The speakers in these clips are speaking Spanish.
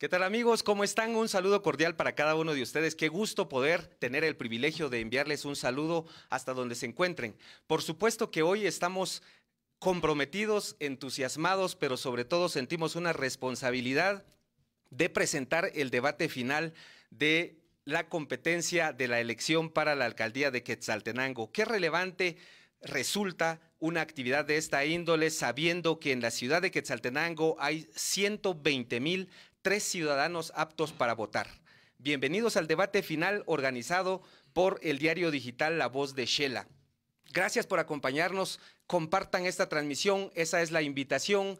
¿Qué tal amigos? ¿Cómo están? Un saludo cordial para cada uno de ustedes. Qué gusto poder tener el privilegio de enviarles un saludo hasta donde se encuentren. Por supuesto que hoy estamos comprometidos, entusiasmados, pero sobre todo sentimos una responsabilidad de presentar el debate final de la competencia de la elección para la alcaldía de Quetzaltenango. Qué relevante resulta una actividad de esta índole sabiendo que en la ciudad de Quetzaltenango hay 120 mil tres ciudadanos aptos para votar. Bienvenidos al debate final organizado por el diario digital La Voz de Shela. Gracias por acompañarnos. Compartan esta transmisión, esa es la invitación.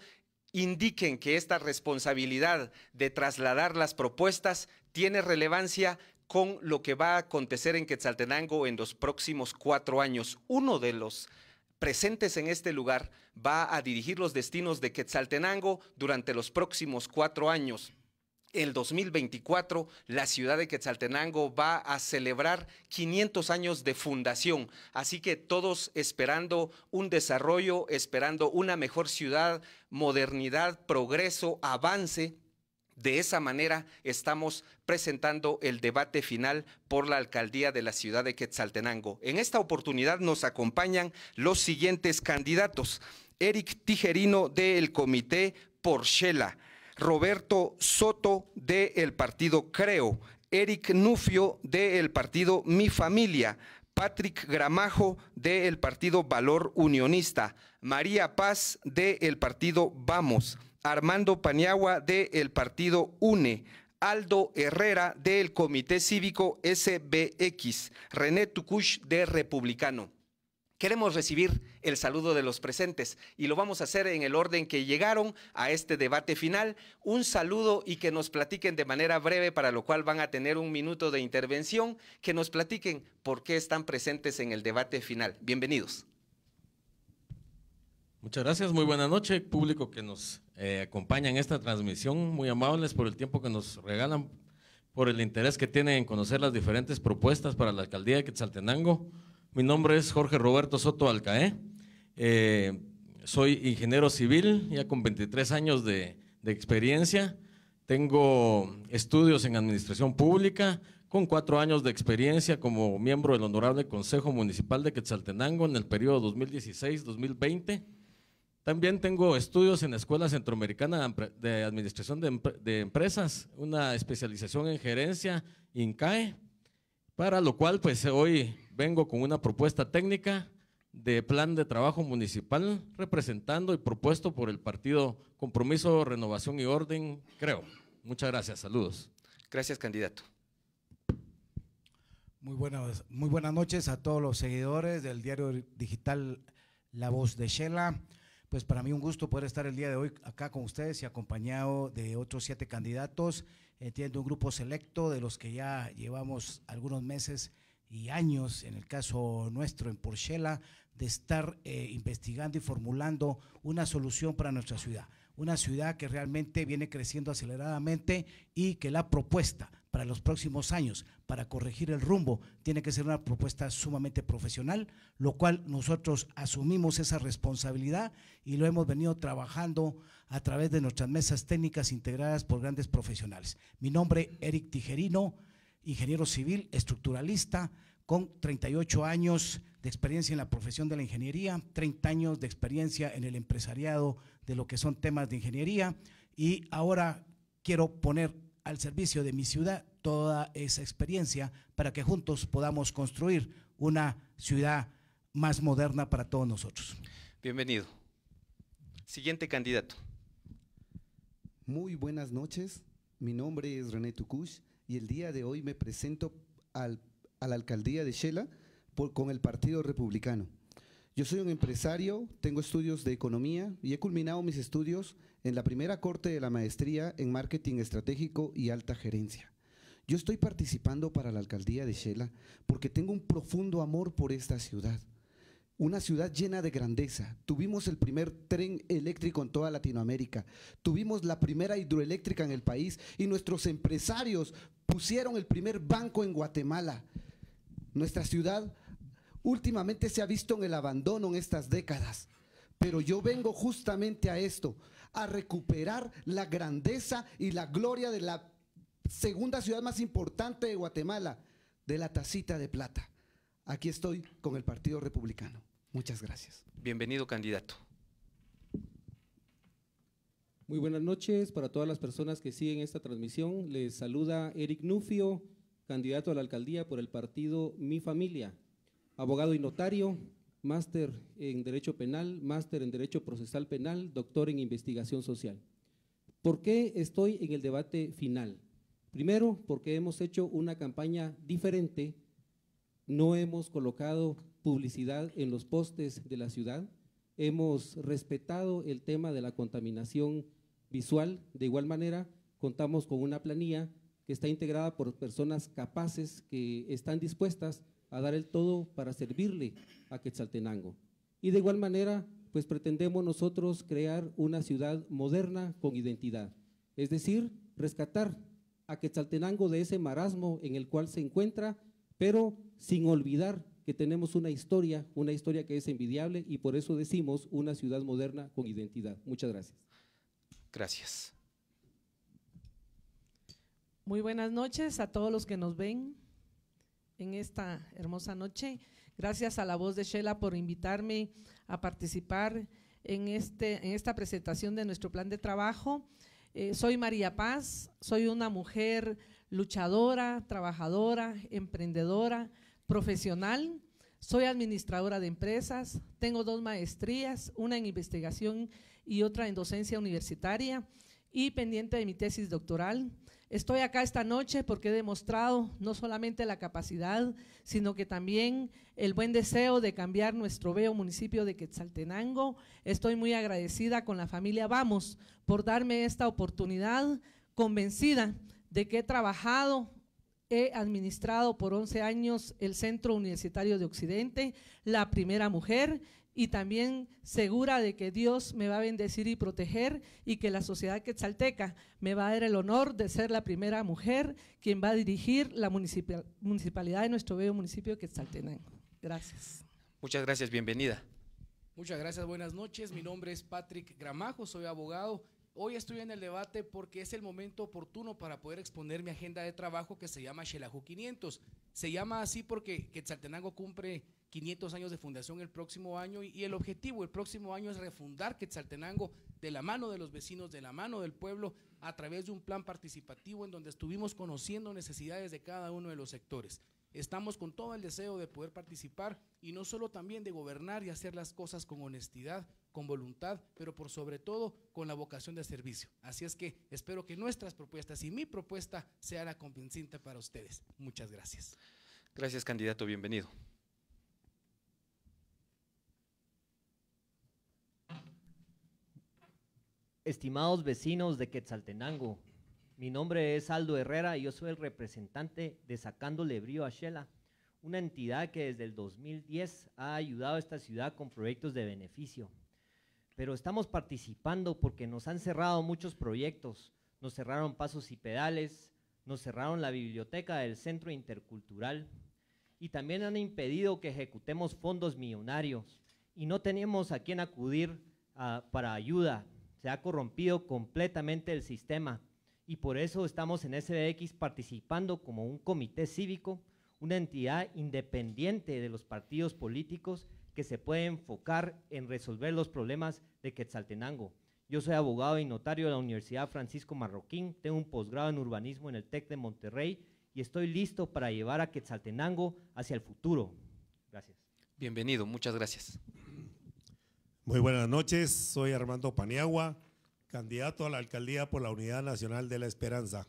Indiquen que esta responsabilidad de trasladar las propuestas tiene relevancia con lo que va a acontecer en Quetzaltenango en los próximos cuatro años. Uno de los presentes en este lugar, va a dirigir los destinos de Quetzaltenango durante los próximos cuatro años. El 2024, la ciudad de Quetzaltenango va a celebrar 500 años de fundación, así que todos esperando un desarrollo, esperando una mejor ciudad, modernidad, progreso, avance de esa manera estamos presentando el debate final por la alcaldía de la ciudad de Quetzaltenango. En esta oportunidad nos acompañan los siguientes candidatos. Eric Tijerino del Comité Porchela, Roberto Soto del Partido Creo, Eric Nufio del Partido Mi Familia, Patrick Gramajo del Partido Valor Unionista, María Paz del Partido Vamos. Armando Paniagua del el partido UNE, Aldo Herrera del Comité Cívico SBX, René Tucuch, de Republicano. Queremos recibir el saludo de los presentes y lo vamos a hacer en el orden que llegaron a este debate final. Un saludo y que nos platiquen de manera breve, para lo cual van a tener un minuto de intervención, que nos platiquen por qué están presentes en el debate final. Bienvenidos. Muchas gracias, muy buena noche, público que nos eh, acompañan esta transmisión, muy amables por el tiempo que nos regalan, por el interés que tienen en conocer las diferentes propuestas para la alcaldía de Quetzaltenango. Mi nombre es Jorge Roberto Soto Alcae, eh, soy ingeniero civil, ya con 23 años de, de experiencia, tengo estudios en administración pública, con cuatro años de experiencia como miembro del Honorable Consejo Municipal de Quetzaltenango en el periodo 2016-2020. También tengo estudios en la Escuela Centroamericana de Administración de, Empresas, una especialización en gerencia INCAE, para lo cual pues hoy vengo con una propuesta técnica de plan de trabajo municipal representando y propuesto por el partido Compromiso, Renovación y Orden, creo. Muchas gracias, saludos. Gracias, candidato. Muy buenas, muy buenas noches a todos los seguidores del diario digital La Voz de Shela pues para mí un gusto poder estar el día de hoy acá con ustedes y acompañado de otros siete candidatos. Entiendo un grupo selecto de los que ya llevamos algunos meses y años, en el caso nuestro en Porchela, de estar eh, investigando y formulando una solución para nuestra ciudad una ciudad que realmente viene creciendo aceleradamente y que la propuesta para los próximos años, para corregir el rumbo, tiene que ser una propuesta sumamente profesional, lo cual nosotros asumimos esa responsabilidad y lo hemos venido trabajando a través de nuestras mesas técnicas integradas por grandes profesionales. Mi nombre, Eric Tijerino, ingeniero civil, estructuralista, con 38 años de experiencia en la profesión de la ingeniería, 30 años de experiencia en el empresariado de lo que son temas de ingeniería y ahora quiero poner al servicio de mi ciudad toda esa experiencia para que juntos podamos construir una ciudad más moderna para todos nosotros. Bienvenido. Siguiente candidato. Muy buenas noches. Mi nombre es René Tucuch y el día de hoy me presento al, a la alcaldía de Shela con el Partido Republicano. Yo soy un empresario, tengo estudios de economía y he culminado mis estudios en la primera corte de la maestría en marketing estratégico y alta gerencia. Yo estoy participando para la alcaldía de Shela porque tengo un profundo amor por esta ciudad. Una ciudad llena de grandeza. Tuvimos el primer tren eléctrico en toda Latinoamérica. Tuvimos la primera hidroeléctrica en el país y nuestros empresarios pusieron el primer banco en Guatemala. Nuestra ciudad últimamente se ha visto en el abandono en estas décadas. Pero yo vengo justamente a esto, a recuperar la grandeza y la gloria de la segunda ciudad más importante de Guatemala, de la tacita de plata. Aquí estoy con el Partido Republicano. Muchas gracias. Bienvenido, candidato. Muy buenas noches para todas las personas que siguen esta transmisión. Les saluda Eric Nufio, candidato a la alcaldía por el partido Mi Familia abogado y notario, máster en Derecho Penal, máster en Derecho Procesal Penal, doctor en Investigación Social. ¿Por qué estoy en el debate final? Primero, porque hemos hecho una campaña diferente, no hemos colocado publicidad en los postes de la ciudad, hemos respetado el tema de la contaminación visual, de igual manera contamos con una planilla que está integrada por personas capaces que están dispuestas a dar el todo para servirle a Quetzaltenango. Y de igual manera, pues pretendemos nosotros crear una ciudad moderna con identidad, es decir, rescatar a Quetzaltenango de ese marasmo en el cual se encuentra, pero sin olvidar que tenemos una historia, una historia que es envidiable y por eso decimos una ciudad moderna con identidad. Muchas gracias. Gracias. Muy buenas noches a todos los que nos ven en esta hermosa noche. Gracias a la voz de Shela por invitarme a participar en, este, en esta presentación de nuestro plan de trabajo. Eh, soy María Paz, soy una mujer luchadora, trabajadora, emprendedora, profesional. Soy administradora de empresas, tengo dos maestrías, una en investigación y otra en docencia universitaria y pendiente de mi tesis doctoral. Estoy acá esta noche porque he demostrado no solamente la capacidad, sino que también el buen deseo de cambiar nuestro veo municipio de Quetzaltenango. Estoy muy agradecida con la familia Vamos por darme esta oportunidad, convencida de que he trabajado he administrado por 11 años el Centro Universitario de Occidente, la primera mujer, y también segura de que Dios me va a bendecir y proteger y que la sociedad quetzalteca me va a dar el honor de ser la primera mujer quien va a dirigir la municipalidad de nuestro bello municipio de Quetzaltenango. Gracias. Muchas gracias, bienvenida. Muchas gracias, buenas noches. Mi nombre es Patrick Gramajo, soy abogado Hoy estoy en el debate porque es el momento oportuno para poder exponer mi agenda de trabajo que se llama Xelajú 500. Se llama así porque Quetzaltenango cumple 500 años de fundación el próximo año y, y, el objetivo el próximo año es refundar Quetzaltenango de la mano de los vecinos, de la mano del pueblo, a través de un plan participativo en donde estuvimos conociendo necesidades de cada uno de los sectores. Estamos con todo el deseo de poder participar y no solo también de gobernar y hacer las cosas con honestidad, con voluntad, pero por sobre todo con la vocación de servicio. Así es que espero que nuestras propuestas y mi propuesta sean la convincente para ustedes. Muchas gracias. Gracias, candidato. Bienvenido. Estimados vecinos de Quetzaltenango, mi nombre es Aldo Herrera y yo soy el representante de Sacándole Brío a Shela, una entidad que desde el 2010 ha ayudado a esta ciudad con proyectos de beneficio pero estamos participando porque nos han cerrado muchos proyectos. Nos cerraron Pasos y Pedales, nos cerraron la biblioteca del Centro Intercultural y también han impedido que ejecutemos fondos millonarios y no tenemos a quién acudir ah, para ayuda. Se ha corrompido completamente el sistema y por eso estamos en SDX participando como un comité cívico, una entidad independiente de los partidos políticos que se puede enfocar en resolver los problemas de Quetzaltenango. Yo soy abogado y notario de la Universidad Francisco Marroquín, tengo un posgrado en urbanismo en el TEC de Monterrey y estoy listo para llevar a Quetzaltenango hacia el futuro. Gracias. Bienvenido, muchas gracias. Muy buenas noches, soy Armando Paniagua, candidato a la alcaldía por la Unidad Nacional de la Esperanza.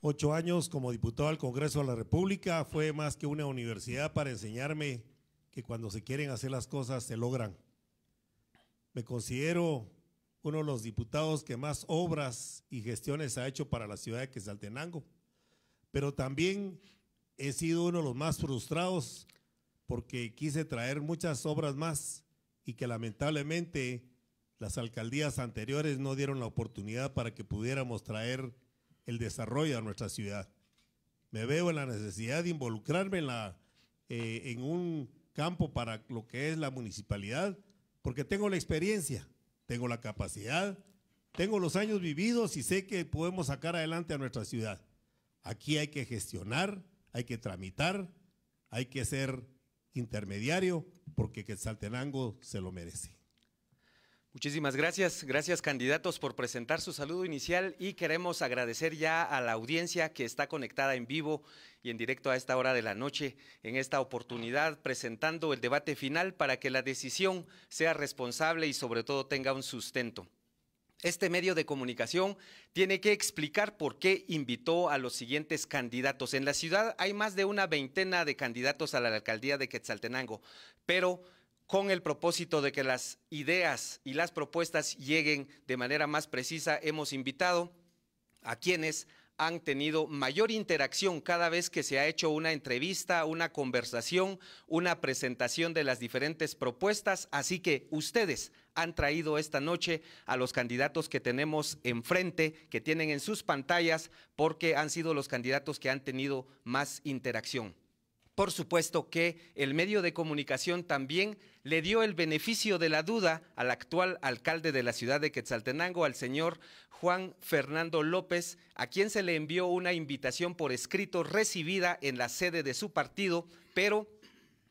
Ocho años como diputado al Congreso de la República fue más que una universidad para enseñarme que cuando se quieren hacer las cosas se logran. Me considero uno de los diputados que más obras y gestiones ha hecho para la ciudad de Quesaltenango, pero también he sido uno de los más frustrados porque quise traer muchas obras más y que lamentablemente las alcaldías anteriores no dieron la oportunidad para que pudiéramos traer el desarrollo a nuestra ciudad. Me veo en la necesidad de involucrarme en, la, eh, en un campo para lo que es la municipalidad, porque tengo la experiencia, tengo la capacidad, tengo los años vividos y sé que podemos sacar adelante a nuestra ciudad. Aquí hay que gestionar, hay que tramitar, hay que ser intermediario, porque Quetzaltenango se lo merece. Muchísimas gracias, gracias candidatos por presentar su saludo inicial y queremos agradecer ya a la audiencia que está conectada en vivo y en directo a esta hora de la noche en esta oportunidad presentando el debate final para que la decisión sea responsable y sobre todo tenga un sustento. Este medio de comunicación tiene que explicar por qué invitó a los siguientes candidatos. En la ciudad hay más de una veintena de candidatos a la alcaldía de Quetzaltenango, pero con el propósito de que las ideas y las propuestas lleguen de manera más precisa, hemos invitado a quienes han tenido mayor interacción cada vez que se ha hecho una entrevista, una conversación, una presentación de las diferentes propuestas. Así que ustedes han traído esta noche a los candidatos que tenemos enfrente, que tienen en sus pantallas, porque han sido los candidatos que han tenido más interacción. Por supuesto que el medio de comunicación también le dio el beneficio de la duda al actual alcalde de la ciudad de Quetzaltenango, al señor Juan Fernando López, a quien se le envió una invitación por escrito recibida en la sede de su partido, pero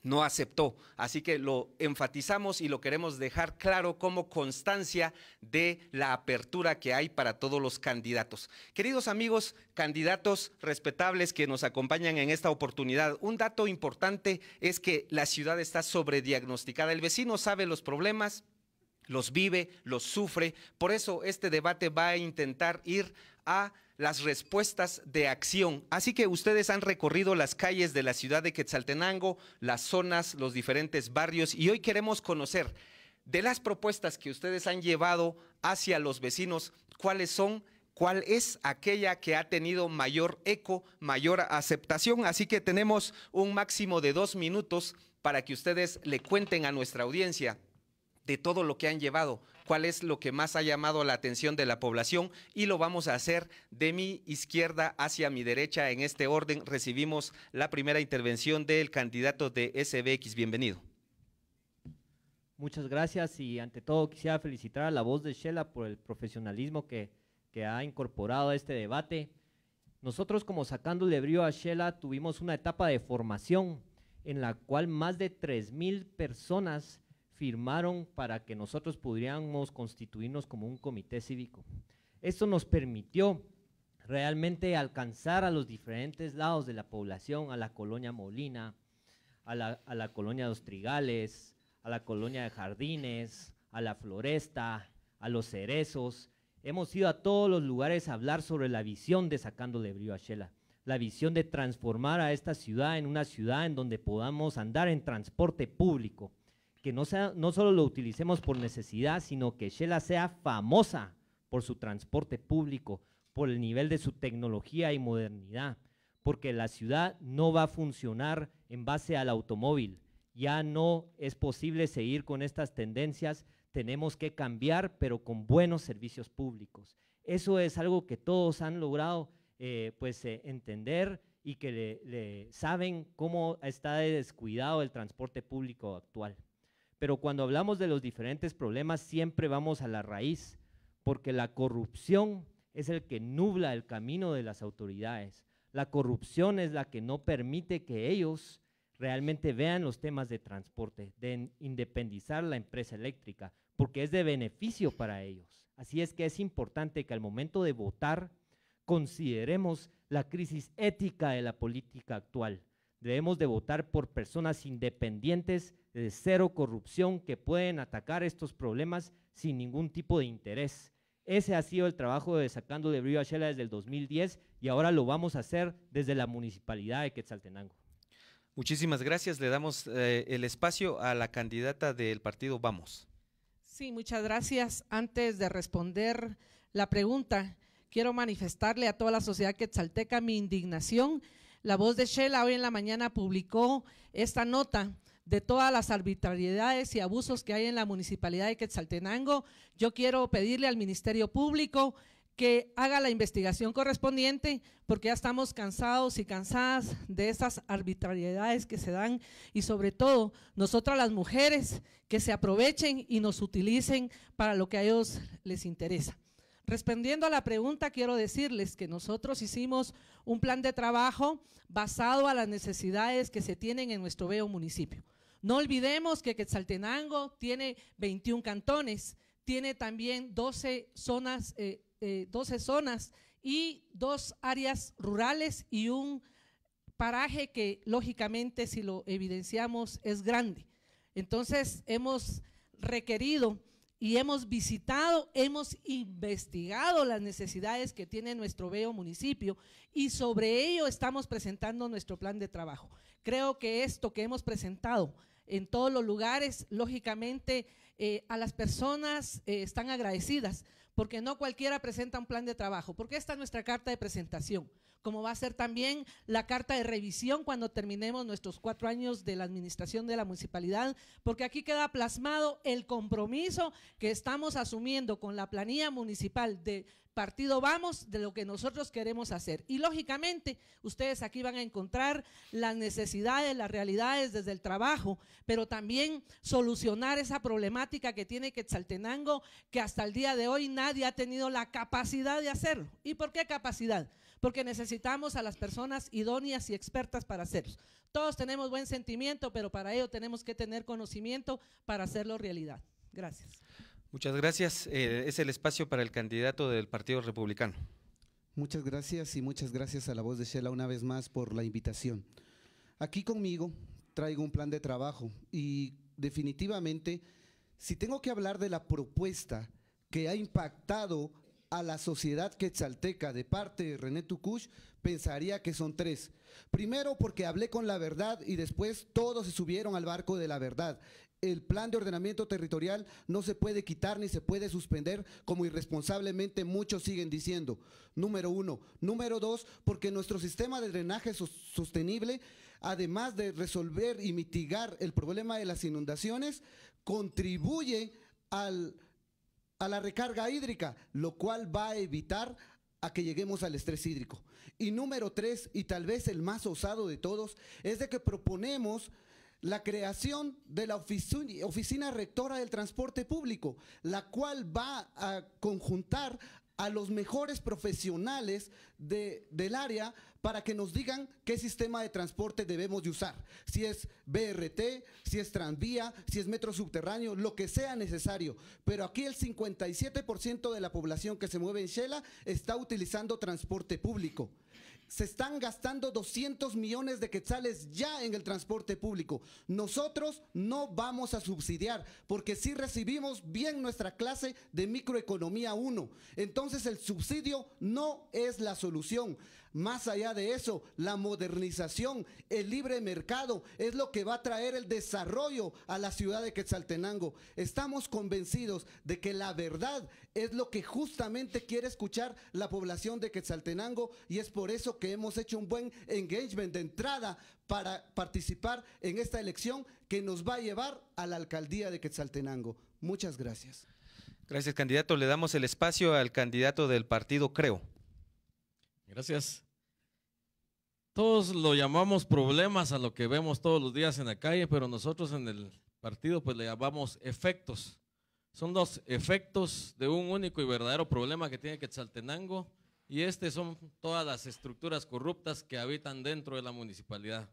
no aceptó. Así que lo enfatizamos y lo queremos dejar claro como constancia de la apertura que hay para todos los candidatos. Queridos amigos, candidatos respetables que nos acompañan en esta oportunidad, un dato importante es que la ciudad está sobrediagnosticada. El vecino sabe los problemas, los vive, los sufre. Por eso este debate va a intentar ir a las respuestas de acción. Así que ustedes han recorrido las calles de la ciudad de Quetzaltenango, las zonas, los diferentes barrios y hoy queremos conocer de las propuestas que ustedes han llevado hacia los vecinos, cuáles son cuál es aquella que ha tenido mayor eco, mayor aceptación. Así que tenemos un máximo de dos minutos para que ustedes le cuenten a nuestra audiencia de todo lo que han llevado, cuál es lo que más ha llamado la atención de la población y lo vamos a hacer de mi izquierda hacia mi derecha. En este orden recibimos la primera intervención del candidato de SBX. Bienvenido. Muchas gracias y ante todo quisiera felicitar a la voz de Shela por el profesionalismo que, ha incorporado a este debate. Nosotros como sacando el brío a Shela tuvimos una etapa de formación en la cual más de 3.000 personas firmaron para que nosotros pudiéramos constituirnos como un comité cívico. Esto nos permitió realmente alcanzar a los diferentes lados de la población, a la colonia Molina, a la, colonia de Los Trigales, a la colonia de Jardines, a la Floresta, a los Cerezos. Hemos ido a todos los lugares a hablar sobre la visión de Sacando Sacándole Brío a Shela, la visión de transformar a esta ciudad en una ciudad en donde podamos andar en transporte público, que no, sea, no solo lo utilicemos por necesidad, sino que Shela sea famosa por su transporte público, por el nivel de su tecnología y modernidad, porque la ciudad no va a funcionar en base al automóvil. Ya no es posible seguir con estas tendencias, tenemos que cambiar, pero con buenos servicios públicos. Eso es algo que todos han logrado eh, pues, eh, entender y que saben cómo está descuidado el transporte público actual. Pero cuando hablamos de los diferentes problemas, siempre vamos a la raíz, porque la corrupción es el que nubla el camino de las autoridades. La corrupción es la que no permite que ellos realmente vean los temas de transporte, de independizar la empresa eléctrica, porque es de beneficio para ellos. Así es que es importante que al momento de votar consideremos la crisis ética de la política actual. Debemos de votar por personas independientes de eh, cero corrupción que pueden atacar estos problemas sin ningún tipo de interés. Ese ha sido el trabajo de Sacando de Brío a Shela desde el 2010 y ahora lo vamos a hacer desde la municipalidad de Quetzaltenango. Muchísimas gracias. Le damos eh, el espacio a la candidata del partido Vamos. Sí, muchas gracias. Antes de responder la pregunta, quiero manifestarle a toda la sociedad quetzalteca mi indignación. La voz de Shela hoy en la mañana publicó esta nota de todas las arbitrariedades y abusos que hay en la municipalidad de Quetzaltenango. Yo quiero pedirle al Ministerio Público que haga la investigación correspondiente, porque ya estamos cansados y cansadas de esas arbitrariedades que se dan y sobre todo nosotras las mujeres que se aprovechen y nos utilicen para lo que a ellos les interesa. Respondiendo a la pregunta, quiero decirles que nosotros hicimos un plan de trabajo basado a las necesidades que se tienen en nuestro veo municipio. No olvidemos que Quetzaltenango tiene 21 cantones, tiene también 12 zonas, 12 eh, eh, zonas y dos áreas rurales y un paraje que lógicamente si lo evidenciamos es grande. Entonces hemos requerido y hemos visitado, hemos investigado las necesidades que tiene nuestro bello municipio y sobre ello estamos presentando nuestro plan de trabajo. Creo que esto que hemos presentado en todos los lugares. Lógicamente, eh, a las personas eh, están agradecidas, porque no cualquiera presenta un plan de trabajo, porque esta es nuestra carta de presentación, como va a ser también la carta de revisión cuando terminemos nuestros cuatro años de la administración de la municipalidad, porque aquí queda plasmado el compromiso que estamos asumiendo con la planilla municipal de partido vamos de lo que nosotros queremos hacer. Y lógicamente, ustedes aquí van a encontrar las necesidades, las realidades desde el trabajo, pero también solucionar esa problemática que tiene Quetzaltenango que hasta el día de hoy nadie ha tenido la capacidad de hacerlo. ¿Y por qué capacidad? Porque necesitamos a las personas idóneas y expertas para hacerlo. Todos tenemos buen sentimiento, pero para ello tenemos que tener conocimiento para hacerlo realidad. Gracias. Muchas gracias. Eh, es el espacio para el candidato del Partido Republicano. Muchas gracias y muchas gracias a la voz de Shela una vez más por la invitación. Aquí conmigo traigo un plan de trabajo y definitivamente si tengo que hablar de la propuesta que ha impactado a la sociedad quetzalteca de parte de René tukush pensaría que son tres. Primero, porque hablé con la verdad y después todos se subieron al barco de la verdad. El plan de ordenamiento territorial no se puede quitar ni se puede suspender, como irresponsablemente muchos siguen diciendo. Número uno. Número dos, porque nuestro sistema de drenaje sostenible además de resolver y mitigar el problema de las inundaciones, contribuye a la recarga hídrica, lo cual va a evitar a que lleguemos al estrés hídrico. Y número tres, y tal vez el más osado de todos, es de que proponemos la creación de la oficina, rectora del transporte público, la cual va a conjuntar a los mejores profesionales de, del área para que nos digan qué sistema de transporte debemos de usar, si es BRT, si es tranvía, si es metro subterráneo, lo que sea necesario. Pero aquí el 57% de la población que se mueve en Shela está utilizando transporte público se están gastando 200 millones de quetzales ya en el transporte público. Nosotros no vamos a subsidiar porque sí recibimos bien nuestra clase de microeconomía 1. Entonces el subsidio no es la solución. Más allá de eso, la modernización, el libre mercado es lo que va a traer el desarrollo a la ciudad de Quetzaltenango. Estamos convencidos de que la verdad es lo que justamente quiere escuchar la población de Quetzaltenango y es por eso que hemos hecho un buen engagement de entrada para participar en esta elección que nos va a llevar a la alcaldía de Quetzaltenango. Muchas gracias. Gracias, candidato. Le damos el espacio al candidato del partido, creo. Gracias todos lo llamamos problemas a lo que vemos todos los días en la calle, pero nosotros en el partido pues le llamamos efectos. Son los efectos de un único y verdadero problema que tiene Quetzaltenango y este son todas las estructuras corruptas que habitan dentro de la municipalidad.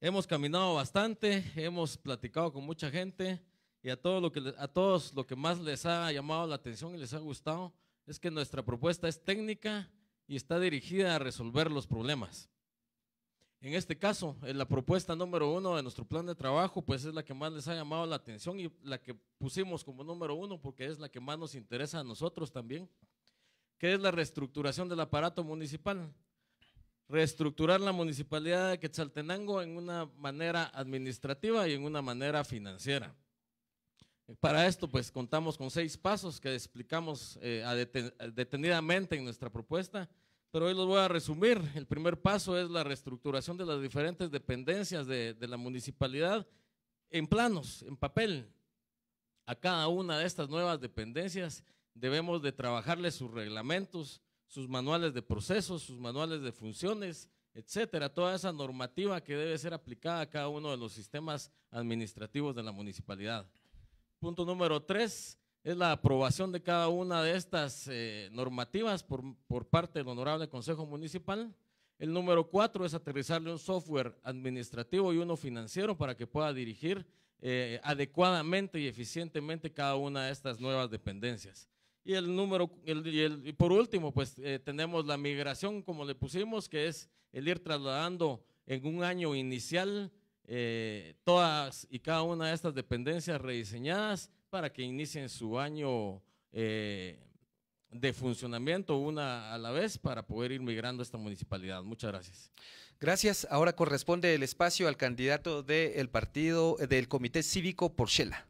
Hemos caminado bastante, hemos platicado con mucha gente y a, lo que, a todos lo que más les ha llamado la atención y les ha gustado es que nuestra propuesta es técnica, y está dirigida a resolver los problemas. En este caso, en eh, la propuesta número uno de nuestro plan de trabajo, pues es la que más les ha llamado la atención y la que pusimos como número uno porque es la que más nos interesa a nosotros también, que es la reestructuración del aparato municipal. Reestructurar la municipalidad de Quetzaltenango en una manera administrativa y en una manera financiera. Para esto, pues contamos con seis pasos que explicamos eh, detenidamente en nuestra propuesta, pero hoy los voy a resumir. El primer paso es la reestructuración de las diferentes dependencias de, de la municipalidad en planos, en papel. A cada una de estas nuevas dependencias debemos de trabajarle sus reglamentos, sus manuales de procesos, sus manuales de funciones, etcétera, toda esa normativa que debe ser aplicada a cada uno de los sistemas administrativos de la municipalidad. Punto número tres es la aprobación de cada una de estas eh, normativas por, parte del Honorable Consejo Municipal. El número cuatro es aterrizarle un software administrativo y uno financiero para que pueda dirigir eh, adecuadamente y eficientemente cada una de estas nuevas dependencias. Y y, por último, pues eh, tenemos la migración, como le pusimos, que es el ir trasladando en un año inicial eh, todas y cada una de estas dependencias rediseñadas para que inicien su año eh, de funcionamiento una a la vez para poder ir migrando a esta municipalidad. Muchas gracias. Gracias. Ahora corresponde el espacio al candidato del partido del Comité Cívico Porchela.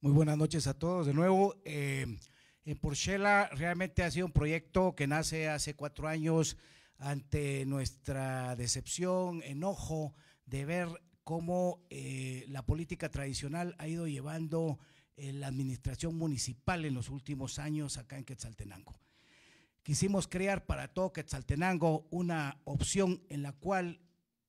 Muy buenas noches a todos de nuevo. en eh, Porchela realmente ha sido un proyecto que nace hace cuatro años ante nuestra decepción, enojo, de ver cómo eh, la política tradicional ha ido llevando eh, la administración municipal en los últimos años acá en Quetzaltenango. Quisimos crear para todo Quetzaltenango una opción en la cual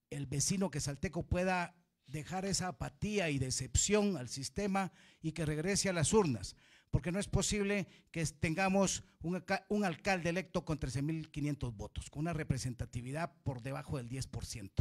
el vecino quetzalteco pueda dejar esa apatía y decepción al sistema y que regrese a las urnas, porque no es posible que tengamos un alcalde electo con 13.500 votos, con una representatividad por debajo del 10%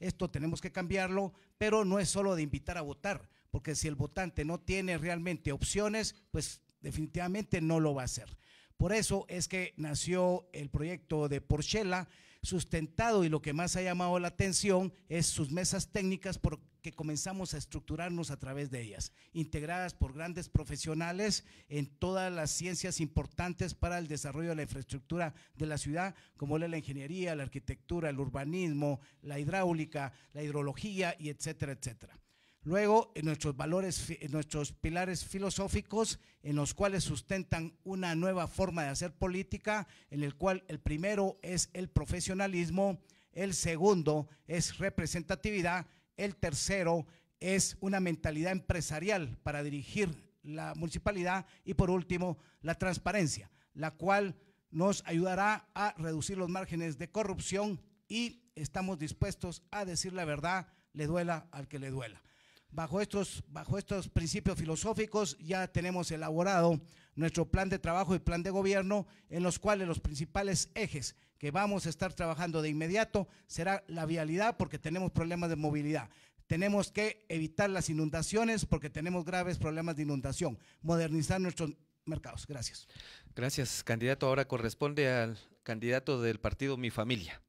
esto tenemos que cambiarlo, pero no es solo de invitar a votar, porque si el votante no tiene realmente opciones, pues definitivamente no lo va a hacer. Por eso es que nació el proyecto de Porchela, sustentado y lo que más ha llamado la atención es sus mesas técnicas porque comenzamos a estructurarnos a través de ellas, integradas por grandes profesionales en todas las ciencias importantes para el desarrollo de la infraestructura de la ciudad, como la ingeniería, la arquitectura, el urbanismo, la hidráulica, la hidrología y etcétera, etcétera. Luego, nuestros valores, nuestros pilares filosóficos, en los cuales sustentan una nueva forma de hacer política, en el cual el primero es el profesionalismo, el segundo es representatividad, el tercero es una mentalidad empresarial para dirigir la municipalidad y por último la transparencia, la cual nos ayudará a reducir los márgenes de corrupción y estamos dispuestos a decir la verdad, le duela al que le duela. Bajo estos, bajo estos principios filosóficos ya tenemos elaborado nuestro plan de trabajo y plan de gobierno, en los cuales los principales ejes que vamos a estar trabajando de inmediato será la vialidad, porque tenemos problemas de movilidad. Tenemos que evitar las inundaciones porque tenemos graves problemas de inundación. Modernizar nuestros mercados. Gracias. Gracias, candidato. Ahora corresponde al candidato del partido Mi Familia.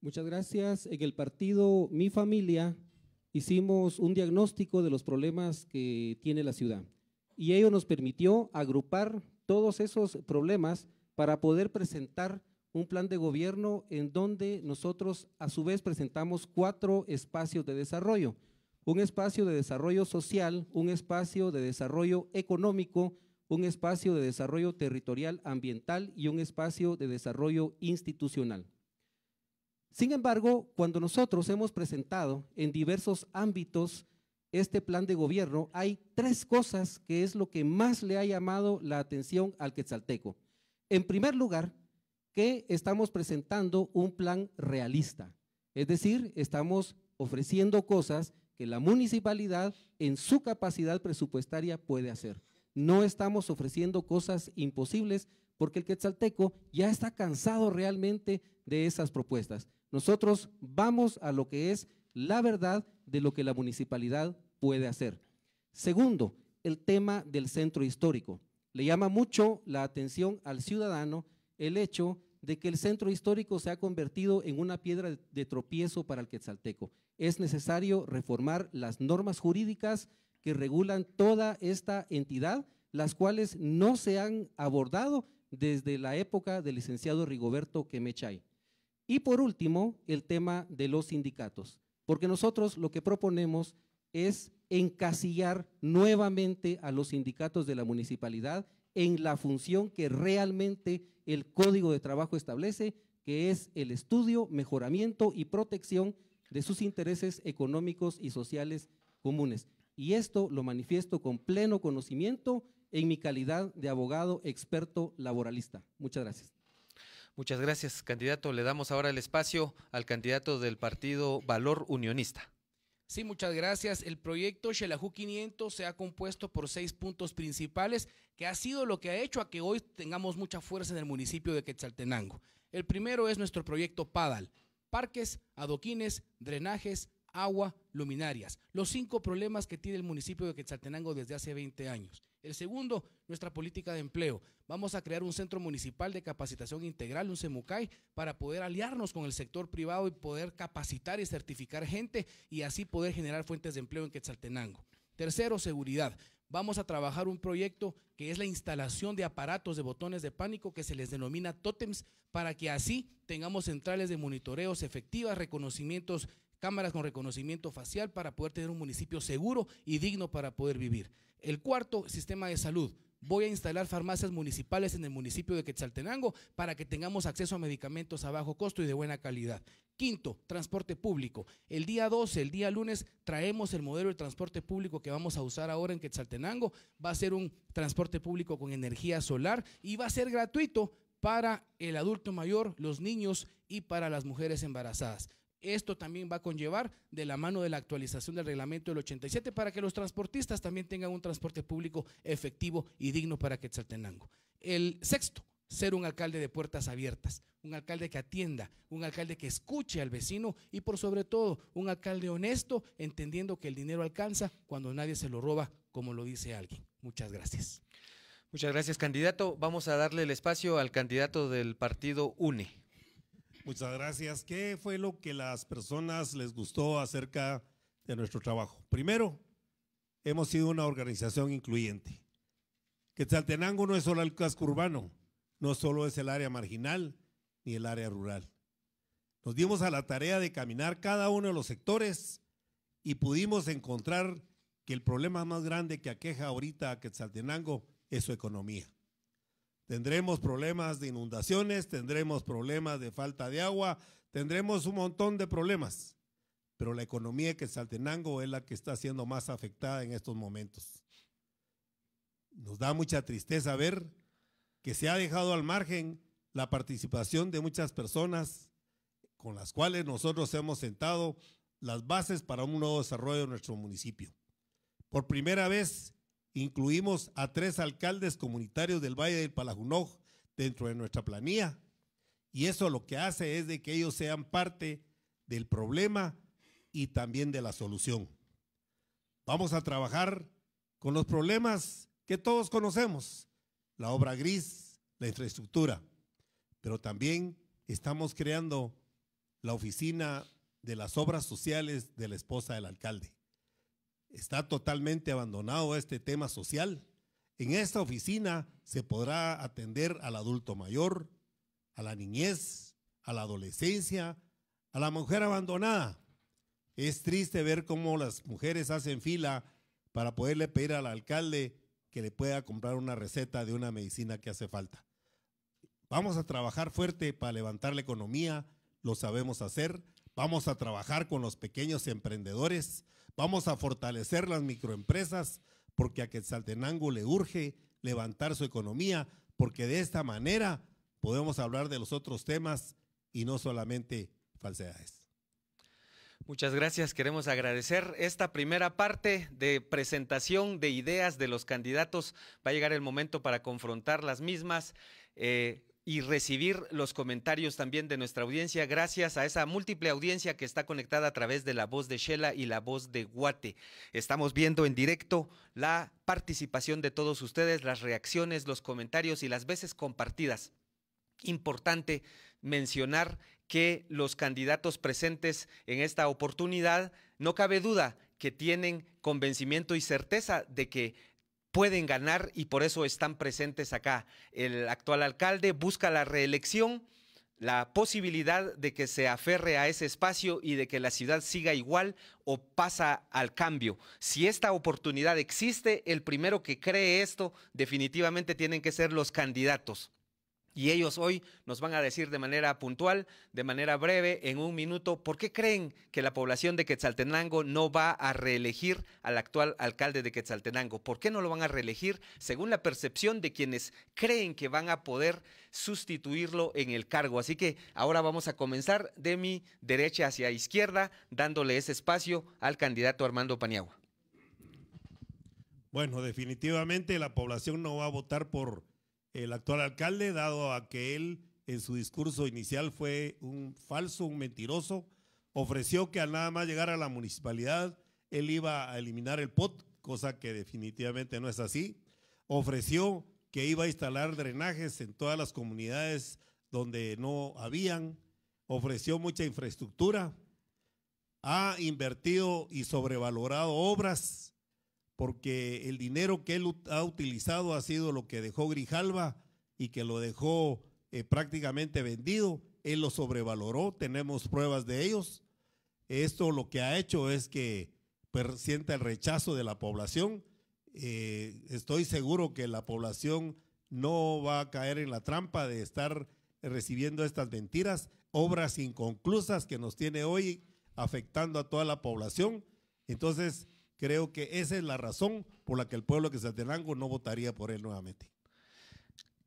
Muchas gracias. En el partido Mi Familia hicimos un diagnóstico de los problemas que tiene la ciudad y ello nos permitió agrupar todos esos problemas para poder presentar un plan de gobierno en donde nosotros a su vez presentamos cuatro espacios de desarrollo. Un espacio de desarrollo social, un espacio de desarrollo económico, un espacio de desarrollo territorial ambiental y un espacio de desarrollo institucional. Sin embargo, cuando nosotros hemos presentado en diversos ámbitos este plan de gobierno, hay tres cosas que es lo que más le ha llamado la atención al quetzalteco. En primer lugar, que estamos presentando un plan realista, es decir, estamos ofreciendo cosas que la municipalidad en su capacidad presupuestaria puede hacer. No estamos ofreciendo cosas imposibles porque el quetzalteco ya está cansado realmente de esas propuestas. Nosotros vamos a lo que es la verdad de lo que la municipalidad puede hacer. Segundo, el tema del centro histórico. Le llama mucho la atención al ciudadano el hecho de que el centro histórico se ha convertido en una piedra de tropiezo para el quetzalteco. Es necesario reformar las normas jurídicas que regulan toda esta entidad, las cuales no se han abordado desde la época del licenciado Rigoberto Quemechay. Y por último, el tema de los sindicatos, porque nosotros lo que proponemos es encasillar nuevamente a los sindicatos de la municipalidad en la función que realmente el Código de Trabajo establece, que es el estudio, mejoramiento y protección de sus intereses económicos y sociales comunes. Y esto lo manifiesto con pleno conocimiento en mi calidad de abogado experto laboralista. Muchas gracias. Muchas gracias, candidato. Le damos ahora el espacio al candidato del partido Valor Unionista. Sí, muchas gracias. El proyecto Xelajú 500 se ha compuesto por seis puntos principales, que ha sido lo que ha hecho a que hoy tengamos mucha fuerza en el municipio de Quetzaltenango. El primero es nuestro proyecto PADAL, parques, adoquines, drenajes, agua, luminarias, los cinco problemas que tiene el municipio de Quetzaltenango desde hace 20 años. El segundo, nuestra política de empleo. Vamos a crear un centro municipal de capacitación integral, un CEMUCAI, para poder aliarnos con el sector privado y poder capacitar y certificar gente y así poder generar fuentes de empleo en Quetzaltenango. Tercero, seguridad. Vamos a trabajar un proyecto que es la instalación de aparatos de botones de pánico que se les denomina TOTEMS, para que así tengamos centrales de monitoreos efectivas, reconocimientos, cámaras con reconocimiento facial para poder tener un municipio seguro y digno para poder vivir. El cuarto, sistema de salud. Voy a instalar farmacias municipales en el municipio de Quetzaltenango para que tengamos acceso a medicamentos a bajo costo y de buena calidad. Quinto, transporte público. El día 12, el día lunes, traemos el modelo de transporte público que vamos a usar ahora en Quetzaltenango. Va a ser un transporte público con energía solar y va a ser gratuito para el adulto mayor, los niños y para las mujeres embarazadas. Esto también va a conllevar de la mano de la actualización del reglamento del 87 para que los transportistas también tengan un transporte público efectivo y digno para Quetzaltenango. El sexto, ser un alcalde de puertas abiertas, un alcalde que atienda, un alcalde que escuche al vecino y por sobre todo un alcalde honesto, entendiendo que el dinero alcanza cuando nadie se lo roba, como lo dice alguien. Muchas gracias. Muchas gracias, candidato. Vamos a darle el espacio al candidato del partido UNE. Muchas gracias. ¿Qué fue lo que las personas les gustó acerca de nuestro trabajo? Primero, hemos sido una organización incluyente. Quetzaltenango no es solo el casco urbano, no solo es el área marginal ni el área rural. Nos dimos a la tarea de caminar cada uno de los sectores y pudimos encontrar que el problema más grande que aqueja ahorita a Quetzaltenango es su economía. Tendremos problemas de inundaciones, tendremos problemas de falta de agua, tendremos un montón de problemas. Pero la economía de Quetzaltenango es la que está siendo más afectada en estos momentos. Nos da mucha tristeza ver que se ha dejado al margen la participación de muchas personas con las cuales nosotros hemos sentado las bases para un nuevo desarrollo de nuestro municipio. Por primera vez Incluimos a tres alcaldes comunitarios del Valle del Palajunoj dentro de nuestra planilla. Y eso lo que hace es de que ellos sean parte del problema y también de la solución. Vamos a trabajar con los problemas que todos conocemos, la obra gris, la infraestructura, pero también estamos creando la oficina de las obras sociales de la esposa del alcalde. Está totalmente abandonado este tema social. En esta oficina se podrá atender al adulto mayor, a la niñez, a la adolescencia, a la mujer abandonada. Es triste ver cómo las mujeres hacen fila para poderle pedir al alcalde que le pueda comprar una receta de una medicina que hace falta. Vamos a trabajar fuerte para levantar la economía, lo sabemos hacer. Vamos a trabajar con los pequeños emprendedores, Vamos a fortalecer las microempresas porque a Quetzaltenango le urge levantar su economía, porque de esta manera podemos hablar de los otros temas y no solamente falsedades. Muchas gracias. Queremos agradecer esta primera parte de presentación de ideas de los candidatos. Va a llegar el momento para confrontar las mismas. Eh, y recibir los comentarios también de nuestra audiencia, gracias a esa múltiple audiencia que está conectada a través de la voz de Shela y la voz de Guate. Estamos viendo en directo la participación de todos ustedes, las reacciones, los comentarios y las veces compartidas. Importante mencionar que los candidatos presentes en esta oportunidad, no cabe duda que tienen convencimiento y certeza de que pueden ganar y por eso están presentes acá. El actual alcalde busca la reelección la posibilidad de que se aferre a ese espacio y de que la ciudad siga igual o pasa al cambio. Si esta oportunidad existe, el primero que cree esto definitivamente tienen que ser los candidatos. Y ellos hoy nos van a decir de manera puntual, de manera breve, en un minuto, por qué creen que la población de Quetzaltenango no va a reelegir al actual alcalde de Quetzaltenango. ¿Por qué no lo van a reelegir según la percepción de quienes creen que van a poder sustituirlo en el cargo? Así que ahora vamos a comenzar de mi derecha hacia izquierda, dándole ese espacio al candidato Armando Paniagua. Bueno, definitivamente la población no va a votar por el actual alcalde, dado a que él en su discurso inicial fue un falso, un mentiroso, ofreció que al nada más llegar a la municipalidad, él iba a eliminar el POT, cosa que definitivamente no es así. Ofreció que iba a instalar drenajes en todas las comunidades donde no habían, ofreció mucha infraestructura, ha invertido y sobrevalorado obras porque el dinero que él ha utilizado ha sido lo que dejó Grijalva y que lo dejó eh, prácticamente vendido. Él lo sobrevaloró, tenemos pruebas de ellos. Esto lo que ha hecho es que sienta el rechazo de la población. Eh, estoy seguro que la población no va a caer en la trampa de estar recibiendo estas mentiras, obras inconclusas que nos tiene hoy afectando a toda la población. Entonces, Creo que esa es la razón por la que el pueblo de Quetzaltenango no votaría por él nuevamente.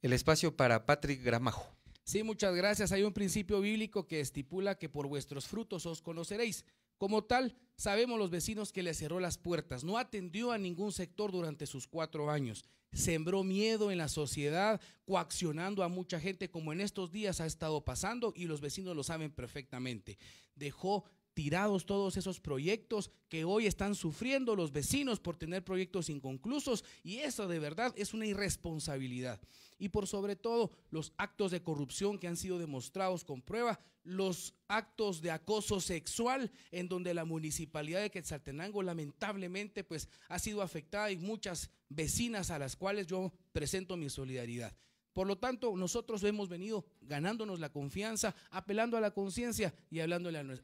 El espacio para Patrick Gramajo. Sí, muchas gracias. Hay un principio bíblico que estipula que por vuestros frutos os conoceréis. Como tal, sabemos los vecinos que le cerró las puertas, no atendió a ningún sector durante sus cuatro años, sembró miedo en la sociedad, coaccionando a mucha gente como en estos días ha estado pasando y los vecinos lo saben perfectamente. Dejó tirados todos esos proyectos que hoy están sufriendo los vecinos por tener proyectos inconclusos y eso de verdad es una irresponsabilidad. Y por sobre todo los actos de corrupción que han sido demostrados con prueba, los actos de acoso sexual en donde la municipalidad de Quetzaltenango lamentablemente pues ha sido afectada y muchas vecinas a las cuales yo presento mi solidaridad. Por lo tanto, nosotros hemos venido ganándonos la confianza, apelando a la conciencia y hablándole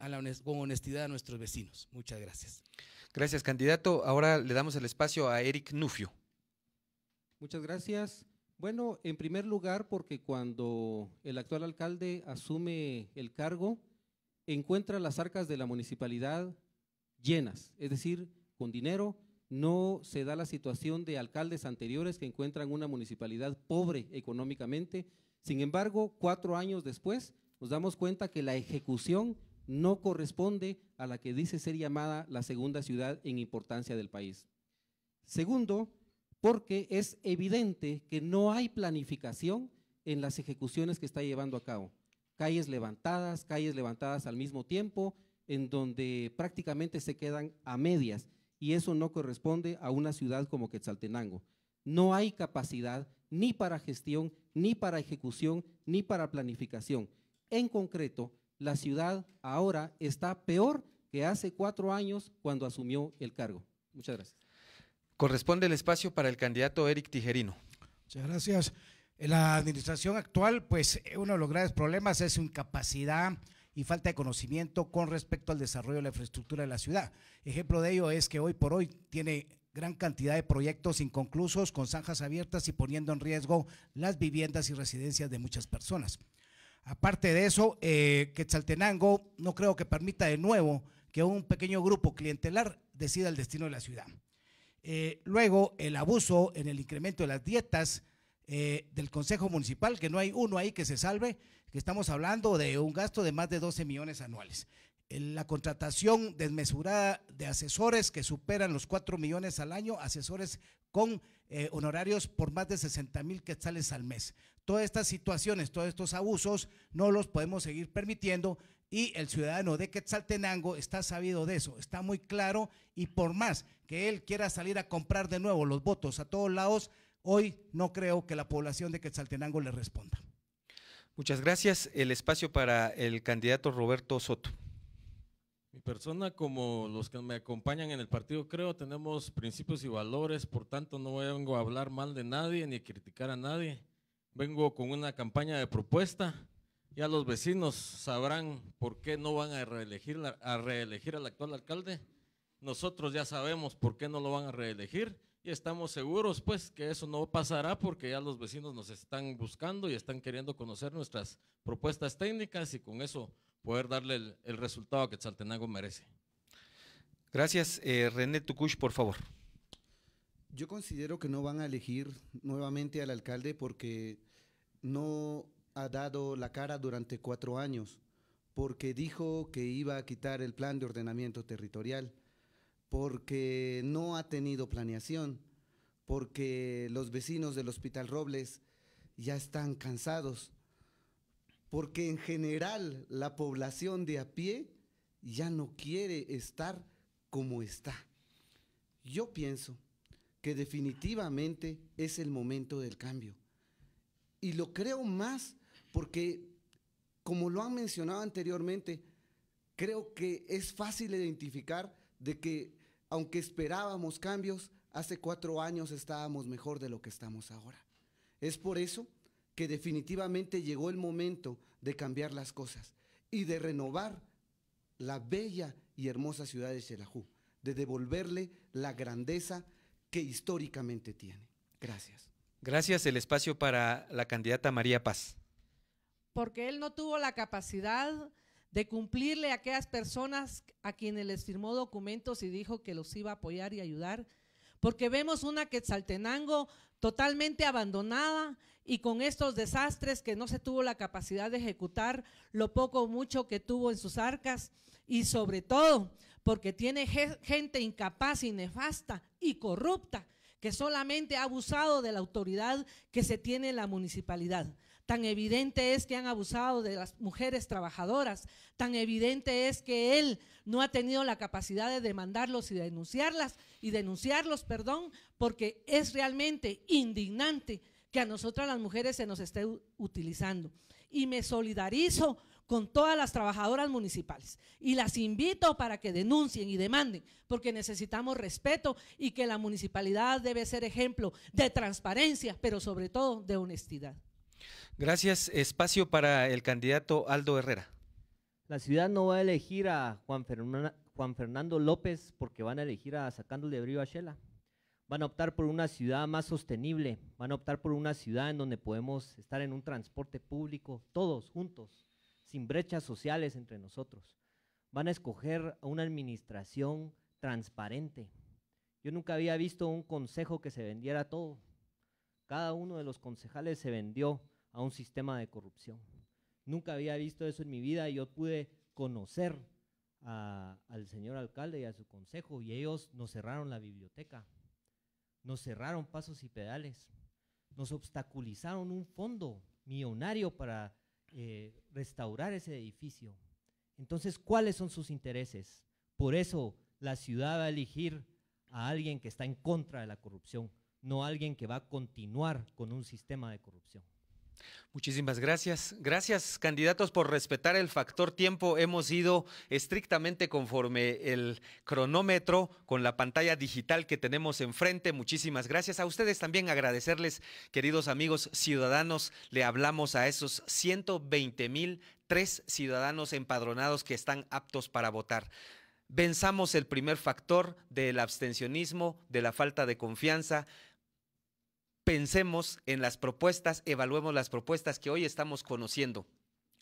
con honestidad a nuestros vecinos. Muchas gracias. Gracias, candidato. Ahora le damos el espacio a Eric Nufio. Muchas gracias. Bueno, en primer lugar, porque cuando el actual alcalde asume el cargo, encuentra las arcas de la municipalidad llenas, es decir, con dinero, no se da la situación de alcaldes anteriores que encuentran una municipalidad pobre económicamente. Sin embargo, cuatro años después nos damos cuenta que la ejecución no corresponde a la que dice ser llamada la segunda ciudad en importancia del país. Segundo, porque es evidente que no hay planificación en las ejecuciones que está llevando a cabo. Calles levantadas, calles levantadas al mismo tiempo, en donde prácticamente se quedan a medias y eso no corresponde a una ciudad como Quetzaltenango. No hay capacidad ni para gestión, ni para ejecución, ni para planificación. En concreto, la ciudad ahora está peor que hace cuatro años cuando asumió el cargo. Muchas gracias. Corresponde el espacio para el candidato Eric Tijerino. Muchas gracias. la administración actual, pues uno de los grandes problemas es su incapacidad y falta de conocimiento con respecto al desarrollo de la infraestructura de la ciudad. Ejemplo de ello es que hoy por hoy tiene gran cantidad de proyectos inconclusos con zanjas abiertas y poniendo en riesgo las viviendas y residencias de muchas personas. Aparte de eso, eh, Quetzaltenango no creo que permita de nuevo que un pequeño grupo clientelar decida el destino de la ciudad. Eh, luego, el abuso en el incremento de las dietas eh, del Consejo Municipal, que no hay uno ahí que se salve, estamos hablando de un gasto de más de 12 millones anuales. La contratación desmesurada de asesores que superan los 4 millones al año, asesores con eh, honorarios por más de 60 mil quetzales al mes. Todas estas situaciones, todos estos abusos, no los podemos seguir permitiendo y el ciudadano de Quetzaltenango está sabido de eso, está muy claro y por más que él quiera salir a comprar de nuevo los votos a todos lados, hoy no creo que la población de Quetzaltenango le responda. Muchas gracias. El espacio para el candidato Roberto Soto. Mi persona, como los que me acompañan en el partido, creo, tenemos principios y valores, por tanto no vengo a hablar mal de nadie ni a criticar a nadie. Vengo con una campaña de propuesta. Ya los vecinos sabrán por qué no van a reelegir, a reelegir al actual alcalde. Nosotros ya sabemos por qué no lo van a reelegir y estamos seguros, pues, que eso no pasará porque ya los vecinos nos están buscando y están queriendo conocer nuestras propuestas técnicas y con eso poder darle el, resultado que Chaltenango merece. Gracias, eh, René Tucuch, por favor. Yo considero que no van a elegir nuevamente al alcalde porque no ha dado la cara durante cuatro años, porque dijo que iba a quitar el plan de ordenamiento territorial porque no ha tenido planeación, porque los vecinos del Hospital Robles ya están cansados, porque en general la población de a pie ya no quiere estar como está. Yo pienso que definitivamente es el momento del cambio. Y lo creo más porque, como lo han mencionado anteriormente, creo que es fácil identificar de que aunque esperábamos cambios, hace cuatro años estábamos mejor de lo que estamos ahora. Es por eso que definitivamente llegó el momento de cambiar las cosas y de renovar la bella y hermosa ciudad de Xelajú, de devolverle la grandeza que históricamente tiene. Gracias. Gracias el espacio para la candidata María Paz. Porque él no tuvo la capacidad de cumplirle a aquellas personas a quienes les firmó documentos y dijo que los iba a apoyar y ayudar. Porque vemos una Quetzaltenango totalmente abandonada y con estos desastres que no se tuvo la capacidad de ejecutar lo poco o mucho que tuvo en sus arcas y sobre todo porque tiene gente incapaz y nefasta y corrupta que solamente ha abusado de la autoridad que se tiene en la municipalidad. Tan evidente es que han abusado de las mujeres trabajadoras. Tan evidente es que él no ha tenido la capacidad de demandarlos y denunciarlas y denunciarlos, perdón, porque es realmente indignante que a nosotras las mujeres se nos esté utilizando. Y me solidarizo con todas las trabajadoras municipales y las invito para que denuncien y demanden, porque necesitamos respeto y que la municipalidad debe ser ejemplo de transparencia, pero sobre todo de honestidad. Gracias. Espacio para el candidato Aldo Herrera. La ciudad no va a elegir a Juan, Juan Fernando López porque van a elegir a Sacándole Brío a Shela. Van a optar por una ciudad más sostenible, van a optar por una ciudad en donde podemos estar en un transporte público, todos juntos, sin brechas sociales entre nosotros. Van a escoger una administración transparente. Yo nunca había visto un consejo que se vendiera todo. Cada uno de los concejales se vendió a un sistema de corrupción. Nunca había visto eso en mi vida y yo pude conocer al señor alcalde y a su consejo y ellos nos cerraron la biblioteca, nos cerraron pasos y pedales, nos obstaculizaron un fondo millonario para eh, restaurar ese edificio. Entonces, ¿cuáles son sus intereses? Por eso la ciudad va a elegir a alguien que está en contra de la corrupción, no a alguien que va a continuar con un sistema de corrupción. Muchísimas gracias. Gracias, candidatos, por respetar el factor tiempo. Hemos ido estrictamente conforme el cronómetro con la pantalla digital que tenemos enfrente. Muchísimas gracias. A ustedes también agradecerles, queridos amigos ciudadanos. Le hablamos a esos 120 mil tres ciudadanos empadronados que están aptos para votar. Venzamos el primer factor del abstencionismo, de la falta de confianza pensemos en las propuestas, evaluemos las propuestas que hoy estamos conociendo.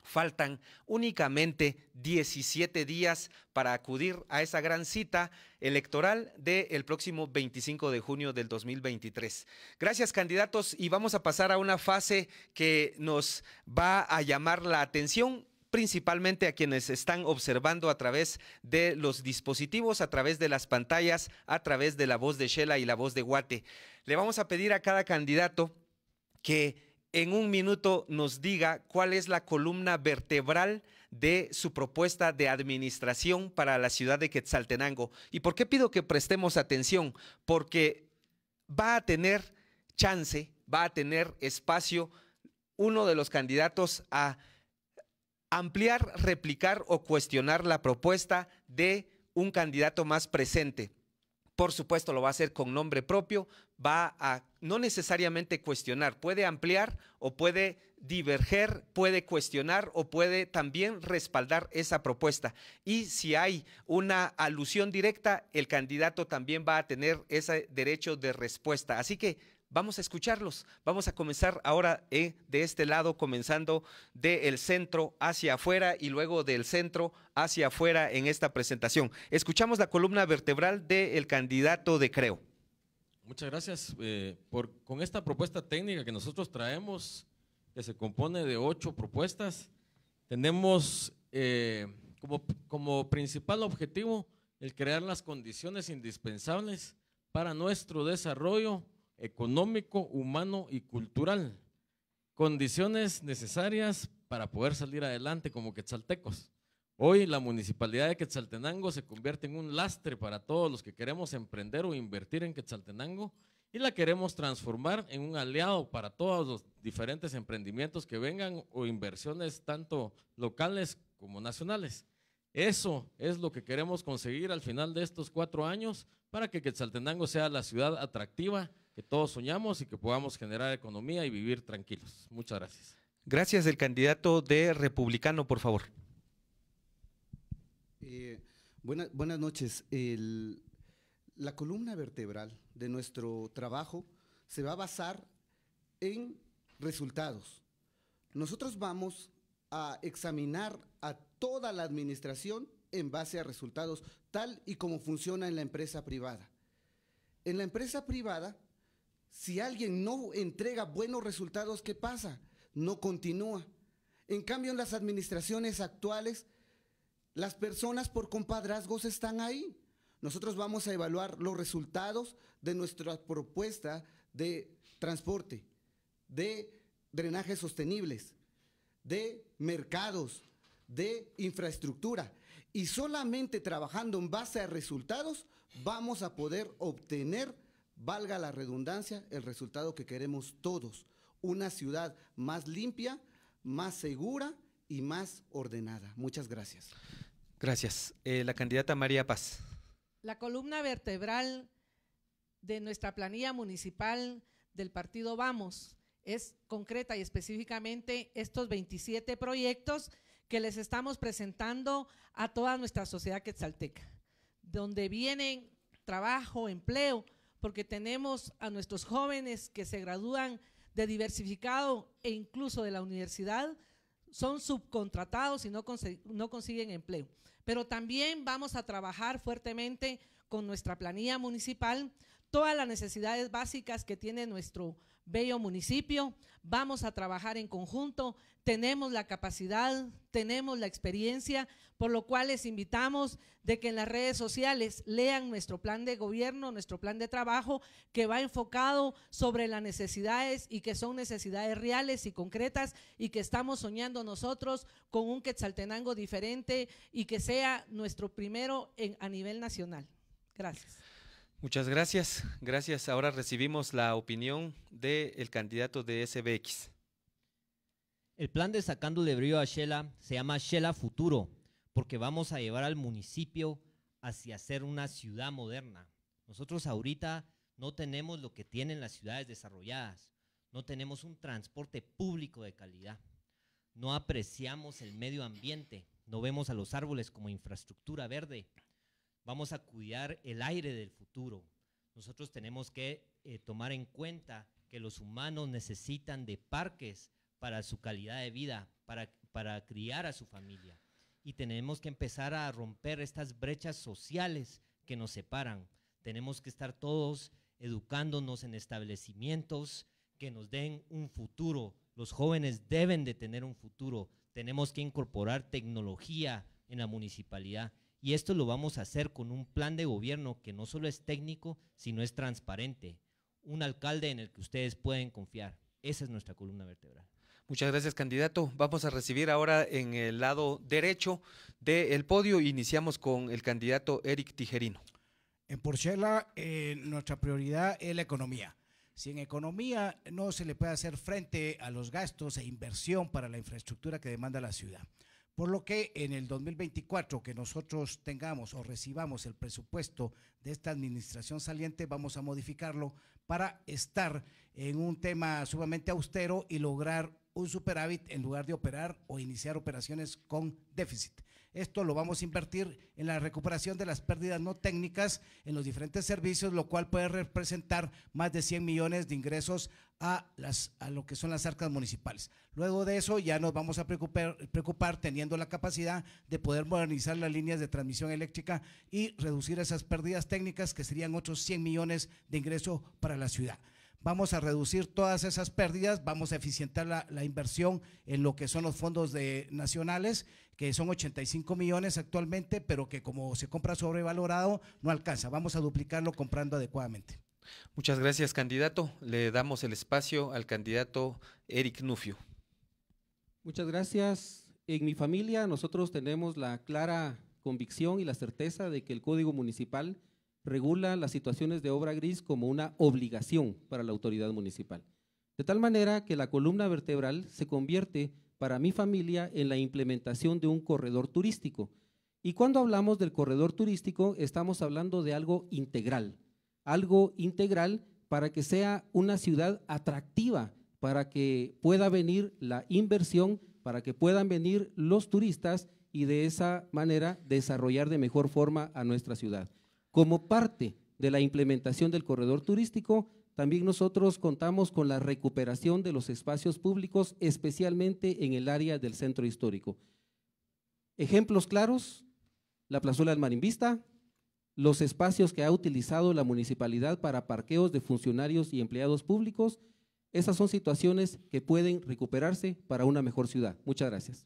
Faltan únicamente 17 días para acudir a esa gran cita electoral del próximo 25 de junio del 2023. Gracias candidatos y vamos a pasar a una fase que nos va a llamar la atención principalmente a quienes están observando a través de los dispositivos, a través de las pantallas, a través de la voz de Shela y la voz de Guate. Le vamos a pedir a cada candidato que en un minuto nos diga cuál es la columna vertebral de su propuesta de administración para la ciudad de Quetzaltenango. ¿Y por qué pido que prestemos atención? Porque va a tener chance, va a tener espacio uno de los candidatos a ampliar, replicar o cuestionar la propuesta de un candidato más presente. Por supuesto, lo va a hacer con nombre propio, va a no necesariamente cuestionar, puede ampliar o puede diverger, puede cuestionar o puede también respaldar esa propuesta. Y si hay una alusión directa, el candidato también va a tener ese derecho de respuesta. Así que Vamos a escucharlos. Vamos a comenzar ahora eh, de este lado, comenzando del centro hacia afuera y luego del centro hacia afuera en esta presentación. Escuchamos la columna vertebral del candidato de Creo. Muchas gracias. Eh, por, con esta propuesta técnica que nosotros traemos, que se compone de ocho propuestas, tenemos eh, como, como principal objetivo el crear las condiciones indispensables para nuestro desarrollo económico, humano y cultural. Condiciones necesarias para poder salir adelante como quetzaltecos. Hoy la municipalidad de Quetzaltenango se convierte en un lastre para todos los que queremos emprender o invertir en Quetzaltenango y la queremos transformar en un aliado para todos los diferentes emprendimientos que vengan o inversiones tanto locales como nacionales. Eso es lo que queremos conseguir al final de estos cuatro años para que Quetzaltenango sea la ciudad atractiva que todos soñamos y que podamos generar economía y vivir tranquilos. Muchas gracias. Gracias, el candidato de Republicano, por favor. Eh, buenas noches. la columna vertebral de nuestro trabajo se va a basar en resultados. Nosotros vamos a examinar a toda la administración en base a resultados, tal y como funciona en la empresa privada. En la empresa privada si alguien no entrega buenos resultados, ¿qué pasa? No continúa. En cambio, en las administraciones actuales, las personas por compadrazgos están ahí. Nosotros vamos a evaluar los resultados de nuestra propuesta de transporte, de drenajes sostenibles, de mercados, de infraestructura. Y solamente trabajando en base a resultados vamos a poder obtener valga la redundancia, el resultado que queremos todos, una ciudad más limpia, más segura y más ordenada. Muchas gracias. Gracias. Eh, la candidata María Paz. La columna vertebral de nuestra planilla municipal del partido Vamos es concreta y específicamente estos 27 proyectos que les estamos presentando a toda nuestra sociedad quetzalteca, donde vienen trabajo, empleo, porque tenemos a nuestros jóvenes que se gradúan de diversificado e incluso de la universidad, son subcontratados y no, consiguen empleo. Pero también vamos a trabajar fuertemente con nuestra planilla municipal todas las necesidades básicas que tiene nuestro bello municipio, vamos a trabajar en conjunto, tenemos la capacidad, tenemos la experiencia, por lo cual les invitamos de que en las redes sociales lean nuestro plan de gobierno, nuestro plan de trabajo, que va enfocado sobre las necesidades y que son necesidades reales y concretas y que estamos soñando nosotros con un Quetzaltenango diferente y que sea nuestro primero en, a nivel nacional. Gracias. Muchas gracias. Gracias. Ahora recibimos la opinión del candidato de SBX. El plan de Sacando de Brío a Shela se llama Shela Futuro, porque vamos a llevar al municipio hacia ser una ciudad moderna. Nosotros ahorita no tenemos lo que tienen las ciudades desarrolladas, no tenemos un transporte público de calidad, no apreciamos el medio ambiente, no vemos a los árboles como infraestructura verde, vamos a cuidar el aire del futuro. Nosotros tenemos que eh, tomar en cuenta que los humanos necesitan de parques para su calidad de vida, para, para criar a su familia. Y tenemos que empezar a romper estas brechas sociales que nos separan. Tenemos que estar todos educándonos en establecimientos que nos den un futuro. Los jóvenes deben de tener un futuro. Tenemos que incorporar tecnología en la municipalidad y esto lo vamos a hacer con un plan de gobierno que no solo es técnico, sino es transparente. Un alcalde en el que ustedes pueden confiar. Esa es nuestra columna vertebral. Muchas gracias, candidato. Vamos a recibir ahora en el lado derecho del podio. Iniciamos con el candidato Eric Tijerino. En Porcela, eh, nuestra prioridad es la economía. Si en economía no se le puede hacer frente a los gastos e inversión para la infraestructura que demanda la ciudad, por lo que en el 2024 que nosotros tengamos o recibamos el presupuesto de esta administración saliente, vamos a modificarlo para estar en un tema sumamente austero y lograr un superávit en lugar de operar o iniciar operaciones con déficit. Esto lo vamos a invertir en la recuperación de las pérdidas no técnicas en los diferentes servicios, lo cual puede representar más de 100 millones de ingresos a, a lo que son las arcas municipales. Luego de eso ya nos vamos a preocupar, preocupar teniendo la capacidad de poder modernizar las líneas de transmisión eléctrica y reducir esas pérdidas técnicas que serían otros 100 millones de ingresos para la ciudad vamos a reducir todas esas pérdidas, vamos a eficientar la, inversión en lo que son los fondos de, nacionales, que son 85 millones actualmente, pero que como se compra sobrevalorado, no alcanza. Vamos a duplicarlo comprando adecuadamente. Muchas gracias, candidato. Le damos el espacio al candidato Eric Nufio. Muchas gracias. En mi familia nosotros tenemos la clara convicción y la certeza de que el Código Municipal regula las situaciones de obra gris como una obligación para la autoridad municipal. De tal manera que la columna vertebral se convierte para mi familia en la implementación de un corredor turístico. Y cuando hablamos del corredor turístico, estamos hablando de algo integral, algo integral para que sea una ciudad atractiva, para que pueda venir la inversión, para que puedan venir los turistas y de esa manera desarrollar de mejor forma a nuestra ciudad. Como parte de la implementación del corredor turístico, también nosotros contamos con la recuperación de los espacios públicos, especialmente en el área del centro histórico. Ejemplos claros, la plazuela del Marimbista, los espacios que ha utilizado la municipalidad para parqueos de funcionarios y empleados públicos, esas son situaciones que pueden recuperarse para una mejor ciudad. Muchas gracias.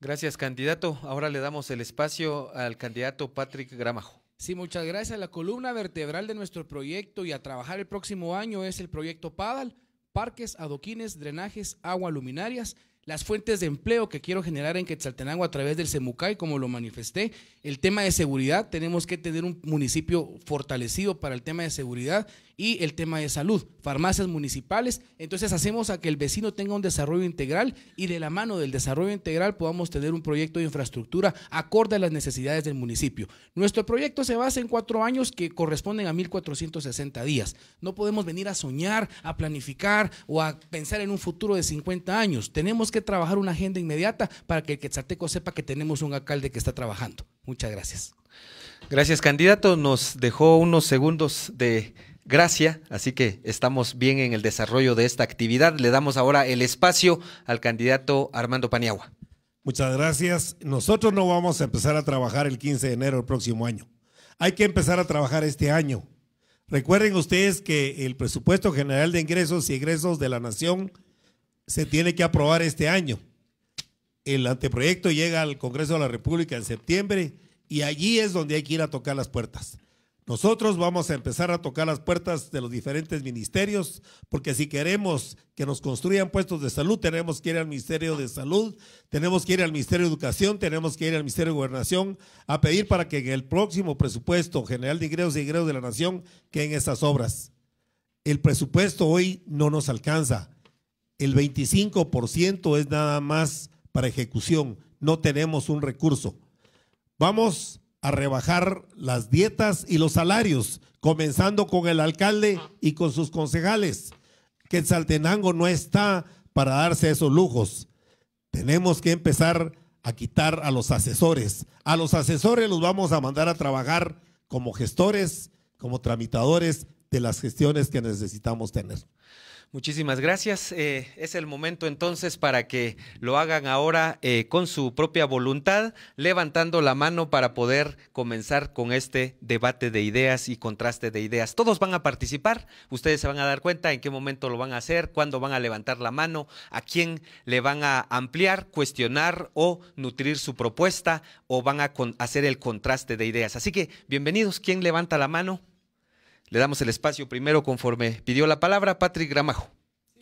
Gracias, candidato. Ahora le damos el espacio al candidato Patrick Gramajo. Sí, muchas gracias. La columna vertebral de nuestro proyecto y a trabajar el próximo año es el proyecto PADAL, parques, adoquines, drenajes, agua, luminarias, las fuentes de empleo que quiero generar en Quetzaltenango a través del Semucay, como lo manifesté, el tema de seguridad, tenemos que tener un municipio fortalecido para el tema de seguridad y el tema de salud, farmacias municipales. Entonces hacemos a que el vecino tenga un desarrollo integral y de la mano del desarrollo integral podamos tener un proyecto de infraestructura acorde a las necesidades del municipio. Nuestro proyecto se basa en cuatro años que corresponden a 1.460 días. No podemos venir a soñar, a planificar o a pensar en un futuro de 50 años. Tenemos que trabajar una agenda inmediata para que el quetzalteco sepa que tenemos un alcalde que está trabajando. Muchas gracias. Gracias, candidato. Nos dejó unos segundos de Gracias, así que estamos bien en el desarrollo de esta actividad. Le damos ahora el espacio al candidato Armando Paniagua. Muchas gracias. Nosotros no vamos a empezar a trabajar el 15 de enero del próximo año. Hay que empezar a trabajar este año. Recuerden ustedes que el presupuesto general de ingresos y egresos de la nación se tiene que aprobar este año. El anteproyecto llega al Congreso de la República en septiembre y allí es donde hay que ir a tocar las puertas. Nosotros vamos a empezar a tocar las puertas de los diferentes ministerios, porque si queremos que nos construyan puestos de salud, tenemos que ir al Ministerio de Salud, tenemos que ir al Ministerio de Educación, tenemos que ir al Ministerio de Gobernación a pedir para que en el próximo presupuesto general de ingresos y ingresos de la Nación queden esas obras. El presupuesto hoy no nos alcanza. El 25% es nada más para ejecución. No tenemos un recurso. Vamos a rebajar las dietas y los salarios, comenzando con el alcalde y con sus concejales. que el Saltenango no está para darse esos lujos. Tenemos que empezar a quitar a los asesores. A los asesores los vamos a mandar a trabajar como gestores, como tramitadores de las gestiones que necesitamos tener. Muchísimas gracias. Eh, es el momento entonces para que lo hagan ahora eh, con su propia voluntad, levantando la mano para poder comenzar con este debate de ideas y contraste de ideas. Todos van a participar, ustedes se van a dar cuenta en qué momento lo van a hacer, cuándo van a levantar la mano, a quién le van a ampliar, cuestionar o nutrir su propuesta o van a hacer el contraste de ideas. Así que bienvenidos, ¿quién levanta la mano? Le damos el espacio primero conforme pidió la palabra Patrick Gramajo.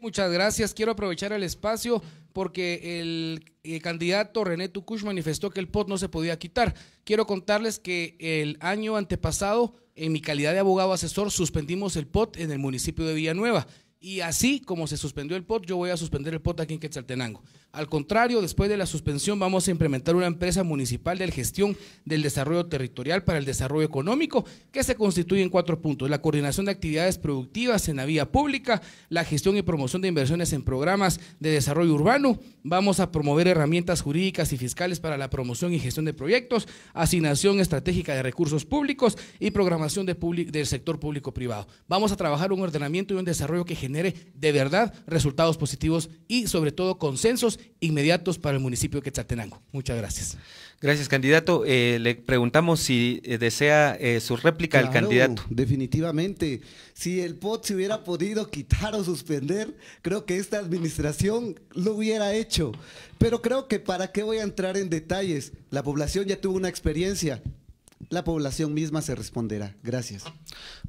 Muchas gracias. Quiero aprovechar el espacio porque el, eh, candidato René Tucush manifestó que el POT no se podía quitar. Quiero contarles que el año antepasado, en mi calidad de abogado asesor, suspendimos el POT en el municipio de Villanueva. Y así como se suspendió el POT, yo voy a suspender el POT aquí en Quetzaltenango. Al contrario, después de la suspensión vamos a implementar una empresa municipal de gestión del desarrollo territorial para el desarrollo económico que se constituye en cuatro puntos. La coordinación de actividades productivas en la vía pública, la gestión y promoción de inversiones en programas de desarrollo urbano, vamos a promover herramientas jurídicas y fiscales para la promoción y gestión de proyectos, asignación estratégica de recursos públicos y programación del sector público-privado. Vamos a trabajar un ordenamiento y un desarrollo que genere de verdad resultados positivos y sobre todo consensos inmediatos para el municipio de Quetzaltenango. Muchas gracias. Gracias, candidato. Eh, le preguntamos si eh, desea eh, su réplica al candidato. Definitivamente. Si el POT se hubiera podido quitar o suspender, creo que esta administración lo hubiera hecho. Pero creo que para qué voy a entrar en detalles. La población ya tuvo una experiencia. La población misma se responderá. Gracias.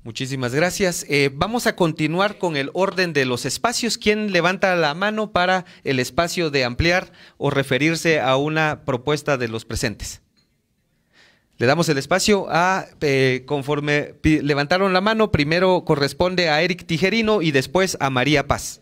Muchísimas gracias. Eh, vamos a continuar con el orden de los espacios. ¿Quién levanta la mano para el espacio de ampliar o referirse a una propuesta de los presentes? Le damos el espacio a, eh, conforme levantaron la mano, primero corresponde a Eric Tijerino y después a María Paz.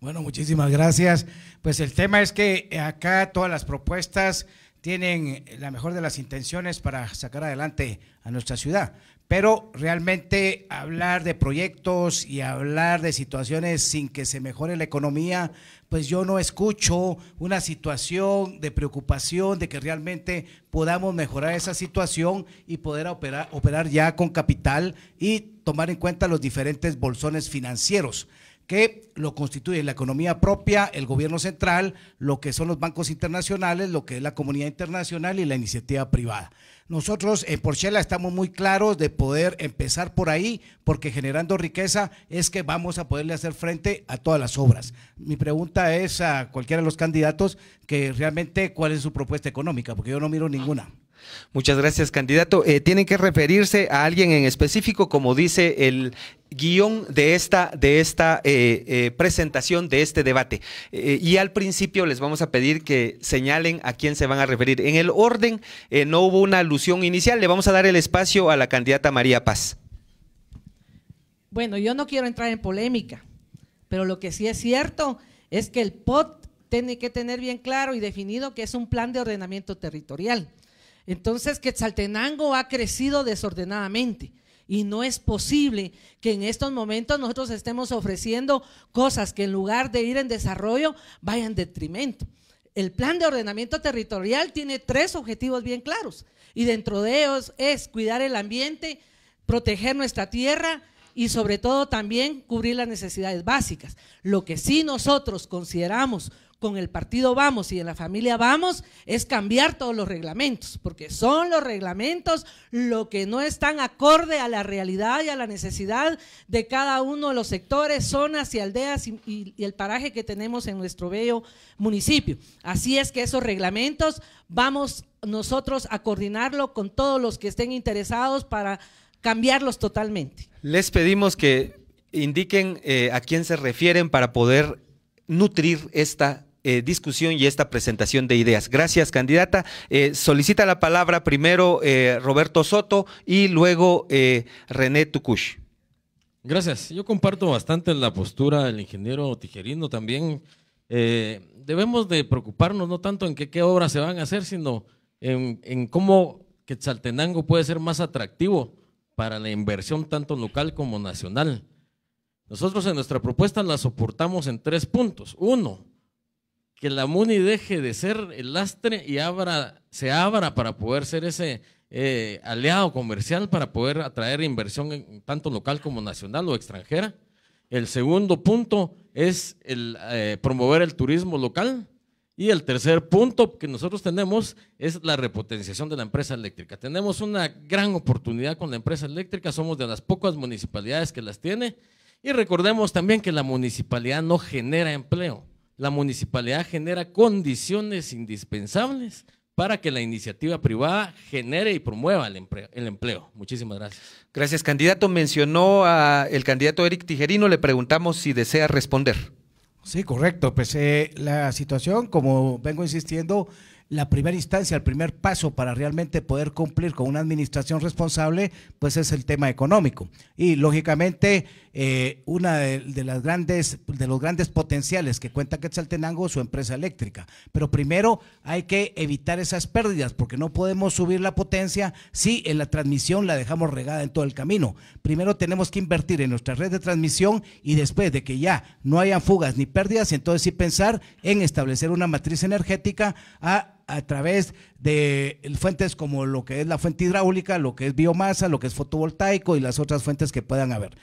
Bueno, muchísimas gracias. Pues el tema es que acá todas las propuestas tienen la mejor de las intenciones para sacar adelante a nuestra ciudad, pero realmente hablar de proyectos y hablar de situaciones sin que se mejore la economía, pues yo no escucho una situación de preocupación de que realmente podamos mejorar esa situación y poder operar, ya con capital y tomar en cuenta los diferentes bolsones financieros que lo constituyen la economía propia, el gobierno central, lo que son los bancos internacionales, lo que es la comunidad internacional y la iniciativa privada. Nosotros en eh, Porchela estamos muy claros de poder empezar por ahí, porque generando riqueza es que vamos a poderle hacer frente a todas las obras. Mi pregunta es a cualquiera de los candidatos que realmente cuál es su propuesta económica, porque yo no miro ninguna. Muchas gracias, candidato. Eh, tienen que referirse a alguien en específico, como dice el guión de esta, de esta eh, eh, presentación, de este debate. y al principio les vamos a pedir que señalen a quién se van a referir. En el orden no hubo una alusión inicial. Le vamos a dar el espacio a la candidata María Paz. Bueno, yo no quiero entrar en polémica, pero lo que sí es cierto es que el POT tiene que tener bien claro y definido que es un plan de ordenamiento territorial entonces, Quetzaltenango ha crecido desordenadamente. Y no es posible que en estos momentos nosotros estemos ofreciendo cosas que en lugar de ir en desarrollo vayan en detrimento. El plan de ordenamiento territorial tiene tres objetivos bien claros y dentro de ellos es cuidar el ambiente, proteger nuestra tierra y sobre todo también cubrir las necesidades básicas. Lo que sí nosotros consideramos con el partido Vamos y en la familia Vamos es cambiar todos los reglamentos, porque son los reglamentos lo que no están acorde a la realidad y a la necesidad de cada uno de los sectores, zonas y aldeas y, el paraje que tenemos en nuestro bello municipio. Así es que esos reglamentos vamos nosotros a coordinarlo con todos los que estén interesados para cambiarlos totalmente. Les pedimos que indiquen eh, a quién se refieren para poder nutrir esta eh, discusión y esta presentación de ideas. Gracias, candidata. Eh, solicita la palabra primero eh, Roberto Soto y luego René Tucush. Gracias. Yo comparto bastante la postura del ingeniero Tijerino también. debemos de preocuparnos no tanto en qué obras se van a hacer, sino en, en cómo Quetzaltenango puede ser más atractivo para la inversión tanto local como nacional. Nosotros en nuestra propuesta la soportamos en tres puntos. Uno, que la MUNI deje de ser el lastre y se abra para poder ser ese eh, aliado comercial, para poder atraer inversión tanto local como nacional o extranjera. El segundo punto es eh, promover el turismo local. Y el tercer punto que nosotros tenemos es la repotenciación de la empresa eléctrica. Tenemos una gran oportunidad con la empresa eléctrica, somos de las pocas municipalidades que las tiene. Y recordemos también que la municipalidad no genera empleo la municipalidad genera condiciones indispensables para que la iniciativa privada genere y promueva el empleo. Muchísimas gracias. Gracias, candidato. Mencionó a el candidato Eric Tijerino, le preguntamos si desea responder. Sí, correcto. Pues eh, la situación, como vengo insistiendo, la primera instancia, el primer paso para realmente poder cumplir con una administración responsable, pues es el tema económico. Y lógicamente, uno eh, una de, las grandes, de los grandes potenciales que cuenta Quetzaltenango es su empresa eléctrica. Pero primero hay que evitar esas pérdidas, porque no podemos subir la potencia si en la transmisión la dejamos regada en todo el camino. Primero tenemos que invertir en nuestra red de transmisión y después de que ya no hayan fugas ni pérdidas, entonces sí pensar en establecer una matriz energética a a través de fuentes como lo que es la fuente hidráulica, lo que es biomasa, lo que es fotovoltaico y las otras fuentes que puedan haber.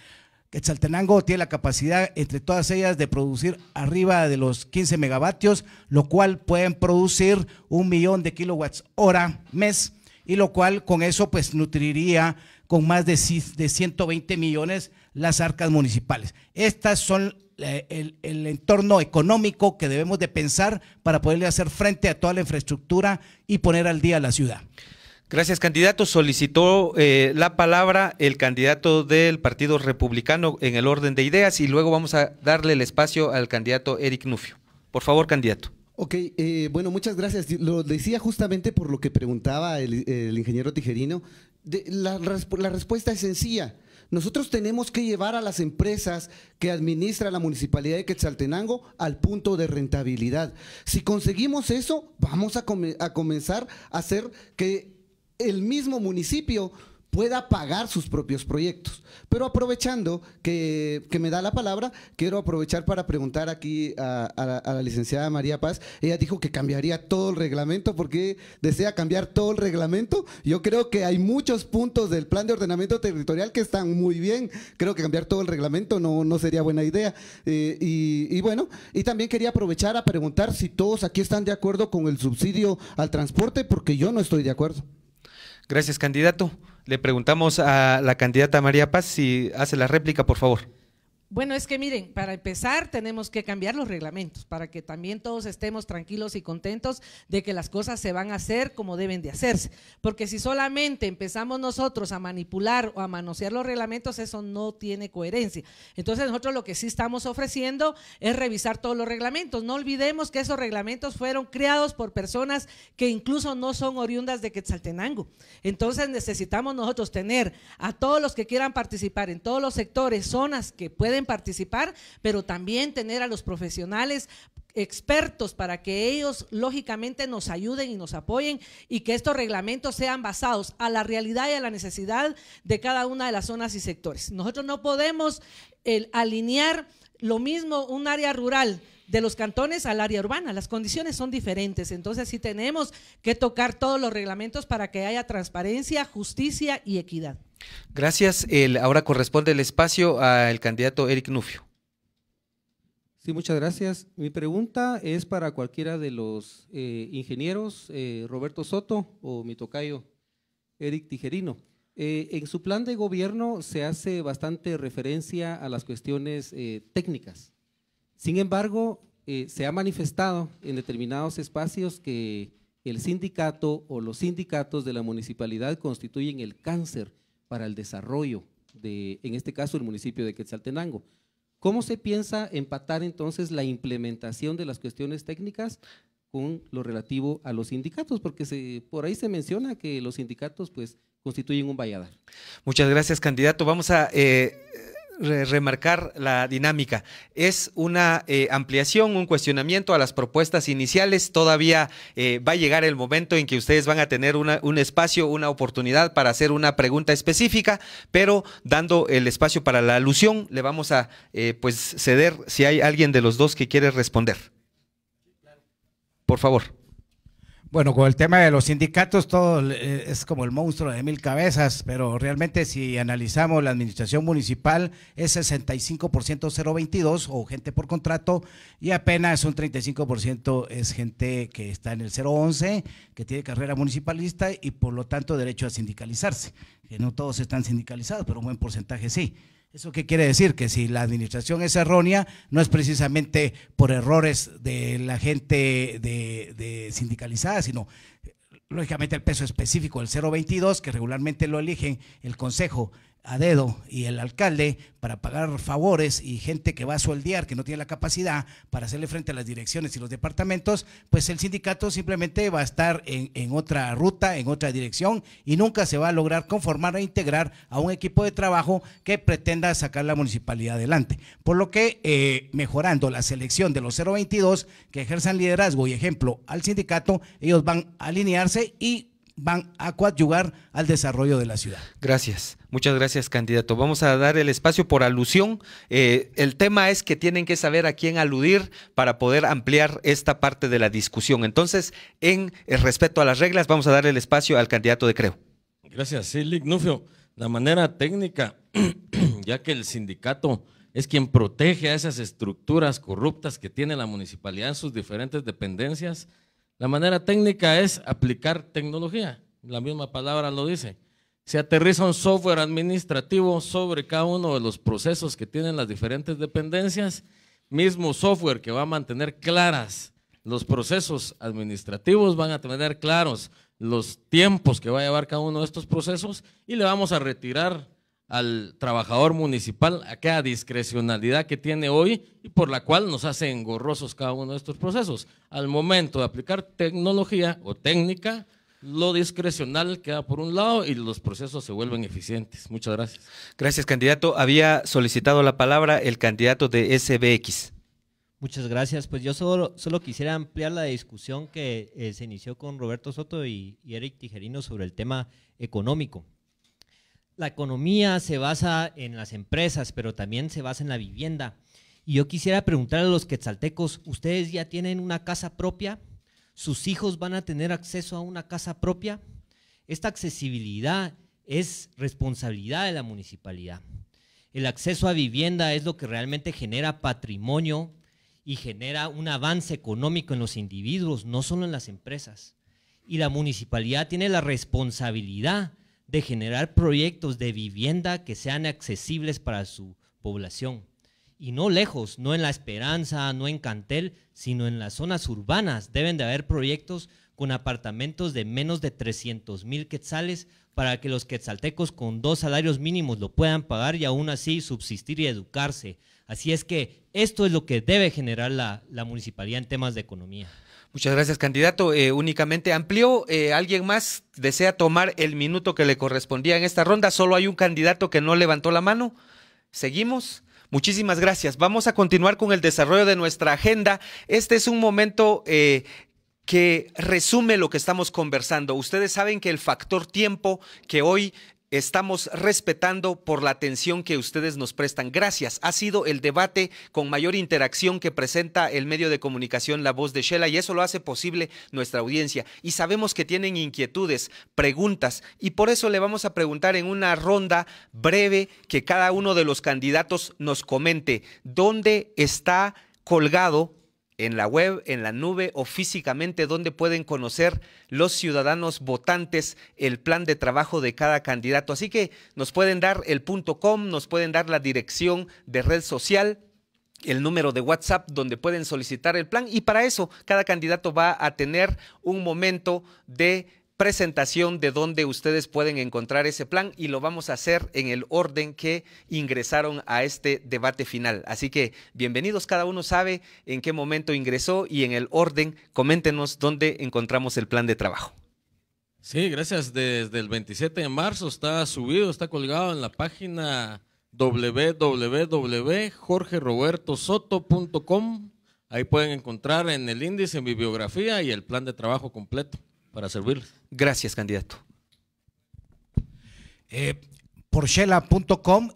Quetzaltenango tiene la capacidad, entre todas ellas, de producir arriba de los 15 megavatios, lo cual pueden producir un millón de kilowatts hora mes, y lo cual con eso pues nutriría con más de, de 120 millones las arcas municipales. Estas son el, entorno económico que debemos de pensar para poderle hacer frente a toda la infraestructura y poner al día la ciudad. Gracias, candidato. Solicitó eh, la palabra el candidato del Partido Republicano en el orden de ideas y luego vamos a darle el espacio al candidato Eric Nufio. Por favor, candidato. Ok, eh, bueno, muchas gracias. Lo decía justamente por lo que preguntaba el, ingeniero Tijerino. la respuesta es sencilla nosotros tenemos que llevar a las empresas que administra la municipalidad de Quetzaltenango al punto de rentabilidad. Si conseguimos eso, vamos a, comenzar a hacer que el mismo municipio pueda pagar sus propios proyectos. Pero aprovechando que, me da la palabra, quiero aprovechar para preguntar aquí a, la licenciada María Paz. Ella dijo que cambiaría todo el reglamento. ¿Por qué desea cambiar todo el reglamento? Yo creo que hay muchos puntos del plan de ordenamiento territorial que están muy bien. Creo que cambiar todo el reglamento no, no sería buena idea. Eh, y, y bueno, y también quería aprovechar a preguntar si todos aquí están de acuerdo con el subsidio al transporte, porque yo no estoy de acuerdo. Gracias, candidato. Le preguntamos a la candidata María Paz si hace la réplica, por favor. Bueno, es que miren, para empezar tenemos que cambiar los reglamentos para que también todos estemos tranquilos y contentos de que las cosas se van a hacer como deben de hacerse. Porque si solamente empezamos nosotros a manipular o a manosear los reglamentos, eso no tiene coherencia. Entonces nosotros lo que sí estamos ofreciendo es revisar todos los reglamentos. No olvidemos que esos reglamentos fueron creados por personas que incluso no son oriundas de Quetzaltenango. Entonces necesitamos nosotros tener a todos los que quieran participar en todos los sectores, zonas que pueden participar, pero también tener a los profesionales expertos para que ellos lógicamente nos ayuden y nos apoyen y que estos reglamentos sean basados a la realidad y a la necesidad de cada una de las zonas y sectores. Nosotros no podemos el, eh, alinear lo mismo un área rural de los cantones al área urbana. Las condiciones son diferentes, entonces sí tenemos que tocar todos los reglamentos para que haya transparencia, justicia y equidad. Gracias. ahora corresponde el espacio al candidato Eric Nufio. Sí, muchas gracias. Mi pregunta es para cualquiera de los eh, ingenieros, eh, Roberto Soto o mi tocayo, Eric Tijerino. Eh, en su plan de gobierno se hace bastante referencia a las cuestiones técnicas. Sin embargo, eh, se ha manifestado en determinados espacios que el sindicato o los sindicatos de la municipalidad constituyen el cáncer para el desarrollo de, en este caso, el municipio de Quetzaltenango. ¿Cómo se piensa empatar entonces la implementación de las cuestiones técnicas con lo relativo a los sindicatos? Porque por ahí se menciona que los sindicatos pues constituyen un valladar. Muchas gracias, candidato. Vamos a... Eh, remarcar la dinámica. Es una eh, ampliación, un cuestionamiento a las propuestas iniciales. Todavía eh, va a llegar el momento en que ustedes van a tener un espacio, una oportunidad para hacer una pregunta específica, pero dando el espacio para la alusión, le vamos a eh, pues ceder si hay alguien de los dos que quiere responder. Por favor. Bueno, con el tema de los sindicatos, todo eh, es como el monstruo de mil cabezas, pero realmente si analizamos la administración municipal es 65% 022 o gente por contrato y apenas un 35% es gente que está en el 011, que tiene carrera municipalista y por lo tanto derecho a sindicalizarse. Que no todos están sindicalizados, pero un buen porcentaje sí. ¿Eso qué quiere decir? Que si la administración es errónea, no es precisamente por errores de la gente de, sindicalizada, sino eh, lógicamente el peso específico, el 022, que regularmente lo eligen el Consejo a dedo y el alcalde para pagar favores y gente que va a sueldear, que no tiene la capacidad para hacerle frente a las direcciones y los departamentos, pues el sindicato simplemente va a estar en, en otra ruta, en otra dirección y nunca se va a lograr conformar e integrar a un equipo de trabajo que pretenda sacar la municipalidad adelante. Por lo que eh, mejorando la selección de los 022 que ejerzan liderazgo y ejemplo al sindicato, ellos van a alinearse y van a coadyuvar al desarrollo de la ciudad. Gracias. Muchas gracias, candidato. Vamos a dar el espacio por alusión. Eh, el tema es que tienen que saber a quién aludir para poder ampliar esta parte de la discusión. Entonces, en eh, respeto a las reglas, vamos a dar el espacio al candidato de Creo. Gracias, sí, Lignufio. La manera técnica, ya que el sindicato es quien protege a esas estructuras corruptas que tiene la municipalidad en sus diferentes dependencias, la manera técnica es aplicar tecnología. La misma palabra lo dice se aterriza un software administrativo sobre cada uno de los procesos que tienen las diferentes dependencias, mismo software que va a mantener claras los procesos administrativos, van a tener claros los tiempos que va a llevar cada uno de estos procesos y le vamos a retirar al trabajador municipal aquella discrecionalidad que tiene hoy y por la cual nos hace engorrosos cada uno de estos procesos. Al momento de aplicar tecnología o técnica, lo discrecional queda por un lado y los procesos se vuelven eficientes. Muchas gracias. Gracias, candidato. Había solicitado la palabra el candidato de SBX. Muchas gracias. Pues yo solo, solo quisiera ampliar la discusión que eh, se inició con Roberto Soto y, y Eric Tijerino sobre el tema económico. La economía se basa en las empresas, pero también se basa en la vivienda. Y yo quisiera preguntar a los quetzaltecos, ¿ustedes ya tienen una casa propia? sus hijos van a tener acceso a una casa propia. Esta accesibilidad es responsabilidad de la municipalidad. El acceso a vivienda es lo que realmente genera patrimonio y genera un avance económico en los individuos, no solo en las empresas. Y la municipalidad tiene la responsabilidad de generar proyectos de vivienda que sean accesibles para su población y no lejos, no en La Esperanza, no en Cantel, sino en las zonas urbanas. Deben de haber proyectos con apartamentos de menos de 300 mil quetzales para que los quetzaltecos con dos salarios mínimos lo puedan pagar y aún así subsistir y educarse. Así es que esto es lo que debe generar la, municipalidad en temas de economía. Muchas gracias, candidato. Eh, únicamente amplió. Eh, ¿Alguien más desea tomar el minuto que le correspondía en esta ronda? Solo hay un candidato que no levantó la mano. Seguimos. Muchísimas gracias. Vamos a continuar con el desarrollo de nuestra agenda. Este es un momento eh, que resume lo que estamos conversando. Ustedes saben que el factor tiempo que hoy estamos respetando por la atención que ustedes nos prestan. Gracias. Ha sido el debate con mayor interacción que presenta el medio de comunicación La Voz de Shela y eso lo hace posible nuestra audiencia. Y sabemos que tienen inquietudes, preguntas y por eso le vamos a preguntar en una ronda breve que cada uno de los candidatos nos comente dónde está colgado en la web, en la nube o físicamente donde pueden conocer los ciudadanos votantes el plan de trabajo de cada candidato. Así que nos pueden dar el punto com, nos pueden dar la dirección de red social el número de WhatsApp donde pueden solicitar el plan y para eso cada candidato va a tener un momento de presentación de dónde ustedes pueden encontrar ese plan y lo vamos a hacer en el orden que ingresaron a este debate final. Así que bienvenidos, cada uno sabe en qué momento ingresó y en el orden coméntenos dónde encontramos el plan de trabajo. Sí, gracias. Desde el 27 de marzo está subido, está colgado en la página www.jorgerobertosoto.com. Ahí pueden encontrar en el índice, en mi biografía y el plan de trabajo completo para servirles. Gracias, candidato. Eh,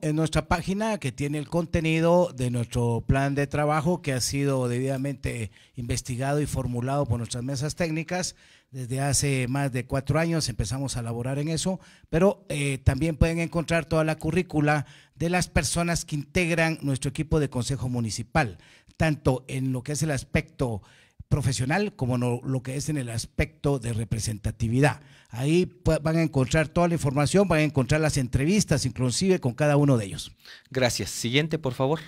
es nuestra página que tiene el contenido de nuestro plan de trabajo que ha sido debidamente investigado y formulado por nuestras mesas técnicas. Desde hace más de cuatro años empezamos a elaborar en eso, pero eh, también pueden encontrar toda la currícula de las personas que integran nuestro equipo de consejo municipal, tanto en lo que es el aspecto profesional como lo que es en el aspecto de representatividad. Ahí van a encontrar toda la información, van a encontrar las entrevistas inclusive con cada uno de ellos. Gracias. Siguiente, por favor.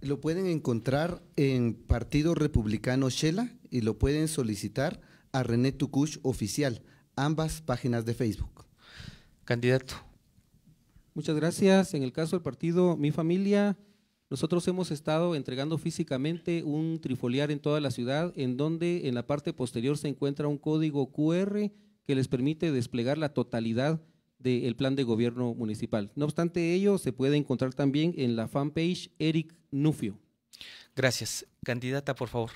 Lo pueden encontrar en Partido Republicano Shela y lo pueden solicitar a René Tucuch, Oficial, ambas páginas de Facebook. Candidato. Muchas gracias. En el caso del partido Mi Familia, nosotros hemos estado entregando físicamente un trifoliar en toda la ciudad, en donde en la parte posterior se encuentra un código QR que les permite desplegar la totalidad del plan de gobierno municipal. No obstante ello, se puede encontrar también en la fanpage Eric Nufio. Gracias. Candidata, por favor.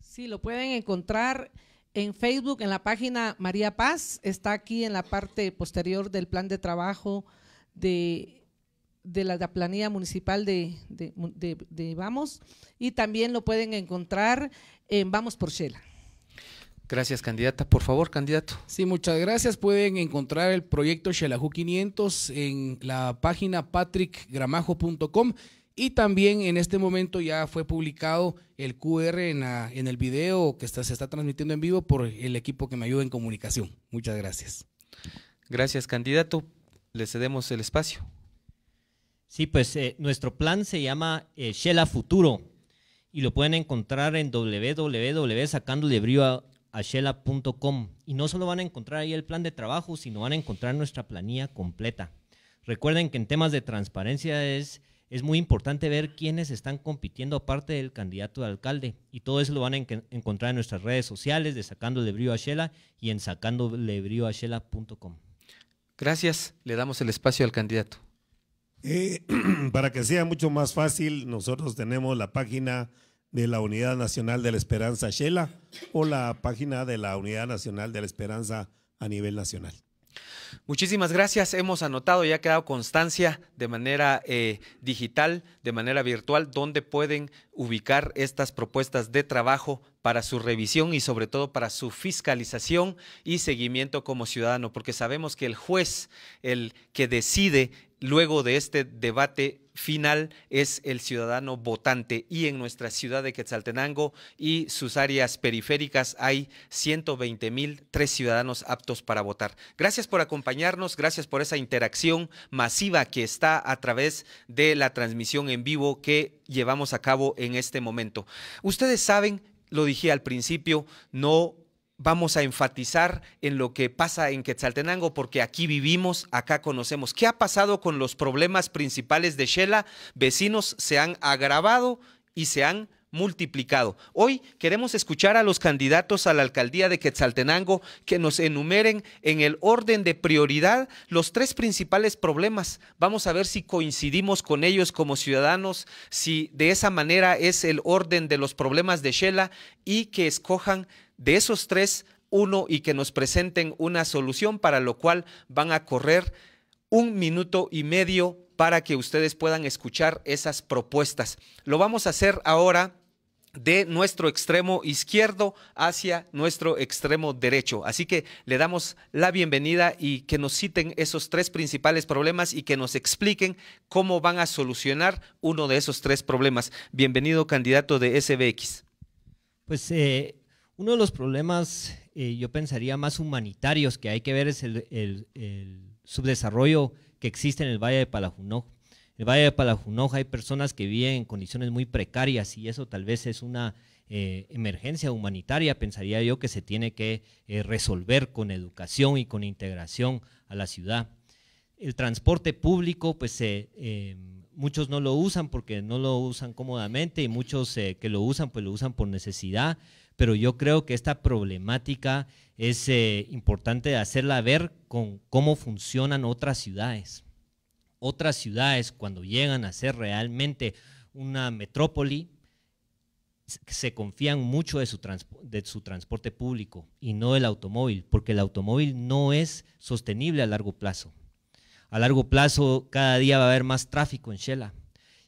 Sí, lo pueden encontrar en Facebook, en la página María Paz. Está aquí en la parte posterior del plan de trabajo de de la, planilla municipal de, Vamos y también lo pueden encontrar en Vamos por Shela. Gracias, candidata. Por favor, candidato. Sí, muchas gracias. Pueden encontrar el proyecto Shelahu 500 en la página patrickgramajo.com y también en este momento ya fue publicado el QR en, el video que se está transmitiendo en vivo por el equipo que me ayuda en comunicación. Muchas gracias. Gracias, candidato. Le cedemos el espacio. Sí, pues eh, nuestro plan se llama eh, Shella Futuro y lo pueden encontrar en www.sacandolebrioashela.com. Y no solo van a encontrar ahí el plan de trabajo, sino van a encontrar nuestra planilla completa. Recuerden que en temas de transparencia es, es muy importante ver quiénes están compitiendo aparte del candidato de alcalde. Y todo eso lo van a encontrar en nuestras redes sociales de Sacando a Shela y en sacandolebrioashela.com. Gracias. Le damos el espacio al candidato. Eh, para que sea mucho más fácil, nosotros tenemos la página de la Unidad Nacional de la Esperanza Shela o la página de la Unidad Nacional de la Esperanza a nivel nacional. Muchísimas gracias. Hemos anotado y ha quedado constancia de manera eh, digital, de manera virtual, donde pueden ubicar estas propuestas de trabajo para su revisión y sobre todo para su fiscalización y seguimiento como ciudadano, porque sabemos que el juez, el que decide luego de este debate final es el ciudadano votante y en nuestra ciudad de Quetzaltenango y sus áreas periféricas hay 120 mil tres ciudadanos aptos para votar. Gracias por acompañarnos, gracias por esa interacción masiva que está a través de la transmisión en vivo que llevamos a cabo en este momento. Ustedes saben, lo dije al principio, no vamos a enfatizar en lo que pasa en Quetzaltenango, porque aquí vivimos, acá conocemos. ¿Qué ha pasado con los problemas principales de Shela? Vecinos se han agravado y se han multiplicado. Hoy queremos escuchar a los candidatos a la alcaldía de Quetzaltenango que nos enumeren en el orden de prioridad los tres principales problemas. Vamos a ver si coincidimos con ellos como ciudadanos, si de esa manera es el orden de los problemas de Shela y que escojan de esos tres uno y que nos presenten una solución para lo cual van a correr un minuto y medio para que ustedes puedan escuchar esas propuestas. Lo vamos a hacer ahora de nuestro extremo izquierdo hacia nuestro extremo derecho. Así que le damos la bienvenida y que nos citen esos tres principales problemas y que nos expliquen cómo van a solucionar uno de esos tres problemas. Bienvenido candidato de SBX. Pues eh, uno de los problemas, eh, yo pensaría, más humanitarios que hay que ver es el, subdesarrollo que existe en el Valle de Palajunoj. En el Valle de Palajunoj hay personas que viven en condiciones muy precarias y eso tal vez es una eh, emergencia humanitaria, pensaría yo, que se tiene que eh, resolver con educación y con integración a la ciudad. El transporte público, pues em, muchos no lo usan porque no lo usan cómodamente y muchos que lo usan, pues lo usan por necesidad pero yo creo que esta problemática es eh, importante hacerla ver con cómo funcionan otras ciudades. Otras ciudades, cuando llegan a ser realmente una metrópoli, se confían mucho de su, de su transporte público y no del automóvil, porque el automóvil no es sostenible a largo plazo. A largo plazo, cada día va a haber más tráfico en Shela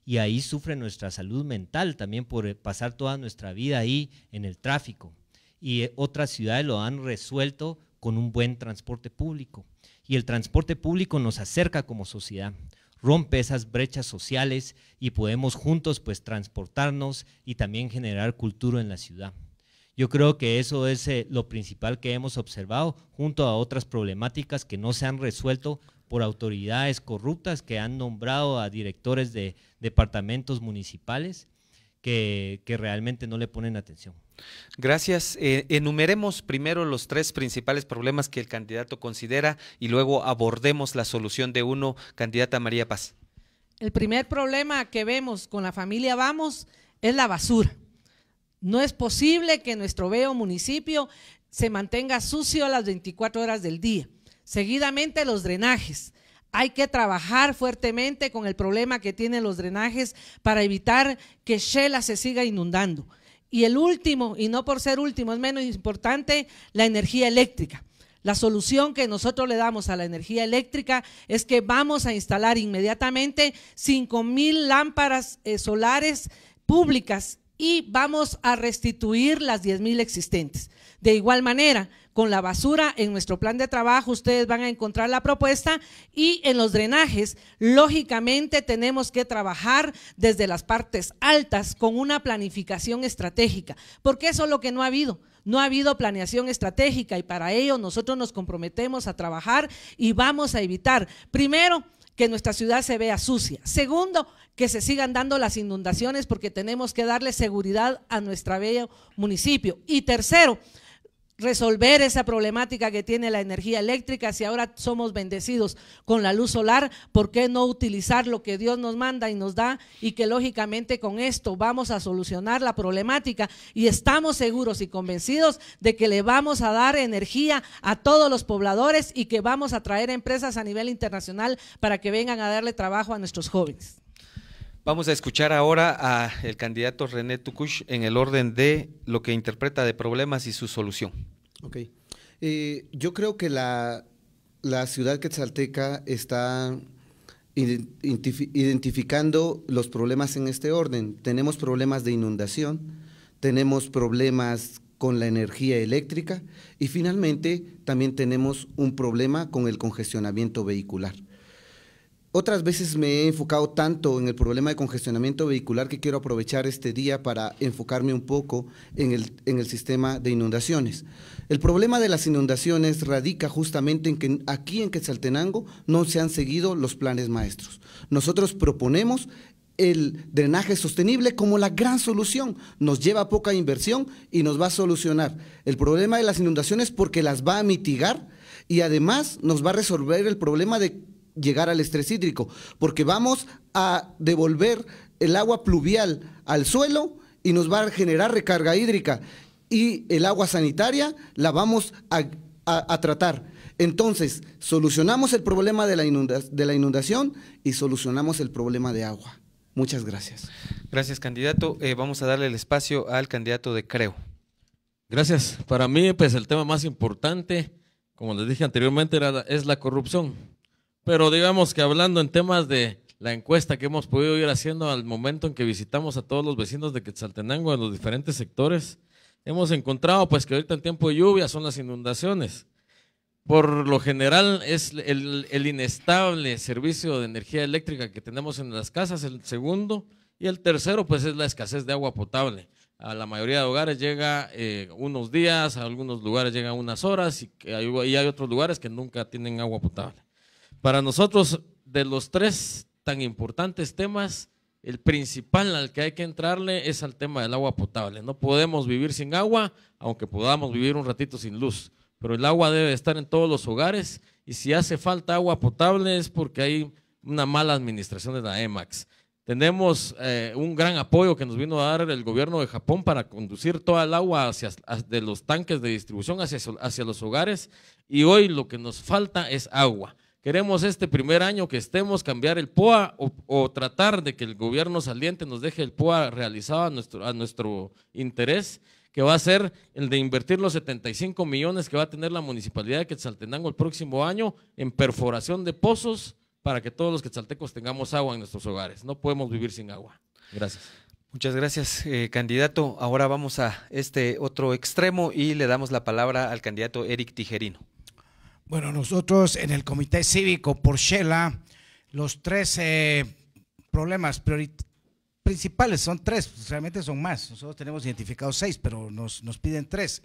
y ahí sufre nuestra salud mental también por eh, pasar toda nuestra vida ahí en el tráfico. Y eh, otras ciudades lo han resuelto con un buen transporte público. Y el transporte público nos acerca como sociedad, rompe esas brechas sociales y podemos juntos pues transportarnos y también generar cultura en la ciudad. Yo creo que eso es eh, lo principal que hemos observado junto a otras problemáticas que no se han resuelto por autoridades corruptas que han nombrado a directores de departamentos municipales que, realmente no le ponen atención. Gracias. Eh, enumeremos primero los tres principales problemas que el candidato considera y luego abordemos la solución de uno, candidata María Paz. El primer problema que vemos con la familia Vamos es la basura. No es posible que nuestro veo municipio se mantenga sucio las 24 horas del día. Seguidamente los drenajes. Hay que trabajar fuertemente con el problema que tienen los drenajes para evitar que Shela se siga inundando. Y el último, y no por ser último, es menos importante, la energía eléctrica. La solución que nosotros le damos a la energía eléctrica es que vamos a instalar inmediatamente 5.000 lámparas eh, solares públicas y vamos a restituir las 10 mil existentes. De igual manera, con la basura en nuestro plan de trabajo ustedes van a encontrar la propuesta y en los drenajes, lógicamente tenemos que trabajar desde las partes altas con una planificación estratégica, porque eso es lo que no ha habido. No ha habido planeación estratégica y para ello nosotros nos comprometemos a trabajar y vamos a evitar, primero, que nuestra ciudad se vea sucia. Segundo, que se sigan dando las inundaciones porque tenemos que darle seguridad a nuestro bello municipio. Y tercero, resolver esa problemática que tiene la energía eléctrica. Si ahora somos bendecidos con la luz solar, ¿por qué no utilizar lo que Dios nos manda y nos da? Y que lógicamente con esto vamos a solucionar la problemática y estamos seguros y convencidos de que le vamos a dar energía a todos los pobladores y que vamos a traer empresas a nivel internacional para que vengan a darle trabajo a nuestros jóvenes. Vamos a escuchar ahora a el candidato René Tucush en el orden de lo que interpreta de problemas y su solución. Ok. Eh, yo creo que la, la ciudad quetzalteca está identificando los problemas en este orden. Tenemos problemas de inundación, tenemos problemas con la energía eléctrica y finalmente también tenemos un problema con el congestionamiento vehicular. Otras veces me he enfocado tanto en el problema de congestionamiento vehicular que quiero aprovechar este día para enfocarme un poco en el, sistema de inundaciones. El problema de las inundaciones radica justamente en que aquí en Quetzaltenango no se han seguido los planes maestros. Nosotros proponemos el drenaje sostenible como la gran solución. Nos lleva poca inversión y nos va a solucionar el problema de las inundaciones porque las va a mitigar y además nos va a resolver el problema de llegar al estrés hídrico, porque vamos a devolver el agua pluvial al suelo y nos va a generar recarga hídrica y el agua sanitaria la vamos a, tratar. Entonces, solucionamos el problema de la, de la inundación y solucionamos el problema de agua. Muchas gracias. Gracias, candidato. Eh, vamos a darle el espacio al candidato de Creo. Gracias. Para mí, pues el tema más importante, como les dije anteriormente, es la corrupción. Pero digamos que hablando en temas de la encuesta que hemos podido ir haciendo al momento en que visitamos a todos los vecinos de Quetzaltenango en los diferentes sectores, hemos encontrado pues que ahorita en tiempo de lluvia son las inundaciones. Por lo general es el, inestable servicio de energía eléctrica que tenemos en las casas, el segundo, y el tercero pues es la escasez de agua potable a la mayoría de hogares llega eh, unos días, a algunos lugares llega unas horas y, y hay otros lugares que nunca tienen agua potable. Para nosotros, de los tres tan importantes temas, el principal al que hay que entrarle es al tema del agua potable. No podemos vivir sin agua, aunque podamos vivir un ratito sin luz, pero el agua debe estar en todos los hogares y si hace falta agua potable es porque hay una mala administración de la EMAX. Tenemos eh, un gran apoyo que nos vino a dar el gobierno de Japón para conducir toda el agua hacia, de los tanques de distribución hacia, hacia los hogares y hoy lo que nos falta es agua. Queremos este primer año que estemos cambiar el POA o, tratar de que el gobierno saliente nos deje el POA realizado a nuestro, a nuestro interés, que va a ser el de invertir los 75 millones que va a tener la municipalidad de Quetzaltenango el próximo año en perforación de pozos para que todos los quetzaltecos tengamos agua en nuestros hogares. No podemos vivir sin agua. Gracias. Muchas gracias, eh, candidato. Ahora vamos a este otro extremo y le damos la palabra al candidato Eric Tijerino. Bueno, nosotros en el Comité Cívico por Shela, los tres eh, problemas principales son tres, pues, realmente son más. Nosotros tenemos identificados seis, pero nos, nos piden tres.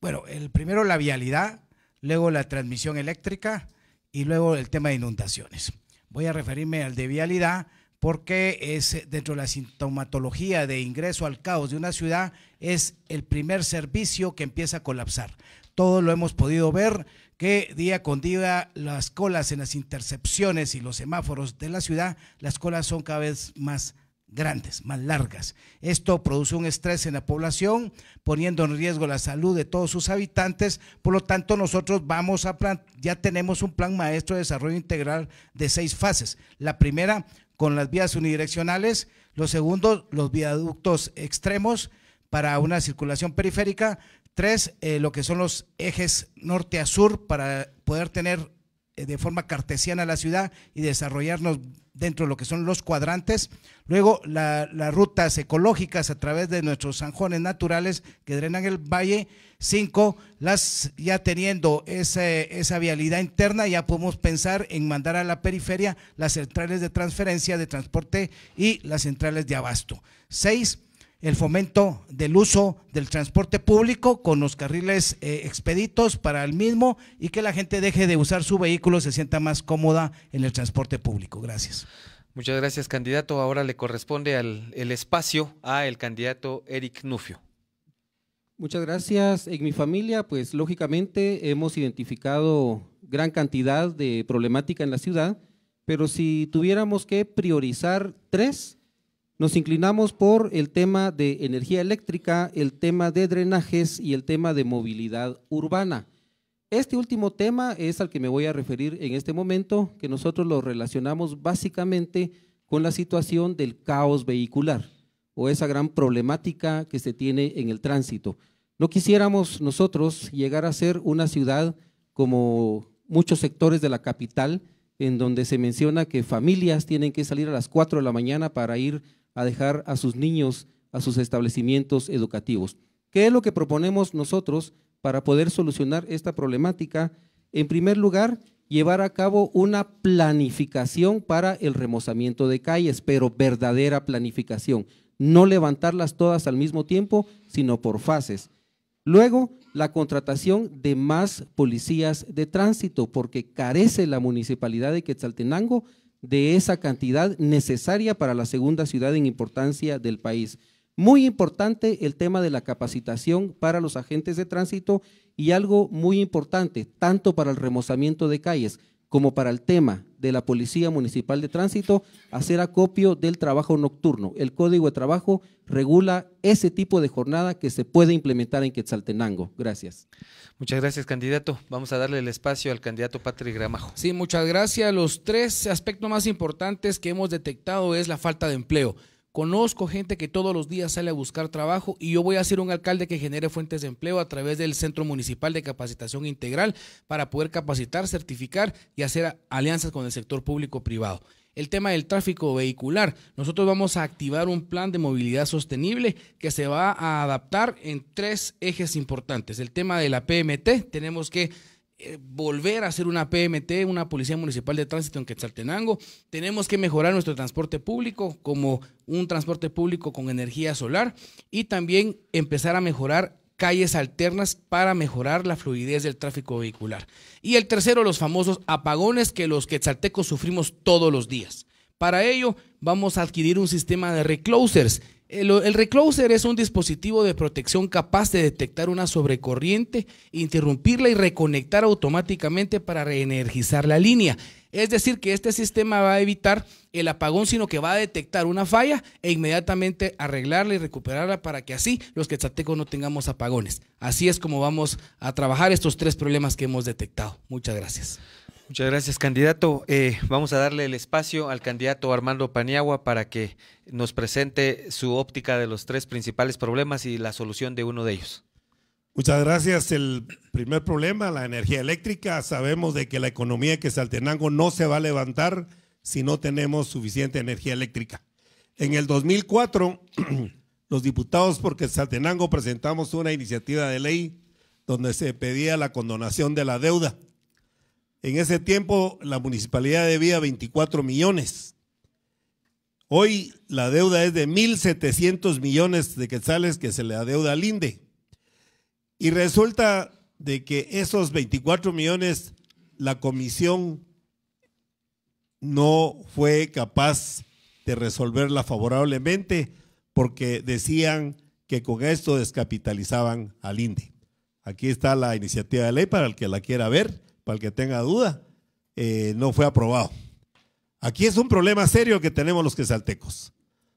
Bueno, el primero la vialidad, luego la transmisión eléctrica y luego el tema de inundaciones. Voy a referirme al de vialidad porque es eh, dentro de la sintomatología de ingreso al caos de una ciudad, es el primer servicio que empieza a colapsar. Todo lo hemos podido ver, que día con día las colas en las intercepciones y los semáforos de la ciudad, las colas son cada vez más grandes, más largas. Esto produce un estrés en la población, poniendo en riesgo la salud de todos sus habitantes. Por lo tanto, nosotros vamos a plan, ya tenemos un plan maestro de desarrollo integral de seis fases. La primera con las vías unidireccionales, lo segundo los viaductos extremos para una circulación periférica, Tres, eh, lo que son los ejes norte a sur para poder tener eh, de forma cartesiana la ciudad y desarrollarnos dentro de lo que son los cuadrantes. Luego, las rutas ecológicas a través de nuestros zanjones naturales que drenan el valle. Cinco, las, ya teniendo esa vialidad interna, ya podemos pensar en mandar a la periferia las centrales de transferencia de transporte y las centrales de abasto. Seis, el fomento del uso del transporte público con los carriles eh, expeditos para el mismo y que la gente deje de usar su vehículo, se sienta más cómoda en el transporte público. Gracias. Muchas gracias, candidato. Ahora le corresponde el espacio a candidato Eric Nufio. Muchas gracias. En mi familia, pues lógicamente hemos identificado gran cantidad de problemática en la ciudad, pero si tuviéramos que priorizar tres, nos inclinamos por el tema de energía eléctrica, el tema de drenajes y el tema de movilidad urbana. Este último tema es al que me voy a referir en este momento, que nosotros lo relacionamos básicamente con la situación del caos vehicular o esa gran problemática que se tiene en el tránsito. No quisiéramos nosotros llegar a ser una ciudad como muchos sectores de la capital, en donde se menciona que familias tienen que salir a las 4 de la mañana para ir a dejar a sus niños a sus establecimientos educativos. ¿Qué es lo que proponemos nosotros para poder solucionar esta problemática? En primer lugar, llevar a cabo una planificación para el remozamiento de calles, pero verdadera planificación. No levantarlas todas al mismo tiempo, sino por fases. Luego, la contratación de más policías de tránsito, porque carece la municipalidad de Quetzaltenango de esa cantidad necesaria para la segunda ciudad en importancia del país. Muy importante el tema de la capacitación para los agentes de tránsito y algo muy importante, tanto para el remozamiento de calles como para el tema de la Policía Municipal de Tránsito hacer acopio del trabajo nocturno. El Código de Trabajo regula ese tipo de jornada que se puede implementar en Quetzaltenango. Gracias. Muchas gracias, candidato. Vamos a darle el espacio al candidato Patrick Gramajo. Sí, muchas gracias. Los tres aspectos más importantes que hemos detectado es la falta de empleo. Conozco gente que todos los días sale a buscar trabajo y yo voy a ser un alcalde que genere fuentes de empleo a través del Centro Municipal de Capacitación Integral para poder capacitar, certificar y hacer alianzas con el sector público-privado el tema del tráfico vehicular. Nosotros vamos a activar un plan de movilidad sostenible que se va a adaptar en tres ejes importantes. El tema de la PMT, tenemos que eh, volver a hacer una PMT, una Policía Municipal de Tránsito en Quetzaltenango. Tenemos que mejorar nuestro transporte público como un transporte público con energía solar y también empezar a mejorar calles alternas para mejorar la fluidez del tráfico vehicular. Y el tercero, los famosos apagones que los quetzaltecos sufrimos todos los días. Para ello, vamos a adquirir un sistema de reclosers el, recloser es un dispositivo de protección capaz de detectar una sobrecorriente, interrumpirla y reconectar automáticamente para reenergizar la línea. Es decir, que este sistema va a evitar el apagón, sino que va a detectar una falla e inmediatamente arreglarla y recuperarla para que así los quetzaltecos no tengamos apagones. Así es como vamos a trabajar estos tres problemas que hemos detectado. Muchas gracias. Muchas gracias, candidato. Eh, vamos a darle el espacio al candidato Armando Paniagua para que nos presente su óptica de los tres principales problemas y la solución de uno de ellos. Muchas gracias. El primer problema, la energía eléctrica. Sabemos de que la economía de Saltenango no se va a levantar si no tenemos suficiente energía eléctrica. En el 2004, los diputados por Quesaltenango presentamos una iniciativa de ley donde se pedía la condonación de la deuda. En ese tiempo, la municipalidad debía 24 millones Hoy la deuda es de 1.700 millones de quetzales que se le adeuda al INDE. Y resulta de que esos 24 millones la comisión no fue capaz de resolverla favorablemente porque decían que con esto descapitalizaban al INDE. Aquí está la iniciativa de ley para el que la quiera ver, para el que tenga duda. Eh, no fue aprobado. Aquí es un problema serio que tenemos los quesaltecos,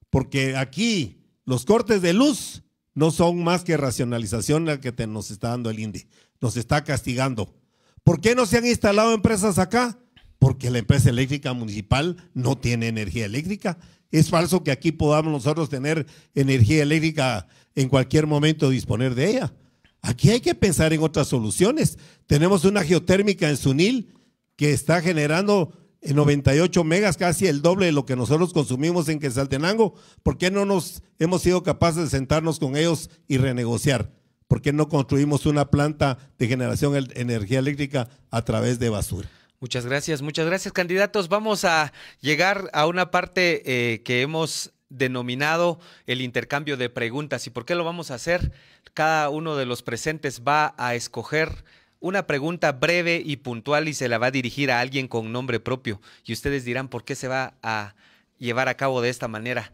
porque aquí los cortes de luz no son más que racionalización la que nos está dando el INDE, nos está castigando. ¿Por qué no se han instalado empresas acá? Porque la empresa eléctrica municipal no tiene energía eléctrica. Es falso que aquí podamos nosotros tener energía eléctrica en cualquier momento disponer de ella. Aquí hay que pensar en otras soluciones. Tenemos una geotérmica en Sunil que está generando en 98 megas, casi el doble de lo que nosotros consumimos en Quetzaltenango. ¿Por qué no nos hemos sido capaces de sentarnos con ellos y renegociar? ¿Por qué no construimos una planta de generación de energía eléctrica a través de basura? Muchas gracias, muchas gracias candidatos. Vamos a llegar a una parte eh, que hemos denominado el intercambio de preguntas. ¿Y por qué lo vamos a hacer? Cada uno de los presentes va a escoger una pregunta breve y puntual y se la va a dirigir a alguien con nombre propio. Y ustedes dirán por qué se va a llevar a cabo de esta manera.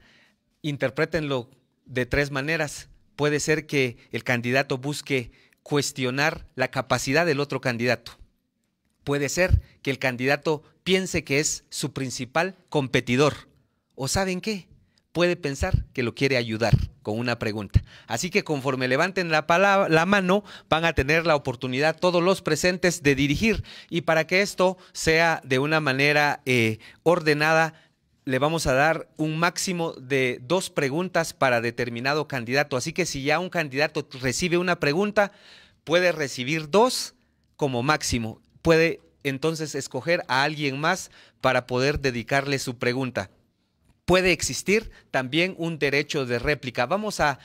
Interprétenlo de tres maneras. Puede ser que el candidato busque cuestionar la capacidad del otro candidato. Puede ser que el candidato piense que es su principal competidor. ¿O saben qué? puede pensar que lo quiere ayudar con una pregunta. Así que conforme levanten la, mano, van a tener la oportunidad todos los presentes de dirigir. Y para que esto sea de una manera eh, ordenada, le vamos a dar un máximo de dos preguntas para determinado candidato. Así que si ya un candidato recibe una pregunta, puede recibir dos como máximo. Puede entonces escoger a alguien más para poder dedicarle su pregunta puede existir también un derecho de réplica. Vamos a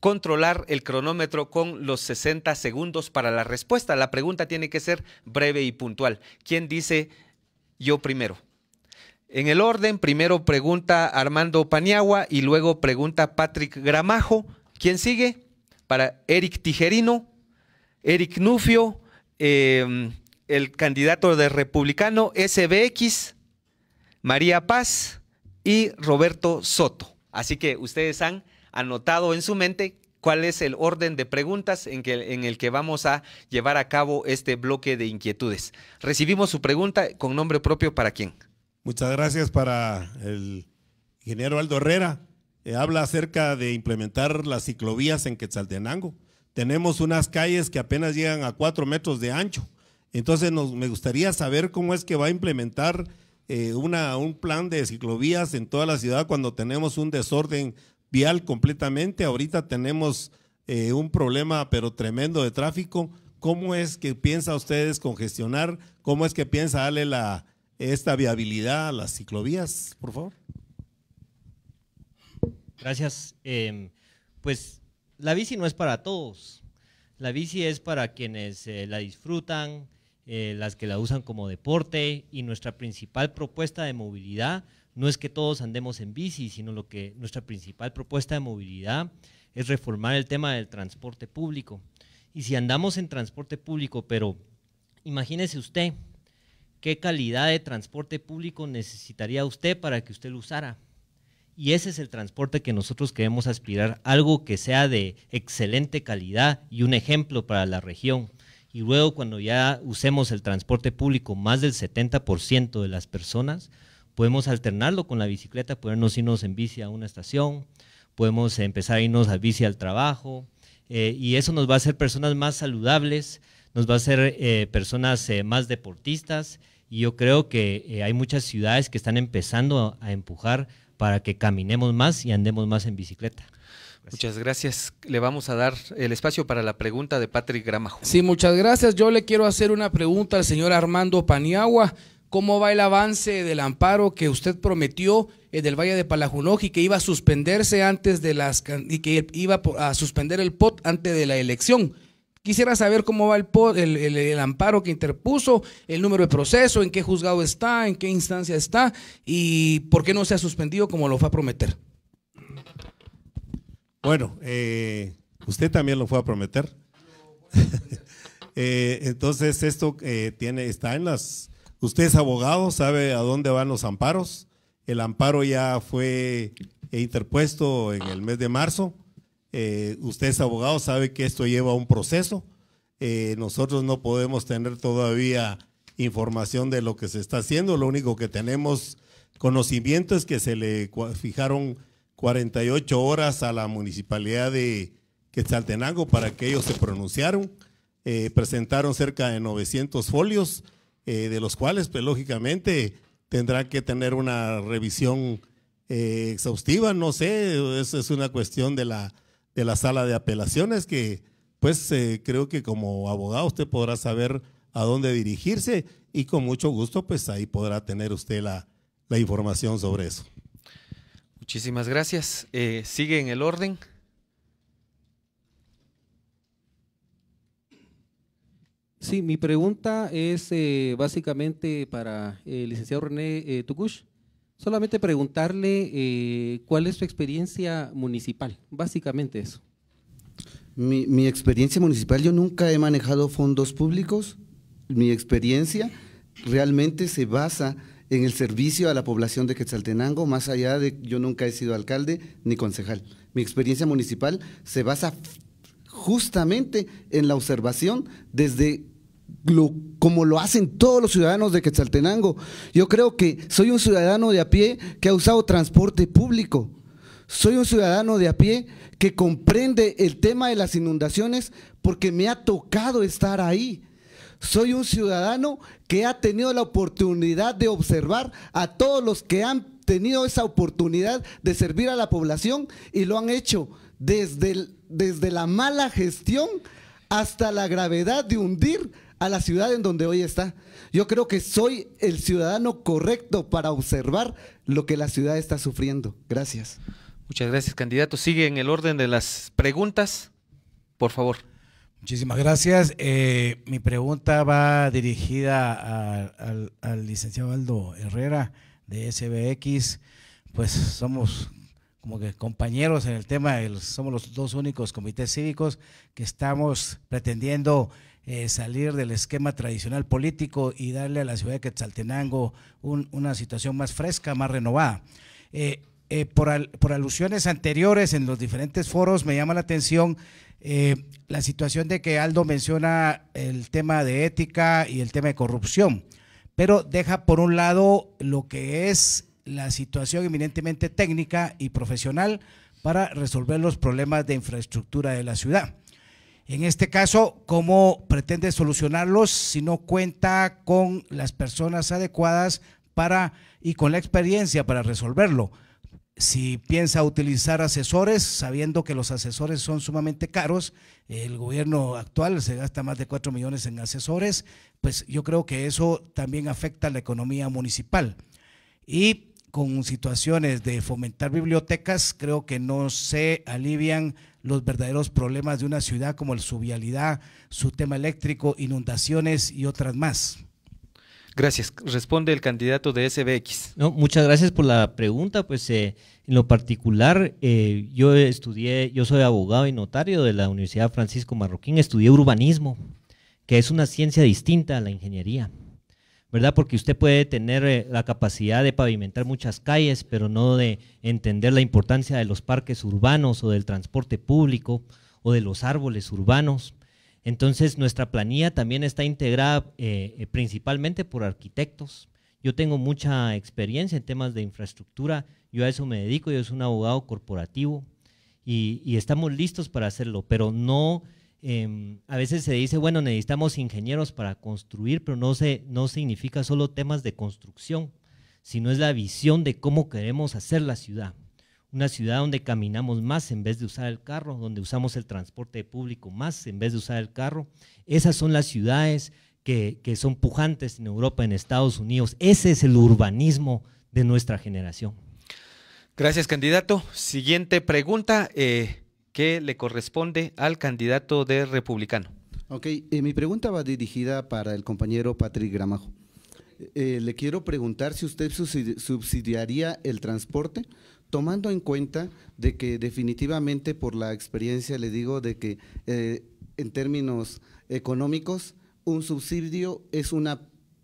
controlar el cronómetro con los 60 segundos para la respuesta. La pregunta tiene que ser breve y puntual. ¿Quién dice yo primero? En el orden, primero pregunta Armando Paniagua y luego pregunta Patrick Gramajo. ¿Quién sigue? Para Eric Tijerino, Eric Nufio, em, el candidato de republicano, SBX, María Paz, y Roberto Soto. Así que ustedes han anotado en su mente cuál es el orden de preguntas en, que, en, el que vamos a llevar a cabo este bloque de inquietudes. Recibimos su pregunta con nombre propio para quién. Muchas gracias para el ingeniero Aldo Herrera. Eh, habla acerca de implementar las ciclovías en Quetzaltenango. Tenemos unas calles que apenas llegan a cuatro metros de ancho. Entonces me gustaría saber cómo es que va a implementar eh, una, un plan de ciclovías en toda la ciudad cuando tenemos un desorden vial completamente. Ahorita tenemos eh, un problema, pero tremendo, de tráfico. ¿Cómo es que piensa ustedes congestionar ¿Cómo es que piensa darle la, esta viabilidad a las ciclovías, por favor? Gracias. Em, pues la bici no es para todos. La bici es para quienes eh, la disfrutan, eh, las que la usan como deporte y nuestra principal propuesta de movilidad no es que todos andemos en bici, sino lo que nuestra principal propuesta de movilidad es reformar el tema del transporte público. Y si andamos en transporte público, pero imagínese usted, ¿qué calidad de transporte público necesitaría usted para que usted lo usara? Y ese es el transporte que nosotros queremos aspirar, algo que sea de excelente calidad y un ejemplo para la región y luego cuando ya usemos el transporte público, más del 70% de las personas, podemos alternarlo con la bicicleta, podernos irnos en bici a una estación, podemos empezar a irnos a bici al trabajo, eh, y eso nos va a hacer personas más saludables, nos va a hacer eh, personas eh, más deportistas, y yo creo que hay muchas ciudades que están empezando a empujar para que caminemos más y andemos más en bicicleta. Muchas gracias. Le vamos a dar el espacio para la pregunta de Patrick Gramajo. Sí, muchas gracias. Yo le quiero hacer una pregunta al señor Armando Paniagua. ¿Cómo va el avance del amparo que usted prometió en el Valle de Palajunoji y que iba a suspenderse antes de las y que iba a suspender el POT antes de la elección? Quisiera saber cómo va el, el, amparo que interpuso, el número de proceso, en qué juzgado está, en qué instancia está y por qué no se ha suspendido como lo fue a prometer. Bueno, eh, usted también lo fue a prometer. Eh, entonces, esto eh, tiene, está en las. Usted es abogado, sabe a dónde van los amparos. El amparo ya fue interpuesto en el mes de marzo. usted es abogado, sabe que esto lleva a un proceso. nosotros no podemos tener todavía información de lo que se está haciendo. Lo único que tenemos conocimiento es que se le fijaron 48 horas a la municipalidad de Quetzaltenango para que ellos se pronunciaron. Eh, presentaron cerca de 900 folios, eh, de los cuales, pues lógicamente, tendrá que tener una revisión eh, exhaustiva. No sé, eso es una cuestión de la, de la sala de apelaciones que, pues, creo que como abogado usted podrá saber a dónde dirigirse y con mucho gusto, pues ahí podrá tener usted la, la información sobre eso. Muchísimas gracias. Eh, sigue en el orden. Sí, mi pregunta es eh, básicamente para eh, el licenciado René Tucuch. Solamente preguntarle cuál es su experiencia municipal, básicamente eso. Mi, mi experiencia municipal, yo nunca he manejado fondos públicos. Mi experiencia realmente se basa en el servicio a la población de Quetzaltenango, más allá de yo nunca he sido alcalde ni concejal. Mi experiencia municipal se basa justamente en la observación desde como lo hacen todos los ciudadanos de Quetzaltenango. Yo creo que soy un ciudadano de a pie que ha usado transporte público. Soy un ciudadano de a pie que comprende el tema de las inundaciones porque me ha tocado estar ahí. Soy un ciudadano que ha tenido la oportunidad de observar a todos los que han tenido esa oportunidad de servir a la población y lo han hecho desde, desde la mala gestión hasta la gravedad de hundir a la ciudad en donde hoy está. Yo creo que soy el ciudadano correcto para observar lo que la ciudad está sufriendo. Gracias. Muchas gracias, candidato. Sigue en el orden de las preguntas, por favor. Muchísimas gracias. Eh, mi pregunta va dirigida al, licenciado Aldo Herrera de SBX. Pues somos como que compañeros en el tema, somos los dos únicos comités cívicos que estamos pretendiendo eh, salir del esquema tradicional político y darle a la ciudad de Quetzaltenango una situación más fresca, más renovada. Eh, por, por alusiones anteriores en los diferentes foros me llama la atención eh, la situación de que Aldo menciona el tema de ética y el tema de corrupción, pero deja por un lado lo que es la situación eminentemente técnica y profesional para resolver los problemas de infraestructura de la ciudad. En este caso, ¿cómo pretende solucionarlos si no cuenta con las personas adecuadas para y con la experiencia para resolverlo? si piensa utilizar asesores, sabiendo que los asesores son sumamente caros, el gobierno actual se gasta más de 4 millones en asesores, pues yo creo que eso también afecta a la economía municipal. Y con situaciones de fomentar bibliotecas, creo que no se alivian los verdaderos problemas de una ciudad como el, su vialidad, su tema eléctrico, inundaciones y otras más. Gracias. Responde el candidato de SBX. No, muchas gracias por la pregunta. Pues eh, en lo particular, eh, yo estudié, yo soy abogado y notario de la Universidad Francisco Marroquín, estudié urbanismo, que es una ciencia distinta a la ingeniería. ¿Verdad? Porque usted puede tener eh, la capacidad de pavimentar muchas calles, pero no de entender la importancia de los parques urbanos o del transporte público o de los árboles urbanos. Entonces, nuestra planilla también está integrada eh, principalmente por arquitectos. Yo tengo mucha experiencia en temas de infraestructura, yo a eso me dedico, yo soy un abogado corporativo y, estamos listos para hacerlo, pero no, em, a veces se dice, bueno, necesitamos ingenieros para construir, pero no, se, no significa solo temas de construcción, sino es la visión de cómo queremos hacer la ciudad una ciudad donde caminamos más en vez de usar el carro, donde usamos el transporte público más en vez de usar el carro. Esas son las ciudades que, son pujantes en Europa, en Estados Unidos. Ese es el urbanismo de nuestra generación. Gracias, candidato. Siguiente pregunta eh, que le corresponde al candidato de republicano. Ok, eh, mi pregunta va dirigida para el compañero Patrick Gramajo. Eh, le quiero preguntar si usted subsidiaría el transporte tomando en cuenta de que definitivamente por la experiencia le digo de que eh, en términos económicos un subsidio es una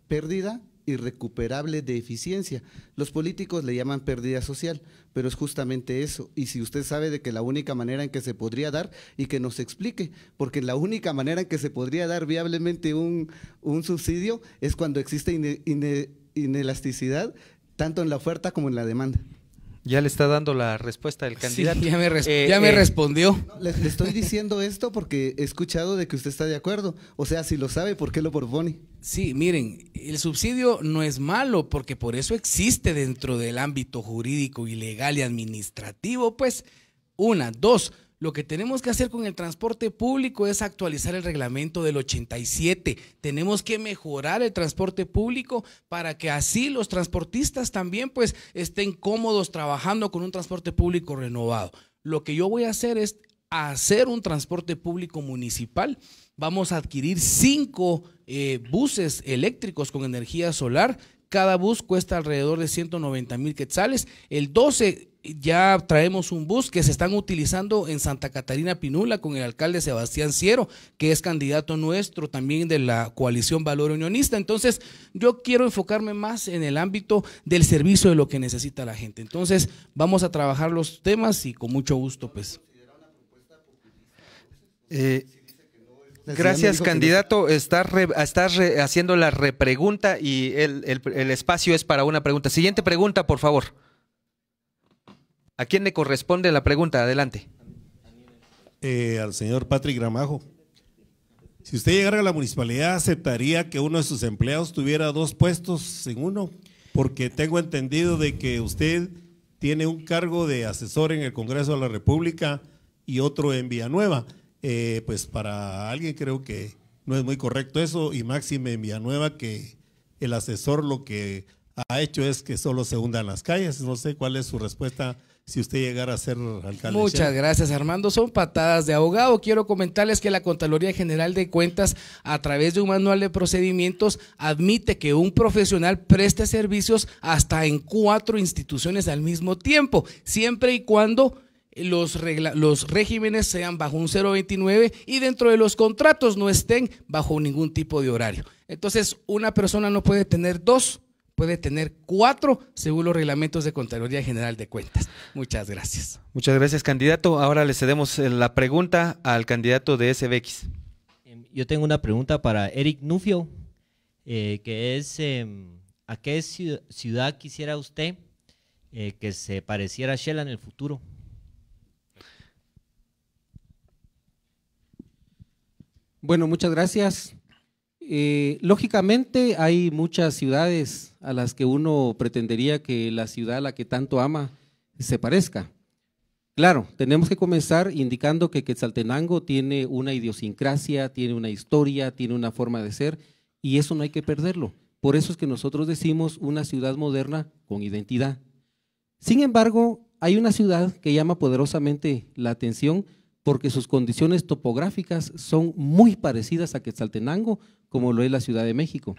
pérdida irrecuperable de eficiencia. Los políticos le llaman pérdida social, pero es justamente eso. Y si usted sabe de que la única manera en que se podría dar y que nos explique, porque la única manera en que se podría dar viablemente un, subsidio es cuando existe inelasticidad tanto en la oferta como en la demanda. Ya le está dando la respuesta el candidato. Sí, ya me, eh, eh, respondió. Le, estoy diciendo esto porque he escuchado de que usted está de acuerdo. O sea, si lo sabe, ¿por qué lo propone? Sí, miren, el subsidio no es malo porque por eso existe dentro del ámbito jurídico y legal y administrativo, pues, una, dos, lo que tenemos que hacer con el transporte público es actualizar el reglamento del 87. Tenemos que mejorar el transporte público para que así los transportistas también pues estén cómodos trabajando con un transporte público renovado. Lo que yo voy a hacer es hacer un transporte público municipal. Vamos a adquirir cinco eh, buses eléctricos con energía solar cada bus cuesta alrededor de 190 mil quetzales. El 12 ya traemos un bus que se están utilizando en Santa Catarina Pinula con el alcalde Sebastián Ciero, que es candidato nuestro también de la coalición Valor Unionista. Entonces, yo quiero enfocarme más en el ámbito del servicio de lo que necesita la gente. Entonces, vamos a trabajar los temas y con mucho gusto, pues. Eh, gracias, candidato. Estás, haciendo la repregunta y el espacio es para una pregunta. Siguiente pregunta, por favor. ¿A quién le corresponde la pregunta? Adelante. Eh, al señor Patrick Gramajo. Si usted llegara a la municipalidad, ¿aceptaría que uno de sus empleados tuviera dos puestos en uno? Porque tengo entendido de que usted tiene un cargo de asesor en el Congreso de la República y otro en Villanueva. Eh, pues para alguien creo que no es muy correcto eso, y máxime en Villanueva que el asesor lo que ha hecho es que solo se hundan las calles. No sé cuál es su respuesta si usted llegara a ser alcalde. Muchas gracias, Armando. Son patadas de abogado. Quiero comentarles que la Contraloría General de Cuentas, a través de un manual de procedimientos, admite que un profesional preste servicios hasta en cuatro instituciones al mismo tiempo, siempre y cuando los, los regímenes sean bajo un 029 y dentro de los contratos no estén bajo ningún tipo de horario. Entonces, una persona no puede tener dos puede tener cuatro según los reglamentos de Contraloría General de Cuentas. Muchas gracias. Muchas gracias, candidato. Ahora le cedemos eh, la pregunta al candidato de SBX. Em, yo tengo una pregunta para Eric Nufio, eh, que es, em, ¿a qué ciudad quisiera usted eh, que se pareciera a Shell en el futuro? Bueno, muchas gracias. Eh, lógicamente hay muchas ciudades a las que uno pretendería que la ciudad a la que tanto ama se parezca. Claro, tenemos que comenzar indicando que Quetzaltenango tiene una idiosincrasia, tiene una historia, tiene una forma de ser y eso no hay que perderlo. Por eso es que nosotros decimos una ciudad moderna con identidad. Sin embargo, hay una ciudad que llama poderosamente la atención porque sus condiciones topográficas son muy parecidas a Quetzaltenango, como lo es la Ciudad de México.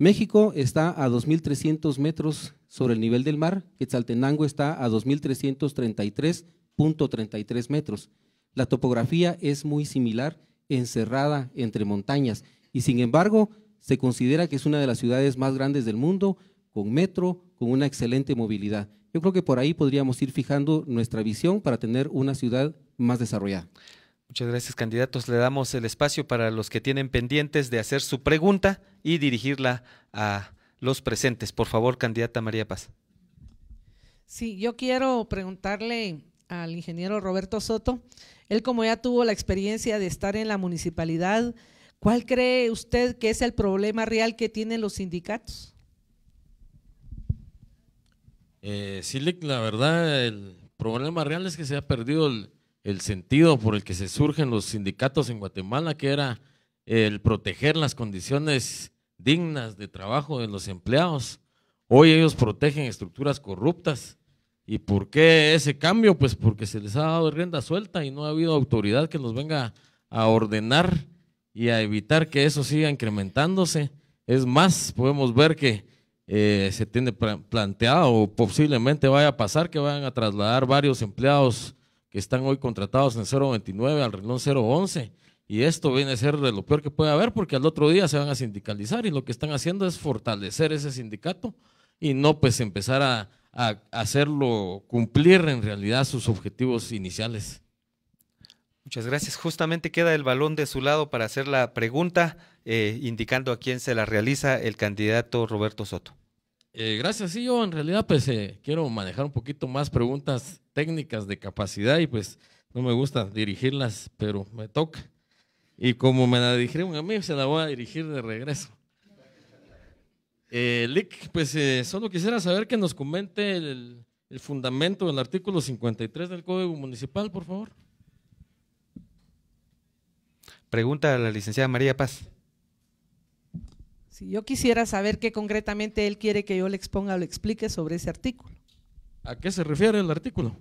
México está a 2.300 metros sobre el nivel del mar, Quetzaltenango está a 2.333.33 metros. La topografía es muy similar, encerrada entre montañas, y sin embargo se considera que es una de las ciudades más grandes del mundo, con metro, con una excelente movilidad. Yo creo que por ahí podríamos ir fijando nuestra visión para tener una ciudad más desarrollada. Muchas gracias, candidatos. Le damos el espacio para los que tienen pendientes de hacer su pregunta y dirigirla a los presentes. Por favor, candidata María Paz. Sí, yo quiero preguntarle al ingeniero Roberto Soto, él como ya tuvo la experiencia de estar en la municipalidad, ¿cuál cree usted que es el problema real que tienen los sindicatos? Eh, sí, la verdad, el problema real es que se ha perdido el, el sentido por el que se surgen los sindicatos en Guatemala, que era el proteger las condiciones dignas de trabajo de los empleados. Hoy ellos protegen estructuras corruptas. ¿Y por qué ese cambio? Pues porque se les ha dado rienda suelta y no ha habido autoridad que los venga a ordenar y a evitar que eso siga incrementándose. Es más, podemos ver que eh, se tiene planteado o posiblemente vaya a pasar que vayan a trasladar varios empleados están hoy contratados en 0.29 al renglón 0.11. Y esto viene a ser de lo peor que puede haber porque al otro día se van a sindicalizar y lo que están haciendo es fortalecer ese sindicato y no pues empezar a, hacerlo cumplir en realidad sus objetivos iniciales. Muchas gracias. Justamente queda el balón de su lado para hacer la pregunta, eh, indicando a quién se la realiza el candidato Roberto Soto. Eh, gracias, sí, yo en realidad pues eh, quiero manejar un poquito más preguntas técnicas de capacidad y pues no me gusta dirigirlas, pero me toca. Y como me la dijeron a mí, se la voy a dirigir de regreso. Eh, Lick, pues solo quisiera saber que nos comente el, el, fundamento del artículo 53 del Código Municipal, por favor. Pregunta a la licenciada María Paz yo quisiera saber qué concretamente él quiere que yo le exponga o le explique sobre ese artículo. ¿A qué se refiere el artículo?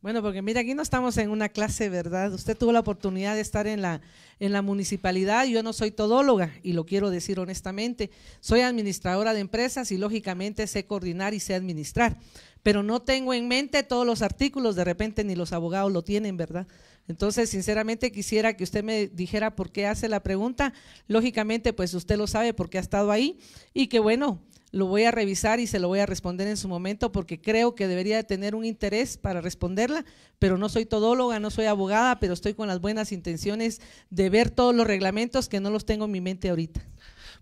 Bueno, porque mira, aquí no estamos en una clase, ¿verdad? Usted tuvo la oportunidad de estar en la, en la municipalidad, yo no soy todóloga y lo quiero decir honestamente, soy administradora de empresas y lógicamente sé coordinar y sé administrar pero no tengo en mente todos los artículos, de repente ni los abogados lo tienen, ¿verdad? Entonces, sinceramente quisiera que usted me dijera por qué hace la pregunta. Lógicamente, pues usted lo sabe porque ha estado ahí y que bueno, lo voy a revisar y se lo voy a responder en su momento porque creo que debería de tener un interés para responderla, pero no soy todóloga, no soy abogada, pero estoy con las buenas intenciones de ver todos los reglamentos que no los tengo en mi mente ahorita.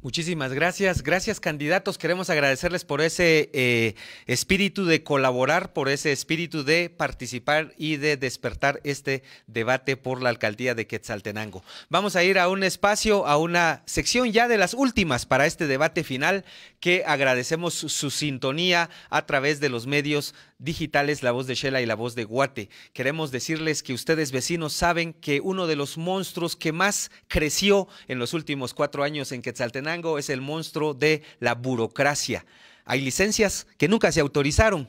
Muchísimas gracias. Gracias, candidatos. Queremos agradecerles por ese eh, espíritu de colaborar, por ese espíritu de participar y de despertar este debate por la alcaldía de Quetzaltenango. Vamos a ir a un espacio, a una sección ya de las últimas para este debate final, que agradecemos su, su sintonía a través de los medios digitales, la voz de Shela y la voz de Guate. Queremos decirles que ustedes vecinos saben que uno de los monstruos que más creció en los últimos cuatro años en Quetzaltenango es el monstruo de la burocracia. Hay licencias que nunca se autorizaron,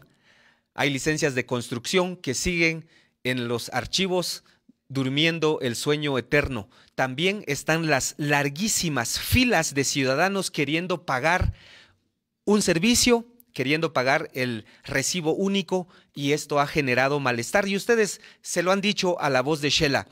hay licencias de construcción que siguen en los archivos durmiendo el sueño eterno. También están las larguísimas filas de ciudadanos queriendo pagar un servicio queriendo pagar el recibo único y esto ha generado malestar. Y ustedes se lo han dicho a la voz de Shela.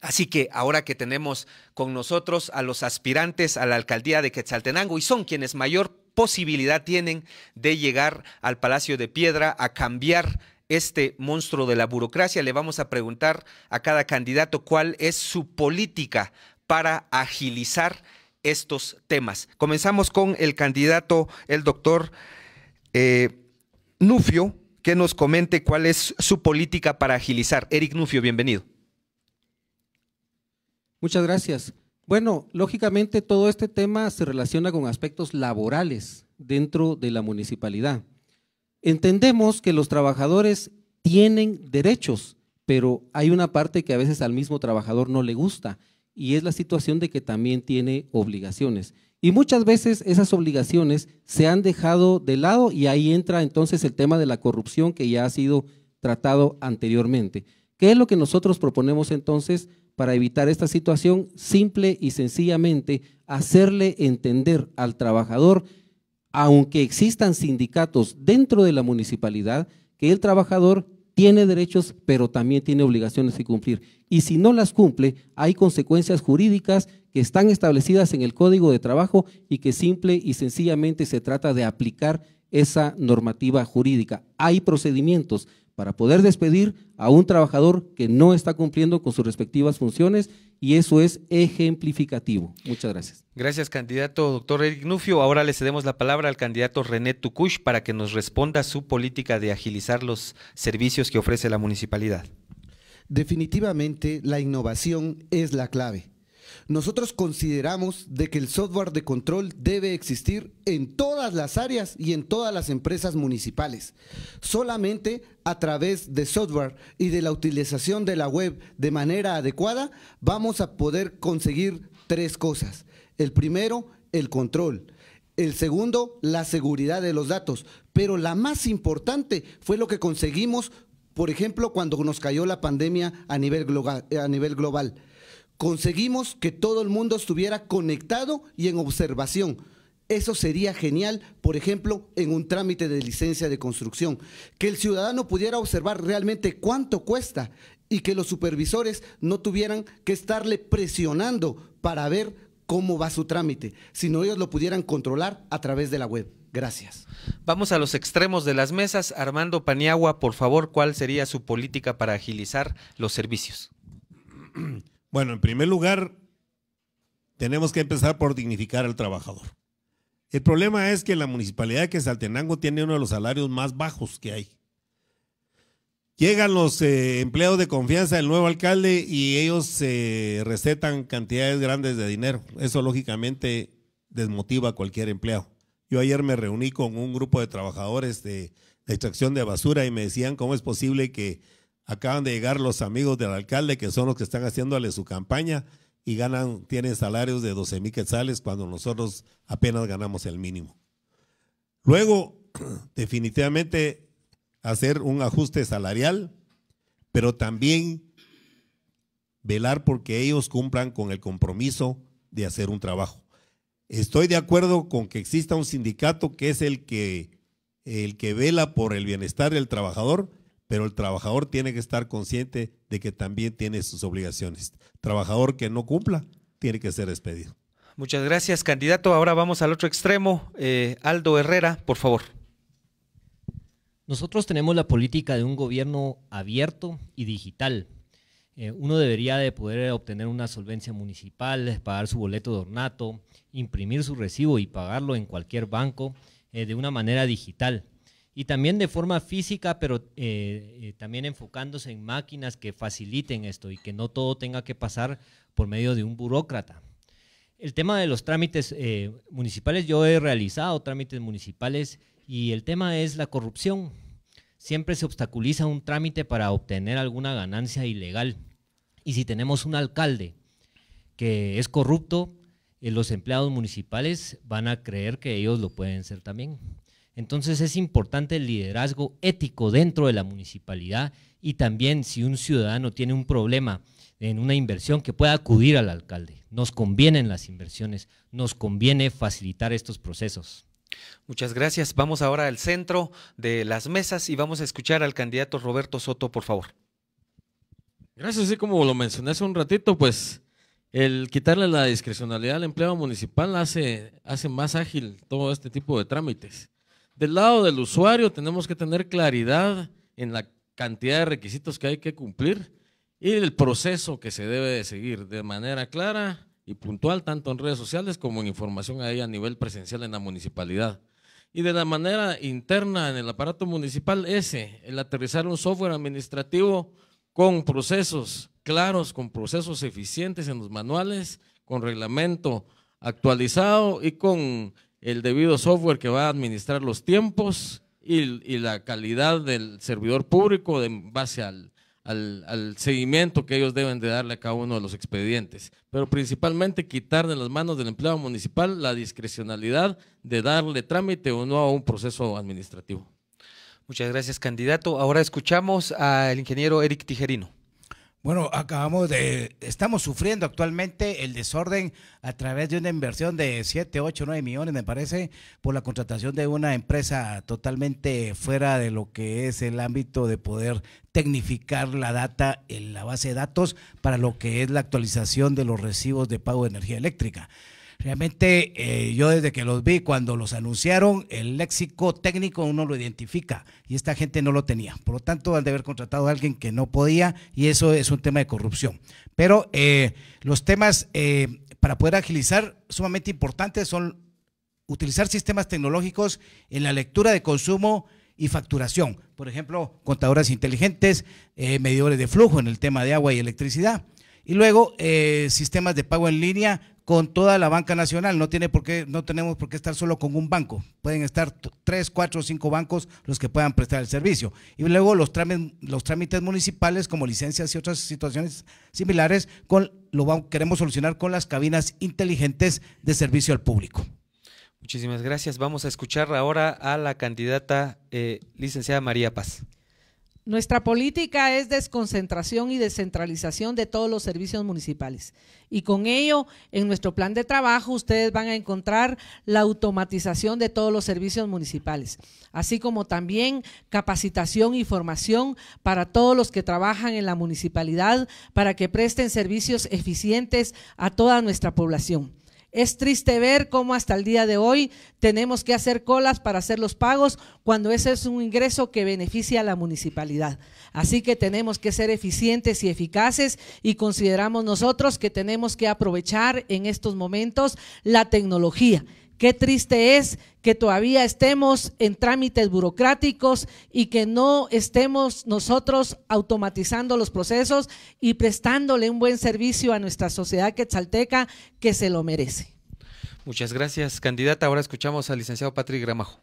Así que ahora que tenemos con nosotros a los aspirantes a la alcaldía de Quetzaltenango y son quienes mayor posibilidad tienen de llegar al Palacio de Piedra a cambiar este monstruo de la burocracia, le vamos a preguntar a cada candidato cuál es su política para agilizar estos temas. Comenzamos con el candidato, el doctor eh, Nufio que nos comente cuál es su política para agilizar. Eric Nufio, bienvenido. Muchas gracias. Bueno, lógicamente todo este tema se relaciona con aspectos laborales dentro de la municipalidad. Entendemos que los trabajadores tienen derechos, pero hay una parte que a veces al mismo trabajador no le gusta y es la situación de que también tiene obligaciones. Y muchas veces esas obligaciones se han dejado de lado y ahí entra entonces el tema de la corrupción que ya ha sido tratado anteriormente. ¿Qué es lo que nosotros proponemos entonces para evitar esta situación? Simple y sencillamente hacerle entender al trabajador, aunque existan sindicatos dentro de la municipalidad, que el trabajador tiene derechos, pero también tiene obligaciones que cumplir. Y si no las cumple, hay consecuencias jurídicas que están establecidas en el Código de Trabajo y que simple y sencillamente se trata de aplicar esa normativa jurídica. Hay procedimientos para poder despedir a un trabajador que no está cumpliendo con sus respectivas funciones y eso es ejemplificativo. Muchas gracias. Gracias, candidato doctor Eric Nufio. Ahora le cedemos la palabra al candidato René Tucush para que nos responda su política de agilizar los servicios que ofrece la municipalidad. Definitivamente, la innovación es la clave. Nosotros consideramos de que el software de control debe existir en todas las áreas y en todas las empresas municipales. Solamente a través de software y de la utilización de la web de manera adecuada vamos a poder conseguir tres cosas. El primero, el control. El segundo, la seguridad de los datos. Pero la más importante fue lo que conseguimos, por ejemplo, cuando nos cayó la pandemia a nivel global. A nivel global conseguimos que todo el mundo estuviera conectado y en observación. Eso sería genial, por ejemplo, en un trámite de licencia de construcción, que el ciudadano pudiera observar realmente cuánto cuesta y que los supervisores no tuvieran que estarle presionando para ver cómo va su trámite, sino ellos lo pudieran controlar a través de la web. Gracias. Vamos a los extremos de las mesas. Armando Paniagua, por favor, ¿cuál sería su política para agilizar los servicios? Bueno, en primer lugar, tenemos que empezar por dignificar al trabajador. El problema es que la municipalidad de Saltenango tiene uno de los salarios más bajos que hay. Llegan los eh, empleados de confianza del nuevo alcalde y ellos se eh, recetan cantidades grandes de dinero. Eso lógicamente desmotiva a cualquier empleado. Yo ayer me reuní con un grupo de trabajadores de extracción de basura y me decían cómo es posible que Acaban de llegar los amigos del alcalde, que son los que están haciéndole su campaña y ganan, tienen salarios de 12 mil quetzales cuando nosotros apenas ganamos el mínimo. Luego, definitivamente, hacer un ajuste salarial, pero también velar porque ellos cumplan con el compromiso de hacer un trabajo. Estoy de acuerdo con que exista un sindicato que es el que, el que vela por el bienestar del trabajador, pero el trabajador tiene que estar consciente de que también tiene sus obligaciones. Trabajador que no cumpla tiene que ser despedido. Muchas gracias, candidato. Ahora vamos al otro extremo. Eh, Aldo Herrera, por favor. Nosotros tenemos la política de un gobierno abierto y digital. Eh, uno debería de poder obtener una solvencia municipal, pagar su boleto de ornato, imprimir su recibo y pagarlo en cualquier banco eh, de una manera digital y también de forma física, pero eh, eh, también enfocándose en máquinas que faciliten esto y que no todo tenga que pasar por medio de un burócrata. El tema de los trámites eh, municipales, yo he realizado trámites municipales y el tema es la corrupción. Siempre se obstaculiza un trámite para obtener alguna ganancia ilegal. Y si tenemos un alcalde que es corrupto, los empleados municipales van a creer que ellos lo pueden ser también. Entonces es importante el liderazgo ético dentro de la municipalidad y también si un ciudadano tiene un problema en una inversión que pueda acudir al alcalde. Nos convienen las inversiones, nos conviene facilitar estos procesos. Muchas gracias. Vamos ahora al centro de las mesas y vamos a escuchar al candidato Roberto Soto, por favor. Gracias, así como lo mencioné hace un ratito, pues el quitarle la discrecionalidad al empleo municipal hace más ágil todo este tipo de trámites. Del lado del usuario tenemos que tener claridad en la cantidad de requisitos que hay que cumplir y el proceso que se debe de seguir de manera clara y puntual, tanto en redes sociales como en información ahí a nivel presencial en la municipalidad. Y de la manera interna en el aparato municipal ese, el aterrizar un software administrativo con procesos claros, con procesos eficientes en los manuales, con reglamento actualizado y con el debido software que va a administrar los tiempos y, la calidad del servidor público en base al, seguimiento que ellos deben de darle a cada uno de los expedientes. Pero principalmente quitar de las manos del empleado municipal la discrecionalidad de darle trámite o no a un proceso administrativo. Muchas gracias, candidato. Ahora escuchamos al ingeniero Eric Tijerino. Bueno, acabamos de, estamos sufriendo actualmente el desorden a través de una inversión de 7, 8, 9 millones, me parece, por la contratación de una empresa totalmente fuera de lo que es el ámbito de poder tecnificar la data en la base de datos para lo que es la actualización de los recibos de pago de energía eléctrica. Realmente eh, yo desde que los vi, cuando los anunciaron, el léxico técnico uno lo identifica y esta gente no lo tenía. Por lo tanto, han de haber contratado a alguien que no podía y eso es un tema de corrupción. Pero eh, los temas eh, para poder agilizar sumamente importantes son utilizar sistemas tecnológicos en la lectura de consumo y facturación. Por ejemplo, contadoras inteligentes, medidores de flujo en el tema de agua y electricidad. Y luego, sistemas de pago en línea con toda la banca nacional. No, tiene por qué, no tenemos por qué estar solo con un banco. Pueden estar tres, cuatro o cinco bancos los que puedan prestar el servicio. Y luego los trámites, los trámites municipales como licencias y otras situaciones similares lo queremos solucionar con las cabinas inteligentes de servicio al público. Muchísimas gracias. Vamos a escuchar ahora a la candidata eh, licenciada María Paz. Nuestra política es desconcentración y descentralización de todos los servicios municipales. Y con ello, en nuestro plan de trabajo, ustedes van a encontrar la automatización de todos los servicios municipales, así como también capacitación y formación para todos los que trabajan en la municipalidad para que presten servicios eficientes a toda nuestra población. Es triste ver cómo hasta el día de hoy tenemos que hacer colas para hacer los pagos cuando ese es un ingreso que beneficia a la municipalidad. Así que tenemos que ser eficientes y eficaces y consideramos nosotros que tenemos que aprovechar en estos momentos la tecnología Qué triste es que todavía estemos en trámites burocráticos y que no estemos nosotros automatizando los procesos y prestándole un buen servicio a nuestra sociedad quetzalteca que se lo merece. Muchas gracias, candidata. Ahora escuchamos al licenciado Patrick Gramajo.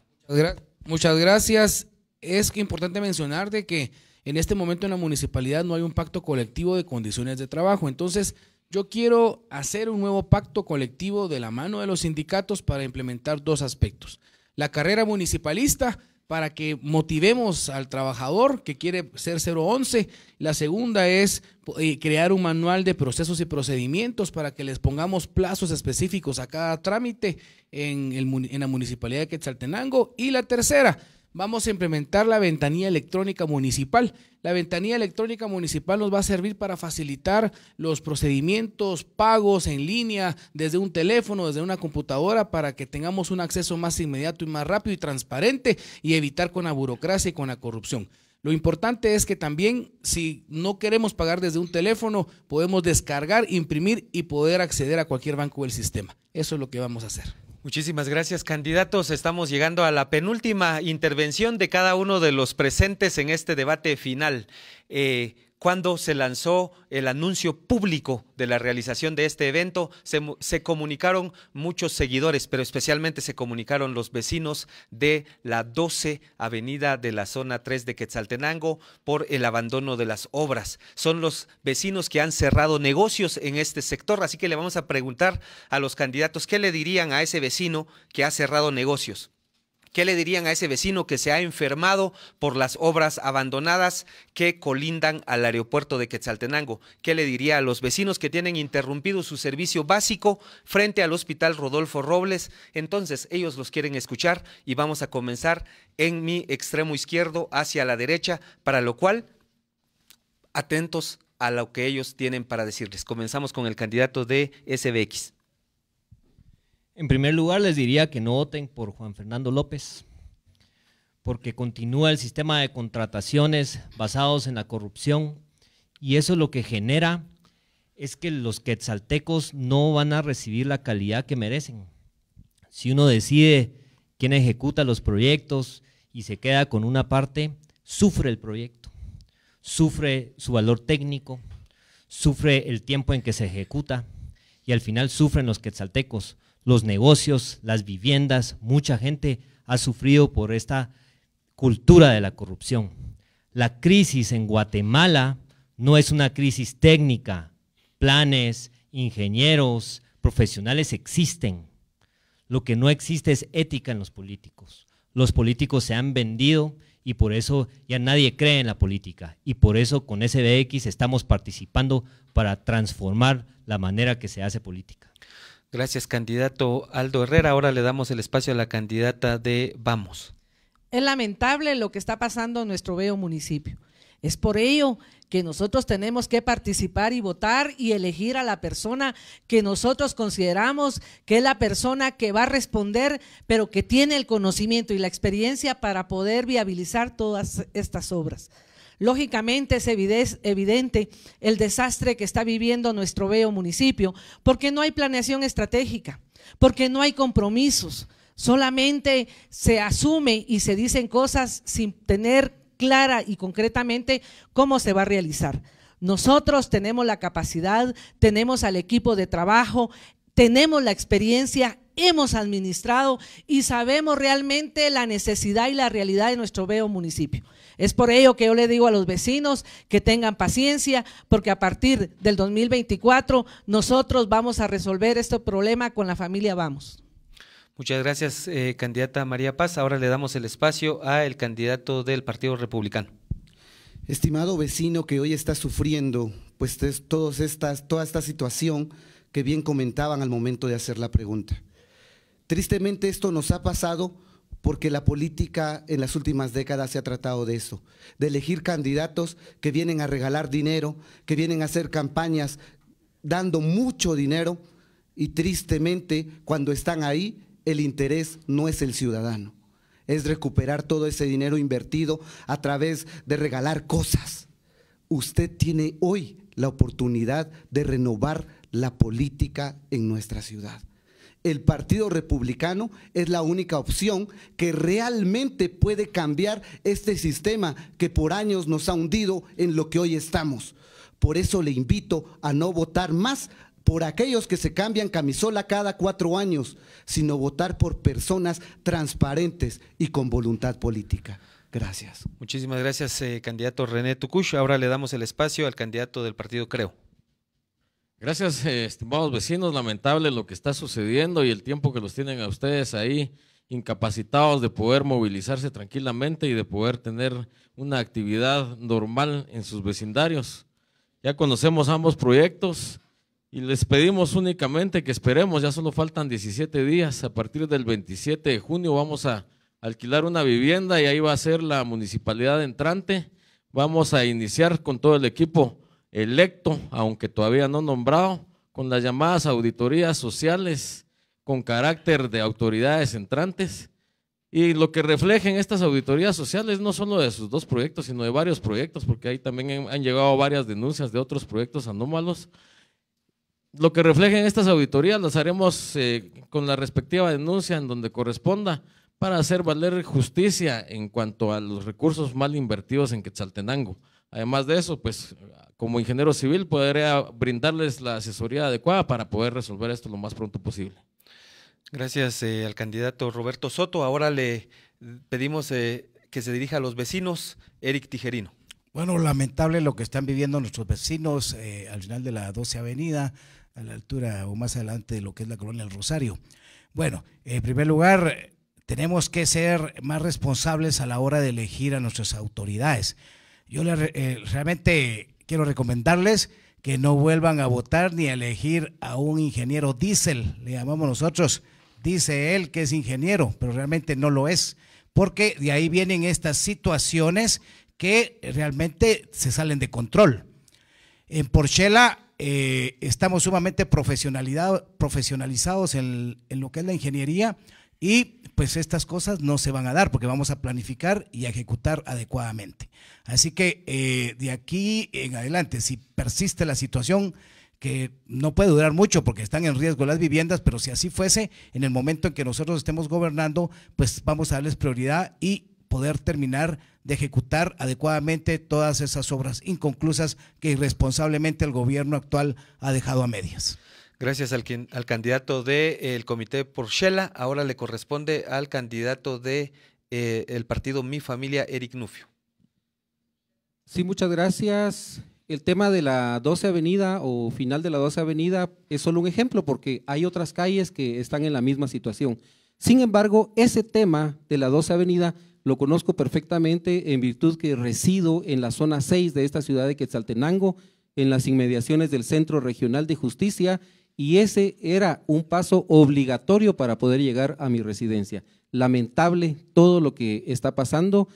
Muchas gracias. Es importante mencionar de que en este momento en la municipalidad no hay un pacto colectivo de condiciones de trabajo. Entonces, yo quiero hacer un nuevo pacto colectivo de la mano de los sindicatos para implementar dos aspectos. La carrera municipalista para que motivemos al trabajador que quiere ser 011. La segunda es eh, crear un manual de procesos y procedimientos para que les pongamos plazos específicos a cada trámite en, en la municipalidad de Quetzaltenango. Y la tercera, vamos a implementar la ventanilla electrónica municipal. La ventanilla electrónica municipal nos va a servir para facilitar los procedimientos, pagos en línea, desde un teléfono, desde una computadora, para que tengamos un acceso más inmediato y más rápido y transparente y evitar con la burocracia y con la corrupción. Lo importante es que también si no queremos pagar desde un teléfono, podemos descargar, imprimir y poder acceder a cualquier banco del sistema. Eso es lo que vamos a hacer. Muchísimas gracias, candidatos. Estamos llegando a la penúltima intervención de cada uno de los presentes en este debate final. Eh, cuando se lanzó el anuncio público de la realización de este evento, se, comunicaron muchos seguidores, pero especialmente se comunicaron los vecinos de la 12 Avenida de la Zona 3 de Quetzaltenango por el abandono de las obras. Son los vecinos que han cerrado negocios en este sector, así que le vamos a preguntar a los candidatos qué le dirían a ese vecino que ha cerrado negocios. ¿Qué le dirían a ese vecino que se ha enfermado por las obras abandonadas que colindan al aeropuerto de Quetzaltenango? ¿Qué le diría a los vecinos que tienen interrumpido su servicio básico frente al Hospital Rodolfo Robles? Entonces, ellos los quieren escuchar y vamos a comenzar en mi extremo izquierdo hacia la derecha, para lo cual, atentos a lo que ellos tienen para decirles. Comenzamos con el candidato de SBX. En primer lugar, les diría que no voten por Juan Fernando López, porque continúa el sistema de contrataciones basados en la corrupción y eso lo que genera es que los quetzaltecos no van a recibir la calidad que merecen. Si uno decide quién ejecuta los proyectos y se queda con una parte, sufre el proyecto, sufre su valor técnico, sufre el tiempo en que se ejecuta y al final sufren los quetzaltecos los negocios, las viviendas, mucha gente ha sufrido por esta cultura de la corrupción. La crisis en Guatemala no es una crisis técnica, planes, ingenieros, profesionales existen. Lo que no existe es ética en los políticos. Los políticos se han vendido y por eso ya nadie cree en la política. Y por eso con SBX estamos participando para transformar la manera que se hace política. Gracias, candidato Aldo Herrera. Ahora le damos el espacio a la candidata de Vamos. Es lamentable lo que está pasando en nuestro bello municipio. Es por ello que nosotros tenemos que participar y votar y elegir a la persona que nosotros consideramos que es la persona que va a responder, pero que tiene el conocimiento y la experiencia para poder viabilizar todas estas obras. Lógicamente es evidente el desastre que está viviendo nuestro veo municipio, porque no hay planeación estratégica, porque no hay compromisos, solamente se asume y se dicen cosas sin tener clara y concretamente cómo se va a realizar. Nosotros tenemos la capacidad, tenemos al equipo de trabajo, tenemos la experiencia, hemos administrado y sabemos realmente la necesidad y la realidad de nuestro veo municipio. Es por ello que yo le digo a los vecinos que tengan paciencia, porque a partir del 2024 nosotros vamos a resolver este problema con la familia Vamos. Muchas gracias, eh, candidata María Paz. Ahora le damos el espacio al candidato del Partido Republicano. Estimado vecino que hoy está sufriendo pues, todas estas, toda esta situación que bien comentaban al momento de hacer la pregunta. Tristemente esto nos ha pasado porque la política en las últimas décadas se ha tratado de eso, de elegir candidatos que vienen a regalar dinero, que vienen a hacer campañas dando mucho dinero y tristemente cuando están ahí el interés no es el ciudadano, es recuperar todo ese dinero invertido a través de regalar cosas. Usted tiene hoy la oportunidad de renovar la política en nuestra ciudad el Partido Republicano es la única opción que realmente puede cambiar este sistema que por años nos ha hundido en lo que hoy estamos. Por eso le invito a no votar más por aquellos que se cambian camisola cada cuatro años, sino votar por personas transparentes y con voluntad política. Gracias. Muchísimas gracias, eh, candidato René Tucucho. Ahora le damos el espacio al candidato del partido Creo. Gracias, eh, estimados vecinos. Lamentable lo que está sucediendo y el tiempo que los tienen a ustedes ahí incapacitados de poder movilizarse tranquilamente y de poder tener una actividad normal en sus vecindarios. Ya conocemos ambos proyectos y les pedimos únicamente que esperemos, ya solo faltan 17 días, a partir del 27 de junio vamos a alquilar una vivienda y ahí va a ser la municipalidad entrante. Vamos a iniciar con todo el equipo electo, aunque todavía no nombrado, con las llamadas auditorías sociales con carácter de autoridades entrantes. Y lo que reflejen estas auditorías sociales, no solo de sus dos proyectos, sino de varios proyectos, porque ahí también han llegado varias denuncias de otros proyectos anómalos. Lo que reflejen estas auditorías las haremos eh, con la respectiva denuncia en donde corresponda para hacer valer justicia en cuanto a los recursos mal invertidos en Quetzaltenango. Además de eso, pues como ingeniero civil podría brindarles la asesoría adecuada para poder resolver esto lo más pronto posible. Gracias eh, al candidato Roberto Soto. Ahora le pedimos eh, que se dirija a los vecinos, Eric Tijerino. Bueno, lamentable lo que están viviendo nuestros vecinos eh, al final de la 12 Avenida, a la altura o más adelante de lo que es la colonia El Rosario. Bueno, en primer lugar, tenemos que ser más responsables a la hora de elegir a nuestras autoridades. Yo eh, realmente quiero recomendarles que no vuelvan a votar ni a elegir a un ingeniero diésel, le llamamos nosotros. Dice él que es ingeniero, pero realmente no lo es, porque de ahí vienen estas situaciones que realmente se salen de control. En Porchela eh, estamos sumamente profesionalizados en, lo que es la ingeniería y pues estas cosas no se van a dar porque vamos a planificar y a ejecutar adecuadamente. Así que eh, de aquí en adelante, si persiste la situación, que no puede durar mucho porque están en riesgo las viviendas, pero si así fuese, en el momento en que nosotros estemos gobernando, pues vamos a darles prioridad y poder terminar de ejecutar adecuadamente todas esas obras inconclusas que irresponsablemente el gobierno actual ha dejado a medias. Gracias al, candidato del de, por comité ahora le corresponde al candidato del de, eh, partido Mi Familia, Eric Nufio. Sí, muchas gracias. El tema de la 12 Avenida o final de la 12 Avenida es solo un ejemplo porque hay otras calles que están en la misma situación. Sin embargo, ese tema de la 12 Avenida lo conozco perfectamente en virtud que resido en la zona 6 de esta ciudad de Quetzaltenango, en las inmediaciones del Centro Regional de Justicia y ese era un paso obligatorio para poder llegar a mi residencia. Lamentable todo lo que está pasando.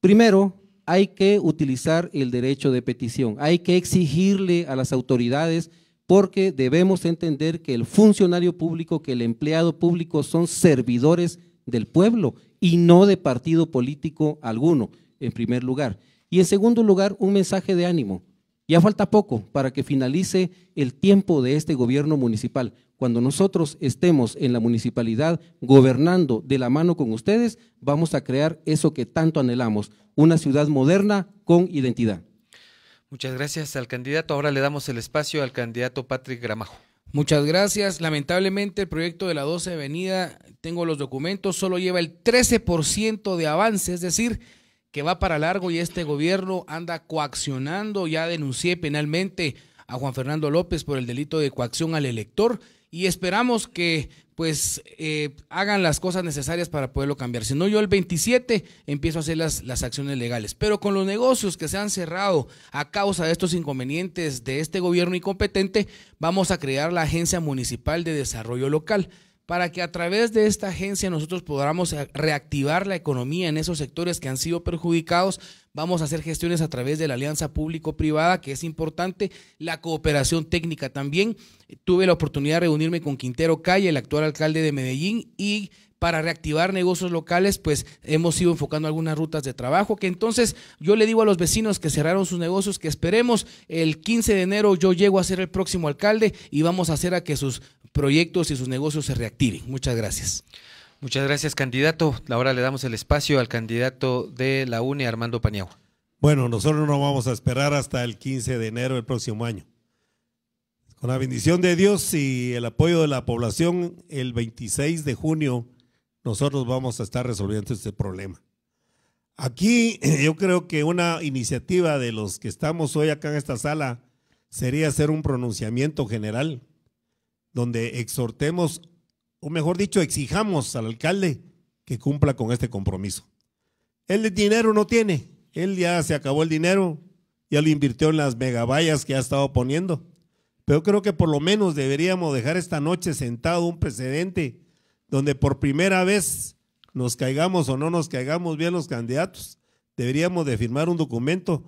Primero, hay que utilizar el derecho de petición, hay que exigirle a las autoridades porque debemos entender que el funcionario público, que el empleado público son servidores del pueblo y no de partido político alguno, en primer lugar. Y en segundo lugar, un mensaje de ánimo. Ya falta poco para que finalice el tiempo de este gobierno municipal. Cuando nosotros estemos en la municipalidad gobernando de la mano con ustedes, vamos a crear eso que tanto anhelamos, una ciudad moderna con identidad. Muchas gracias al candidato. Ahora le damos el espacio al candidato Patrick Gramajo. Muchas gracias. Lamentablemente el proyecto de la 12 Avenida, tengo los documentos, solo lleva el 13% de avance, es decir, que va para largo y este gobierno anda coaccionando. Ya denuncié penalmente a Juan Fernando López por el delito de coacción al elector y esperamos que pues eh, hagan las cosas necesarias para poderlo cambiar. Si no, yo el 27 empiezo a hacer las, las acciones legales. Pero con los negocios que se han cerrado a causa de estos inconvenientes de este gobierno incompetente, vamos a crear la Agencia Municipal de Desarrollo Local para que a través de esta agencia nosotros podamos reactivar la economía en esos sectores que han sido perjudicados. Vamos a hacer gestiones a través de la alianza público-privada, que es importante, la cooperación técnica también. Tuve la oportunidad de reunirme con Quintero Calle, el actual alcalde de Medellín, y para reactivar negocios locales, pues hemos ido enfocando algunas rutas de trabajo, que entonces yo le digo a los vecinos que cerraron sus negocios que esperemos el 15 de enero yo llego a ser el próximo alcalde y vamos a hacer a que sus proyectos y sus negocios se reactiven. Muchas gracias. Muchas gracias, candidato. Ahora le damos el espacio al candidato de la UNE, Armando Paniagua. Bueno, nosotros no vamos a esperar hasta el 15 de enero del próximo año. Con la bendición de Dios y el apoyo de la población, el 26 de junio nosotros vamos a estar resolviendo este problema. Aquí yo creo que una iniciativa de los que estamos hoy acá en esta sala sería hacer un pronunciamiento general donde exhortemos, o mejor dicho, exijamos al alcalde que cumpla con este compromiso. Él de dinero no tiene, él ya se acabó el dinero, ya lo invirtió en las megavallas que ha estado poniendo. Pero creo que por lo menos deberíamos dejar esta noche sentado un precedente donde por primera vez nos caigamos o no nos caigamos bien los candidatos, deberíamos de firmar un documento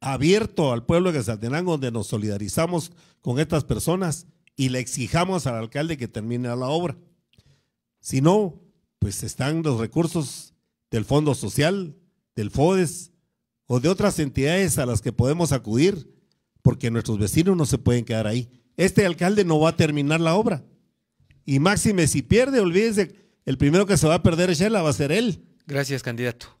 abierto al pueblo de Quetzaltenango donde nos solidarizamos con estas personas y le exijamos al alcalde que termine la obra. Si no, pues están los recursos del Fondo Social, del FODES o de otras entidades a las que podemos acudir, porque nuestros vecinos no se pueden quedar ahí. Este alcalde no va a terminar la obra. Y máxime, si pierde, olvídese, el primero que se va a perder Shela va a ser él. Gracias, candidato.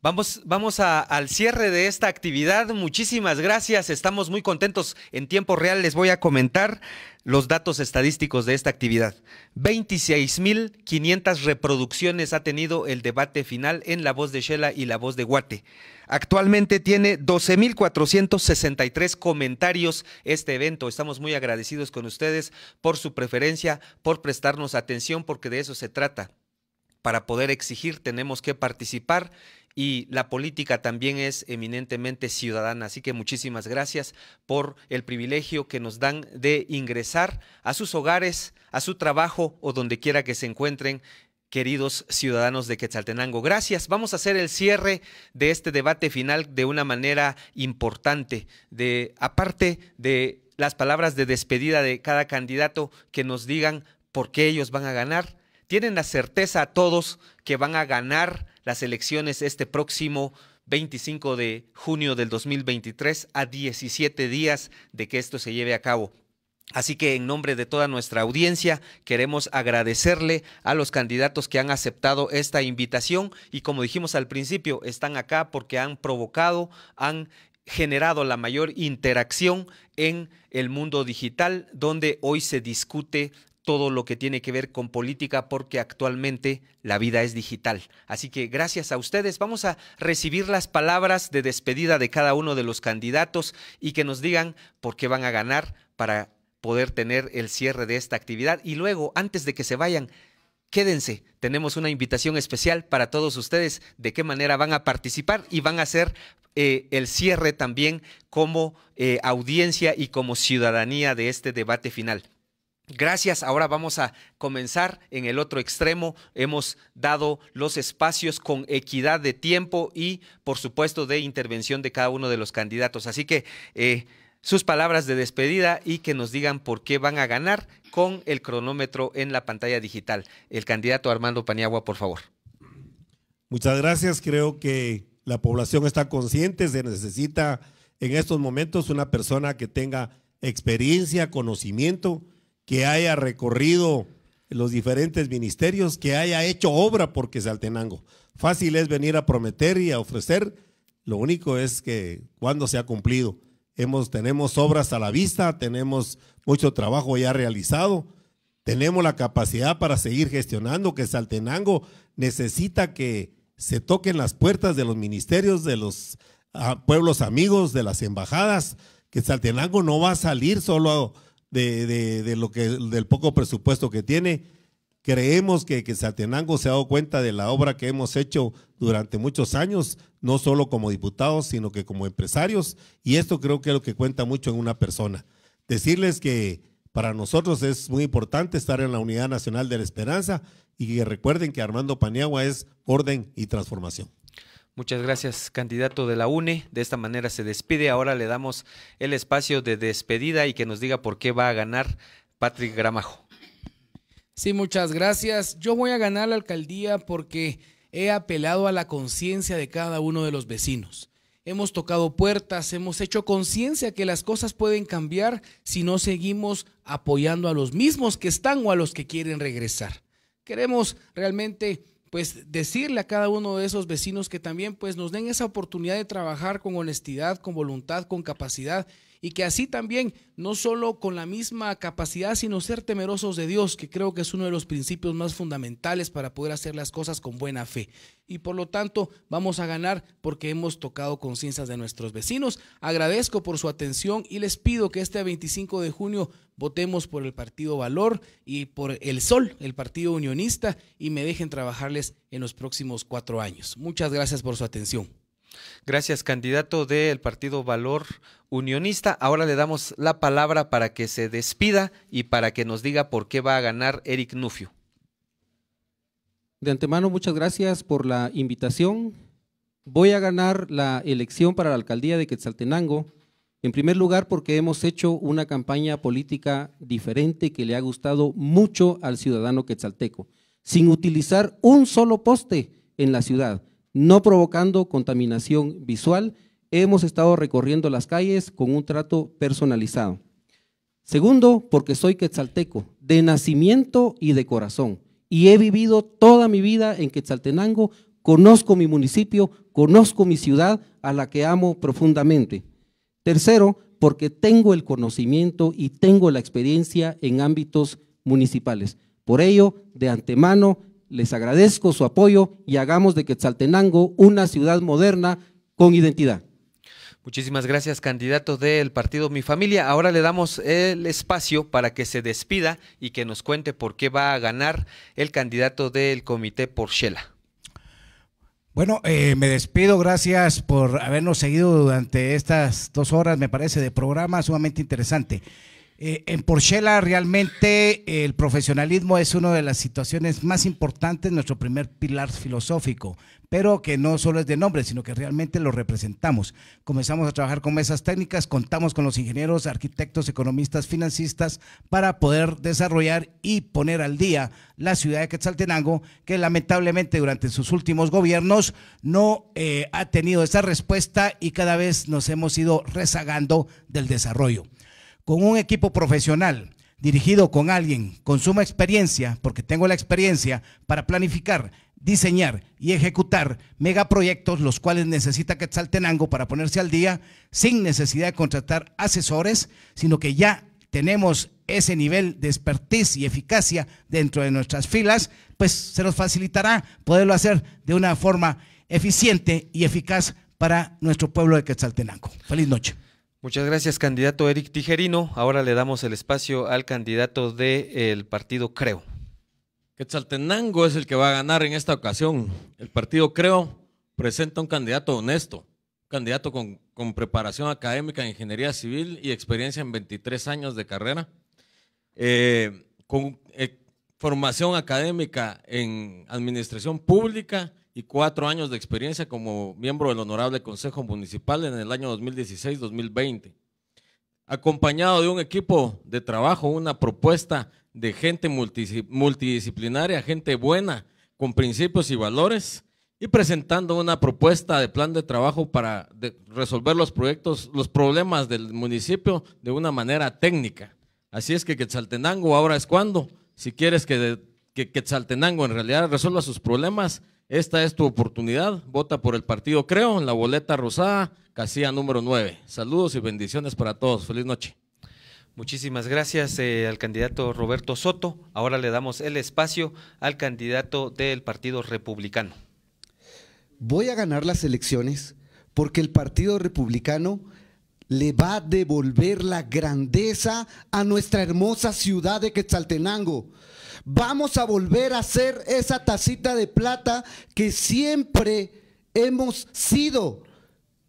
Vamos, vamos al cierre de esta actividad. Muchísimas gracias. Estamos muy contentos. En tiempo real les voy a comentar los datos estadísticos de esta actividad. 26.500 reproducciones ha tenido el debate final en la voz de Shela y la voz de Guate. Actualmente tiene 12.463 comentarios este evento. Estamos muy agradecidos con ustedes por su preferencia, por prestarnos atención, porque de eso se trata. Para poder exigir tenemos que participar y la política también es eminentemente ciudadana. Así que muchísimas gracias por el privilegio que nos dan de ingresar a sus hogares, a su trabajo o donde quiera que se encuentren queridos ciudadanos de Quetzaltenango. Gracias. Vamos a hacer el cierre de este debate final de una manera importante, de aparte de las palabras de despedida de cada candidato que nos digan por qué ellos van a ganar. Tienen la certeza a todos que van a ganar las elecciones este próximo 25 de junio del 2023 a 17 días de que esto se lleve a cabo. Así que en nombre de toda nuestra audiencia queremos agradecerle a los candidatos que han aceptado esta invitación y como dijimos al principio, están acá porque han provocado, han generado la mayor interacción en el mundo digital, donde hoy se discute todo lo que tiene que ver con política porque actualmente la vida es digital. Así que gracias a ustedes. Vamos a recibir las palabras de despedida de cada uno de los candidatos y que nos digan por qué van a ganar para poder tener el cierre de esta actividad. Y luego, antes de que se vayan, quédense. Tenemos una invitación especial para todos ustedes de qué manera van a participar y van a hacer eh, el cierre también como eh, audiencia y como ciudadanía de este debate final. Gracias, ahora vamos a comenzar en el otro extremo. Hemos dado los espacios con equidad de tiempo y, por supuesto, de intervención de cada uno de los candidatos. Así que eh, sus palabras de despedida y que nos digan por qué van a ganar con el cronómetro en la pantalla digital. El candidato Armando Paniagua, por favor. Muchas gracias. Creo que la población está consciente, se necesita en estos momentos una persona que tenga experiencia, conocimiento que haya recorrido los diferentes ministerios, que haya hecho obra porque Saltenango. Fácil es venir a prometer y a ofrecer, lo único es que cuando se ha cumplido. Hemos, tenemos obras a la vista, tenemos mucho trabajo ya realizado, tenemos la capacidad para seguir gestionando, que Saltenango necesita que se toquen las puertas de los ministerios, de los ah, pueblos amigos, de las embajadas, que Saltenango no va a salir solo a de, de, de, lo que, del poco presupuesto que tiene. Creemos que, que Saltenango se ha dado cuenta de la obra que hemos hecho durante muchos años, no solo como diputados, sino que como empresarios, y esto creo que es lo que cuenta mucho en una persona. Decirles que para nosotros es muy importante estar en la Unidad Nacional de la Esperanza y que recuerden que Armando Paniagua es orden y transformación. Muchas gracias, candidato de la UNE. De esta manera se despide. Ahora le damos el espacio de despedida y que nos diga por qué va a ganar Patrick Gramajo. Sí, muchas gracias. Yo voy a ganar la alcaldía porque he apelado a la conciencia de cada uno de los vecinos. Hemos tocado puertas, hemos hecho conciencia que las cosas pueden cambiar si no seguimos apoyando a los mismos que están o a los que quieren regresar. Queremos realmente pues decirle a cada uno de esos vecinos que también pues nos den esa oportunidad de trabajar con honestidad, con voluntad, con capacidad y que así también, no solo con la misma capacidad, sino ser temerosos de Dios, que creo que es uno de los principios más fundamentales para poder hacer las cosas con buena fe. Y por lo tanto, vamos a ganar porque hemos tocado conciencias de nuestros vecinos. Agradezco por su atención y les pido que este 25 de junio votemos por el Partido Valor y por el Sol, el Partido Unionista, y me dejen trabajarles en los próximos cuatro años. Muchas gracias por su atención. Gracias, candidato del Partido Valor Unionista. Ahora le damos la palabra para que se despida y para que nos diga por qué va a ganar Eric Nufio. De antemano, muchas gracias por la invitación. Voy a ganar la elección para la alcaldía de Quetzaltenango. En primer lugar, porque hemos hecho una campaña política diferente que le ha gustado mucho al ciudadano quetzalteco, sin utilizar un solo poste en la ciudad no provocando contaminación visual. Hemos estado recorriendo las calles con un trato personalizado. Segundo, porque soy quetzalteco, de nacimiento y de corazón. Y he vivido toda mi vida en Quetzaltenango, conozco mi municipio, conozco mi ciudad a la que amo profundamente. Tercero, porque tengo el conocimiento y tengo la experiencia en ámbitos municipales. Por ello, de antemano, les agradezco su apoyo y hagamos de Quetzaltenango una ciudad moderna con identidad. Muchísimas gracias, candidato del partido Mi Familia. Ahora le damos el espacio para que se despida y que nos cuente por qué va a ganar el candidato del comité por shela Bueno, eh, me despido, gracias por habernos seguido durante estas dos horas, me parece, de programa sumamente interesante. Eh, en Porchela realmente el profesionalismo es una de las situaciones más importantes, nuestro primer pilar filosófico, pero que no solo es de nombre, sino que realmente lo representamos. Comenzamos a trabajar con mesas técnicas, contamos con los ingenieros, arquitectos, economistas, financistas para poder desarrollar y poner al día la ciudad de Quetzaltenango, que lamentablemente durante sus últimos gobiernos no eh, ha tenido esa respuesta y cada vez nos hemos ido rezagando del desarrollo con un equipo profesional dirigido con alguien con suma experiencia, porque tengo la experiencia para planificar, diseñar y ejecutar megaproyectos, los cuales necesita Quetzaltenango para ponerse al día, sin necesidad de contratar asesores, sino que ya tenemos ese nivel de expertise y eficacia dentro de nuestras filas, pues se nos facilitará poderlo hacer de una forma eficiente y eficaz para nuestro pueblo de Quetzaltenango. Feliz noche. Muchas gracias, candidato Eric Tijerino. Ahora le damos el espacio al candidato del partido Creo. Quetzaltenango es el que va a ganar en esta ocasión. El partido Creo presenta un candidato honesto, candidato con, preparación académica en ingeniería civil y experiencia en 23 años de carrera, eh, con eh, formación académica en administración pública y cuatro años de experiencia como miembro del Honorable Consejo Municipal en el año 2016-2020, acompañado de un equipo de trabajo, una propuesta de gente multidisciplinaria, gente buena, con principios y valores, y presentando una propuesta de plan de trabajo para resolver los proyectos, los problemas del municipio de una manera técnica. Así es que Quetzaltenango ahora es cuando, si quieres que, que Quetzaltenango en realidad resuelva sus problemas, esta es tu oportunidad. Vota por el partido Creo en la boleta rosada, casilla número 9. Saludos y bendiciones para todos. Feliz noche. Muchísimas gracias eh, al candidato Roberto Soto. Ahora le damos el espacio al candidato del Partido Republicano. Voy a ganar las elecciones porque el Partido Republicano le va a devolver la grandeza a nuestra hermosa ciudad de Quetzaltenango vamos a volver a ser esa tacita de plata que siempre hemos sido,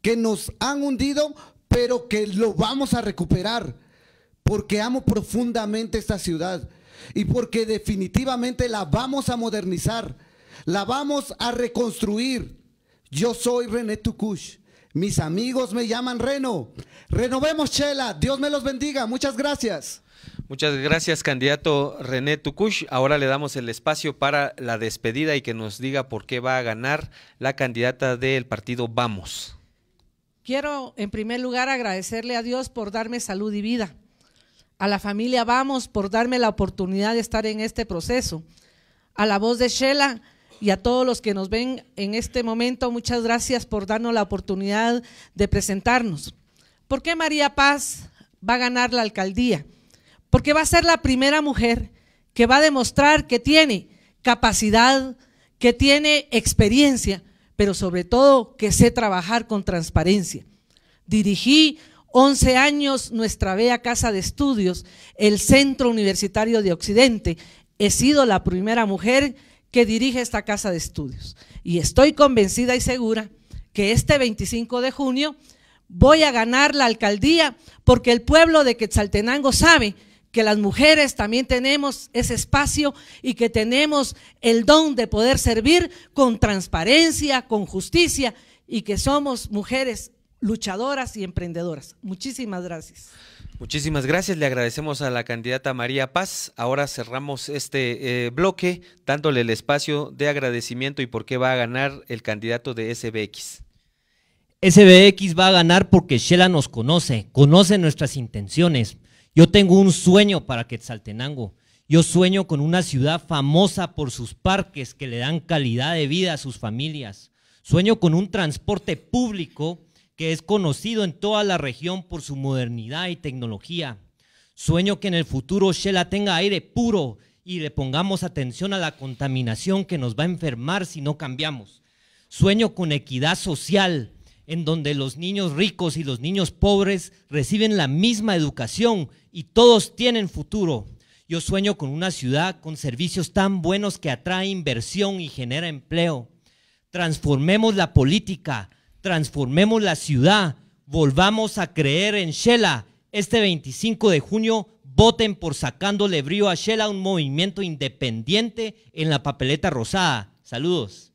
que nos han hundido, pero que lo vamos a recuperar, porque amo profundamente esta ciudad y porque definitivamente la vamos a modernizar, la vamos a reconstruir. Yo soy René Tucush. Mis amigos me llaman Reno. Renovemos Chela. Dios me los bendiga. Muchas gracias. Muchas gracias, candidato René Tucush. Ahora le damos el espacio para la despedida y que nos diga por qué va a ganar la candidata del partido Vamos. Quiero, en primer lugar, agradecerle a Dios por darme salud y vida. A la familia Vamos por darme la oportunidad de estar en este proceso. A la voz de Shela y a todos los que nos ven en este momento, muchas gracias por darnos la oportunidad de presentarnos. ¿Por qué María Paz va a ganar la alcaldía? Porque va a ser la primera mujer que va a demostrar que tiene capacidad, que tiene experiencia, pero sobre todo que sé trabajar con transparencia. Dirigí 11 años nuestra bea casa de estudios, el Centro Universitario de Occidente. He sido la primera mujer que dirige esta casa de estudios. Y estoy convencida y segura que este 25 de junio voy a ganar la alcaldía porque el pueblo de Quetzaltenango sabe que las mujeres también tenemos ese espacio y que tenemos el don de poder servir con transparencia, con justicia y que somos mujeres luchadoras y emprendedoras. Muchísimas gracias. Muchísimas gracias. Le agradecemos a la candidata María Paz. Ahora cerramos este eh, bloque dándole el espacio de agradecimiento y por qué va a ganar el candidato de SBX. SBX va a ganar porque Shela nos conoce, conoce nuestras intenciones yo tengo un sueño para Quetzaltenango. Yo sueño con una ciudad famosa por sus parques que le dan calidad de vida a sus familias. Sueño con un transporte público que es conocido en toda la región por su modernidad y tecnología. Sueño que en el futuro Shela tenga aire puro y le pongamos atención a la contaminación que nos va a enfermar si no cambiamos. Sueño con equidad social, en donde los niños ricos y los niños pobres reciben la misma educación y todos tienen futuro. Yo sueño con una ciudad con servicios tan buenos que atrae inversión y genera empleo. Transformemos la política, transformemos la ciudad, volvamos a creer en Shela. Este 25 de junio voten por sacándole brío a Shela, un movimiento independiente en la papeleta rosada. Saludos.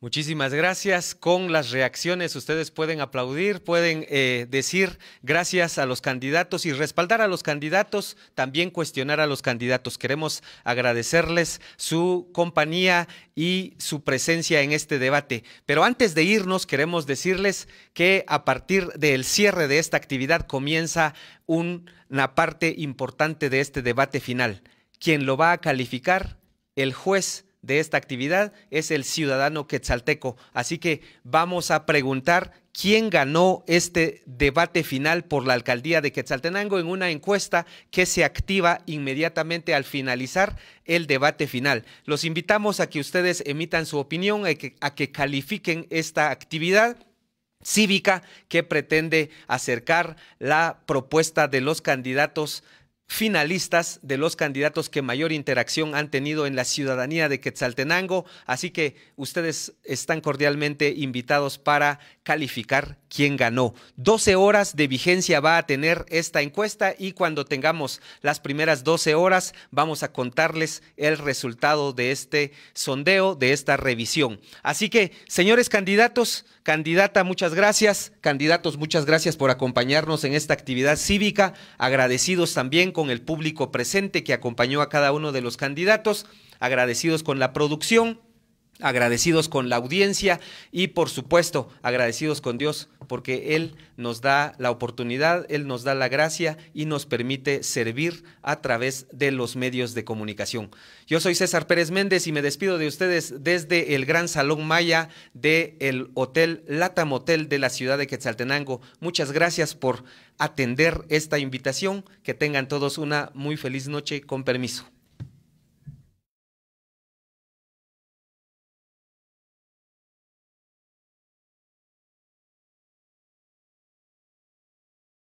Muchísimas gracias. Con las reacciones ustedes pueden aplaudir, pueden eh, decir gracias a los candidatos y respaldar a los candidatos, también cuestionar a los candidatos. Queremos agradecerles su compañía y su presencia en este debate. Pero antes de irnos, queremos decirles que a partir del cierre de esta actividad comienza una parte importante de este debate final. ¿Quién lo va a calificar, el juez de esta actividad es el ciudadano quetzalteco. Así que vamos a preguntar quién ganó este debate final por la alcaldía de Quetzaltenango en una encuesta que se activa inmediatamente al finalizar el debate final. Los invitamos a que ustedes emitan su opinión, a que, a que califiquen esta actividad cívica que pretende acercar la propuesta de los candidatos finalistas de los candidatos que mayor interacción han tenido en la ciudadanía de Quetzaltenango, así que ustedes están cordialmente invitados para calificar quién ganó. 12 horas de vigencia va a tener esta encuesta y cuando tengamos las primeras 12 horas vamos a contarles el resultado de este sondeo, de esta revisión. Así que, señores candidatos, Candidata, muchas gracias. Candidatos, muchas gracias por acompañarnos en esta actividad cívica. Agradecidos también con el público presente que acompañó a cada uno de los candidatos, agradecidos con la producción, agradecidos con la audiencia y por supuesto agradecidos con Dios porque Él nos da la oportunidad, Él nos da la gracia y nos permite servir a través de los medios de comunicación. Yo soy César Pérez Méndez y me despido de ustedes desde el Gran Salón Maya del el Hotel Lata Motel de la ciudad de Quetzaltenango. Muchas gracias por atender esta invitación. Que tengan todos una muy feliz noche con permiso.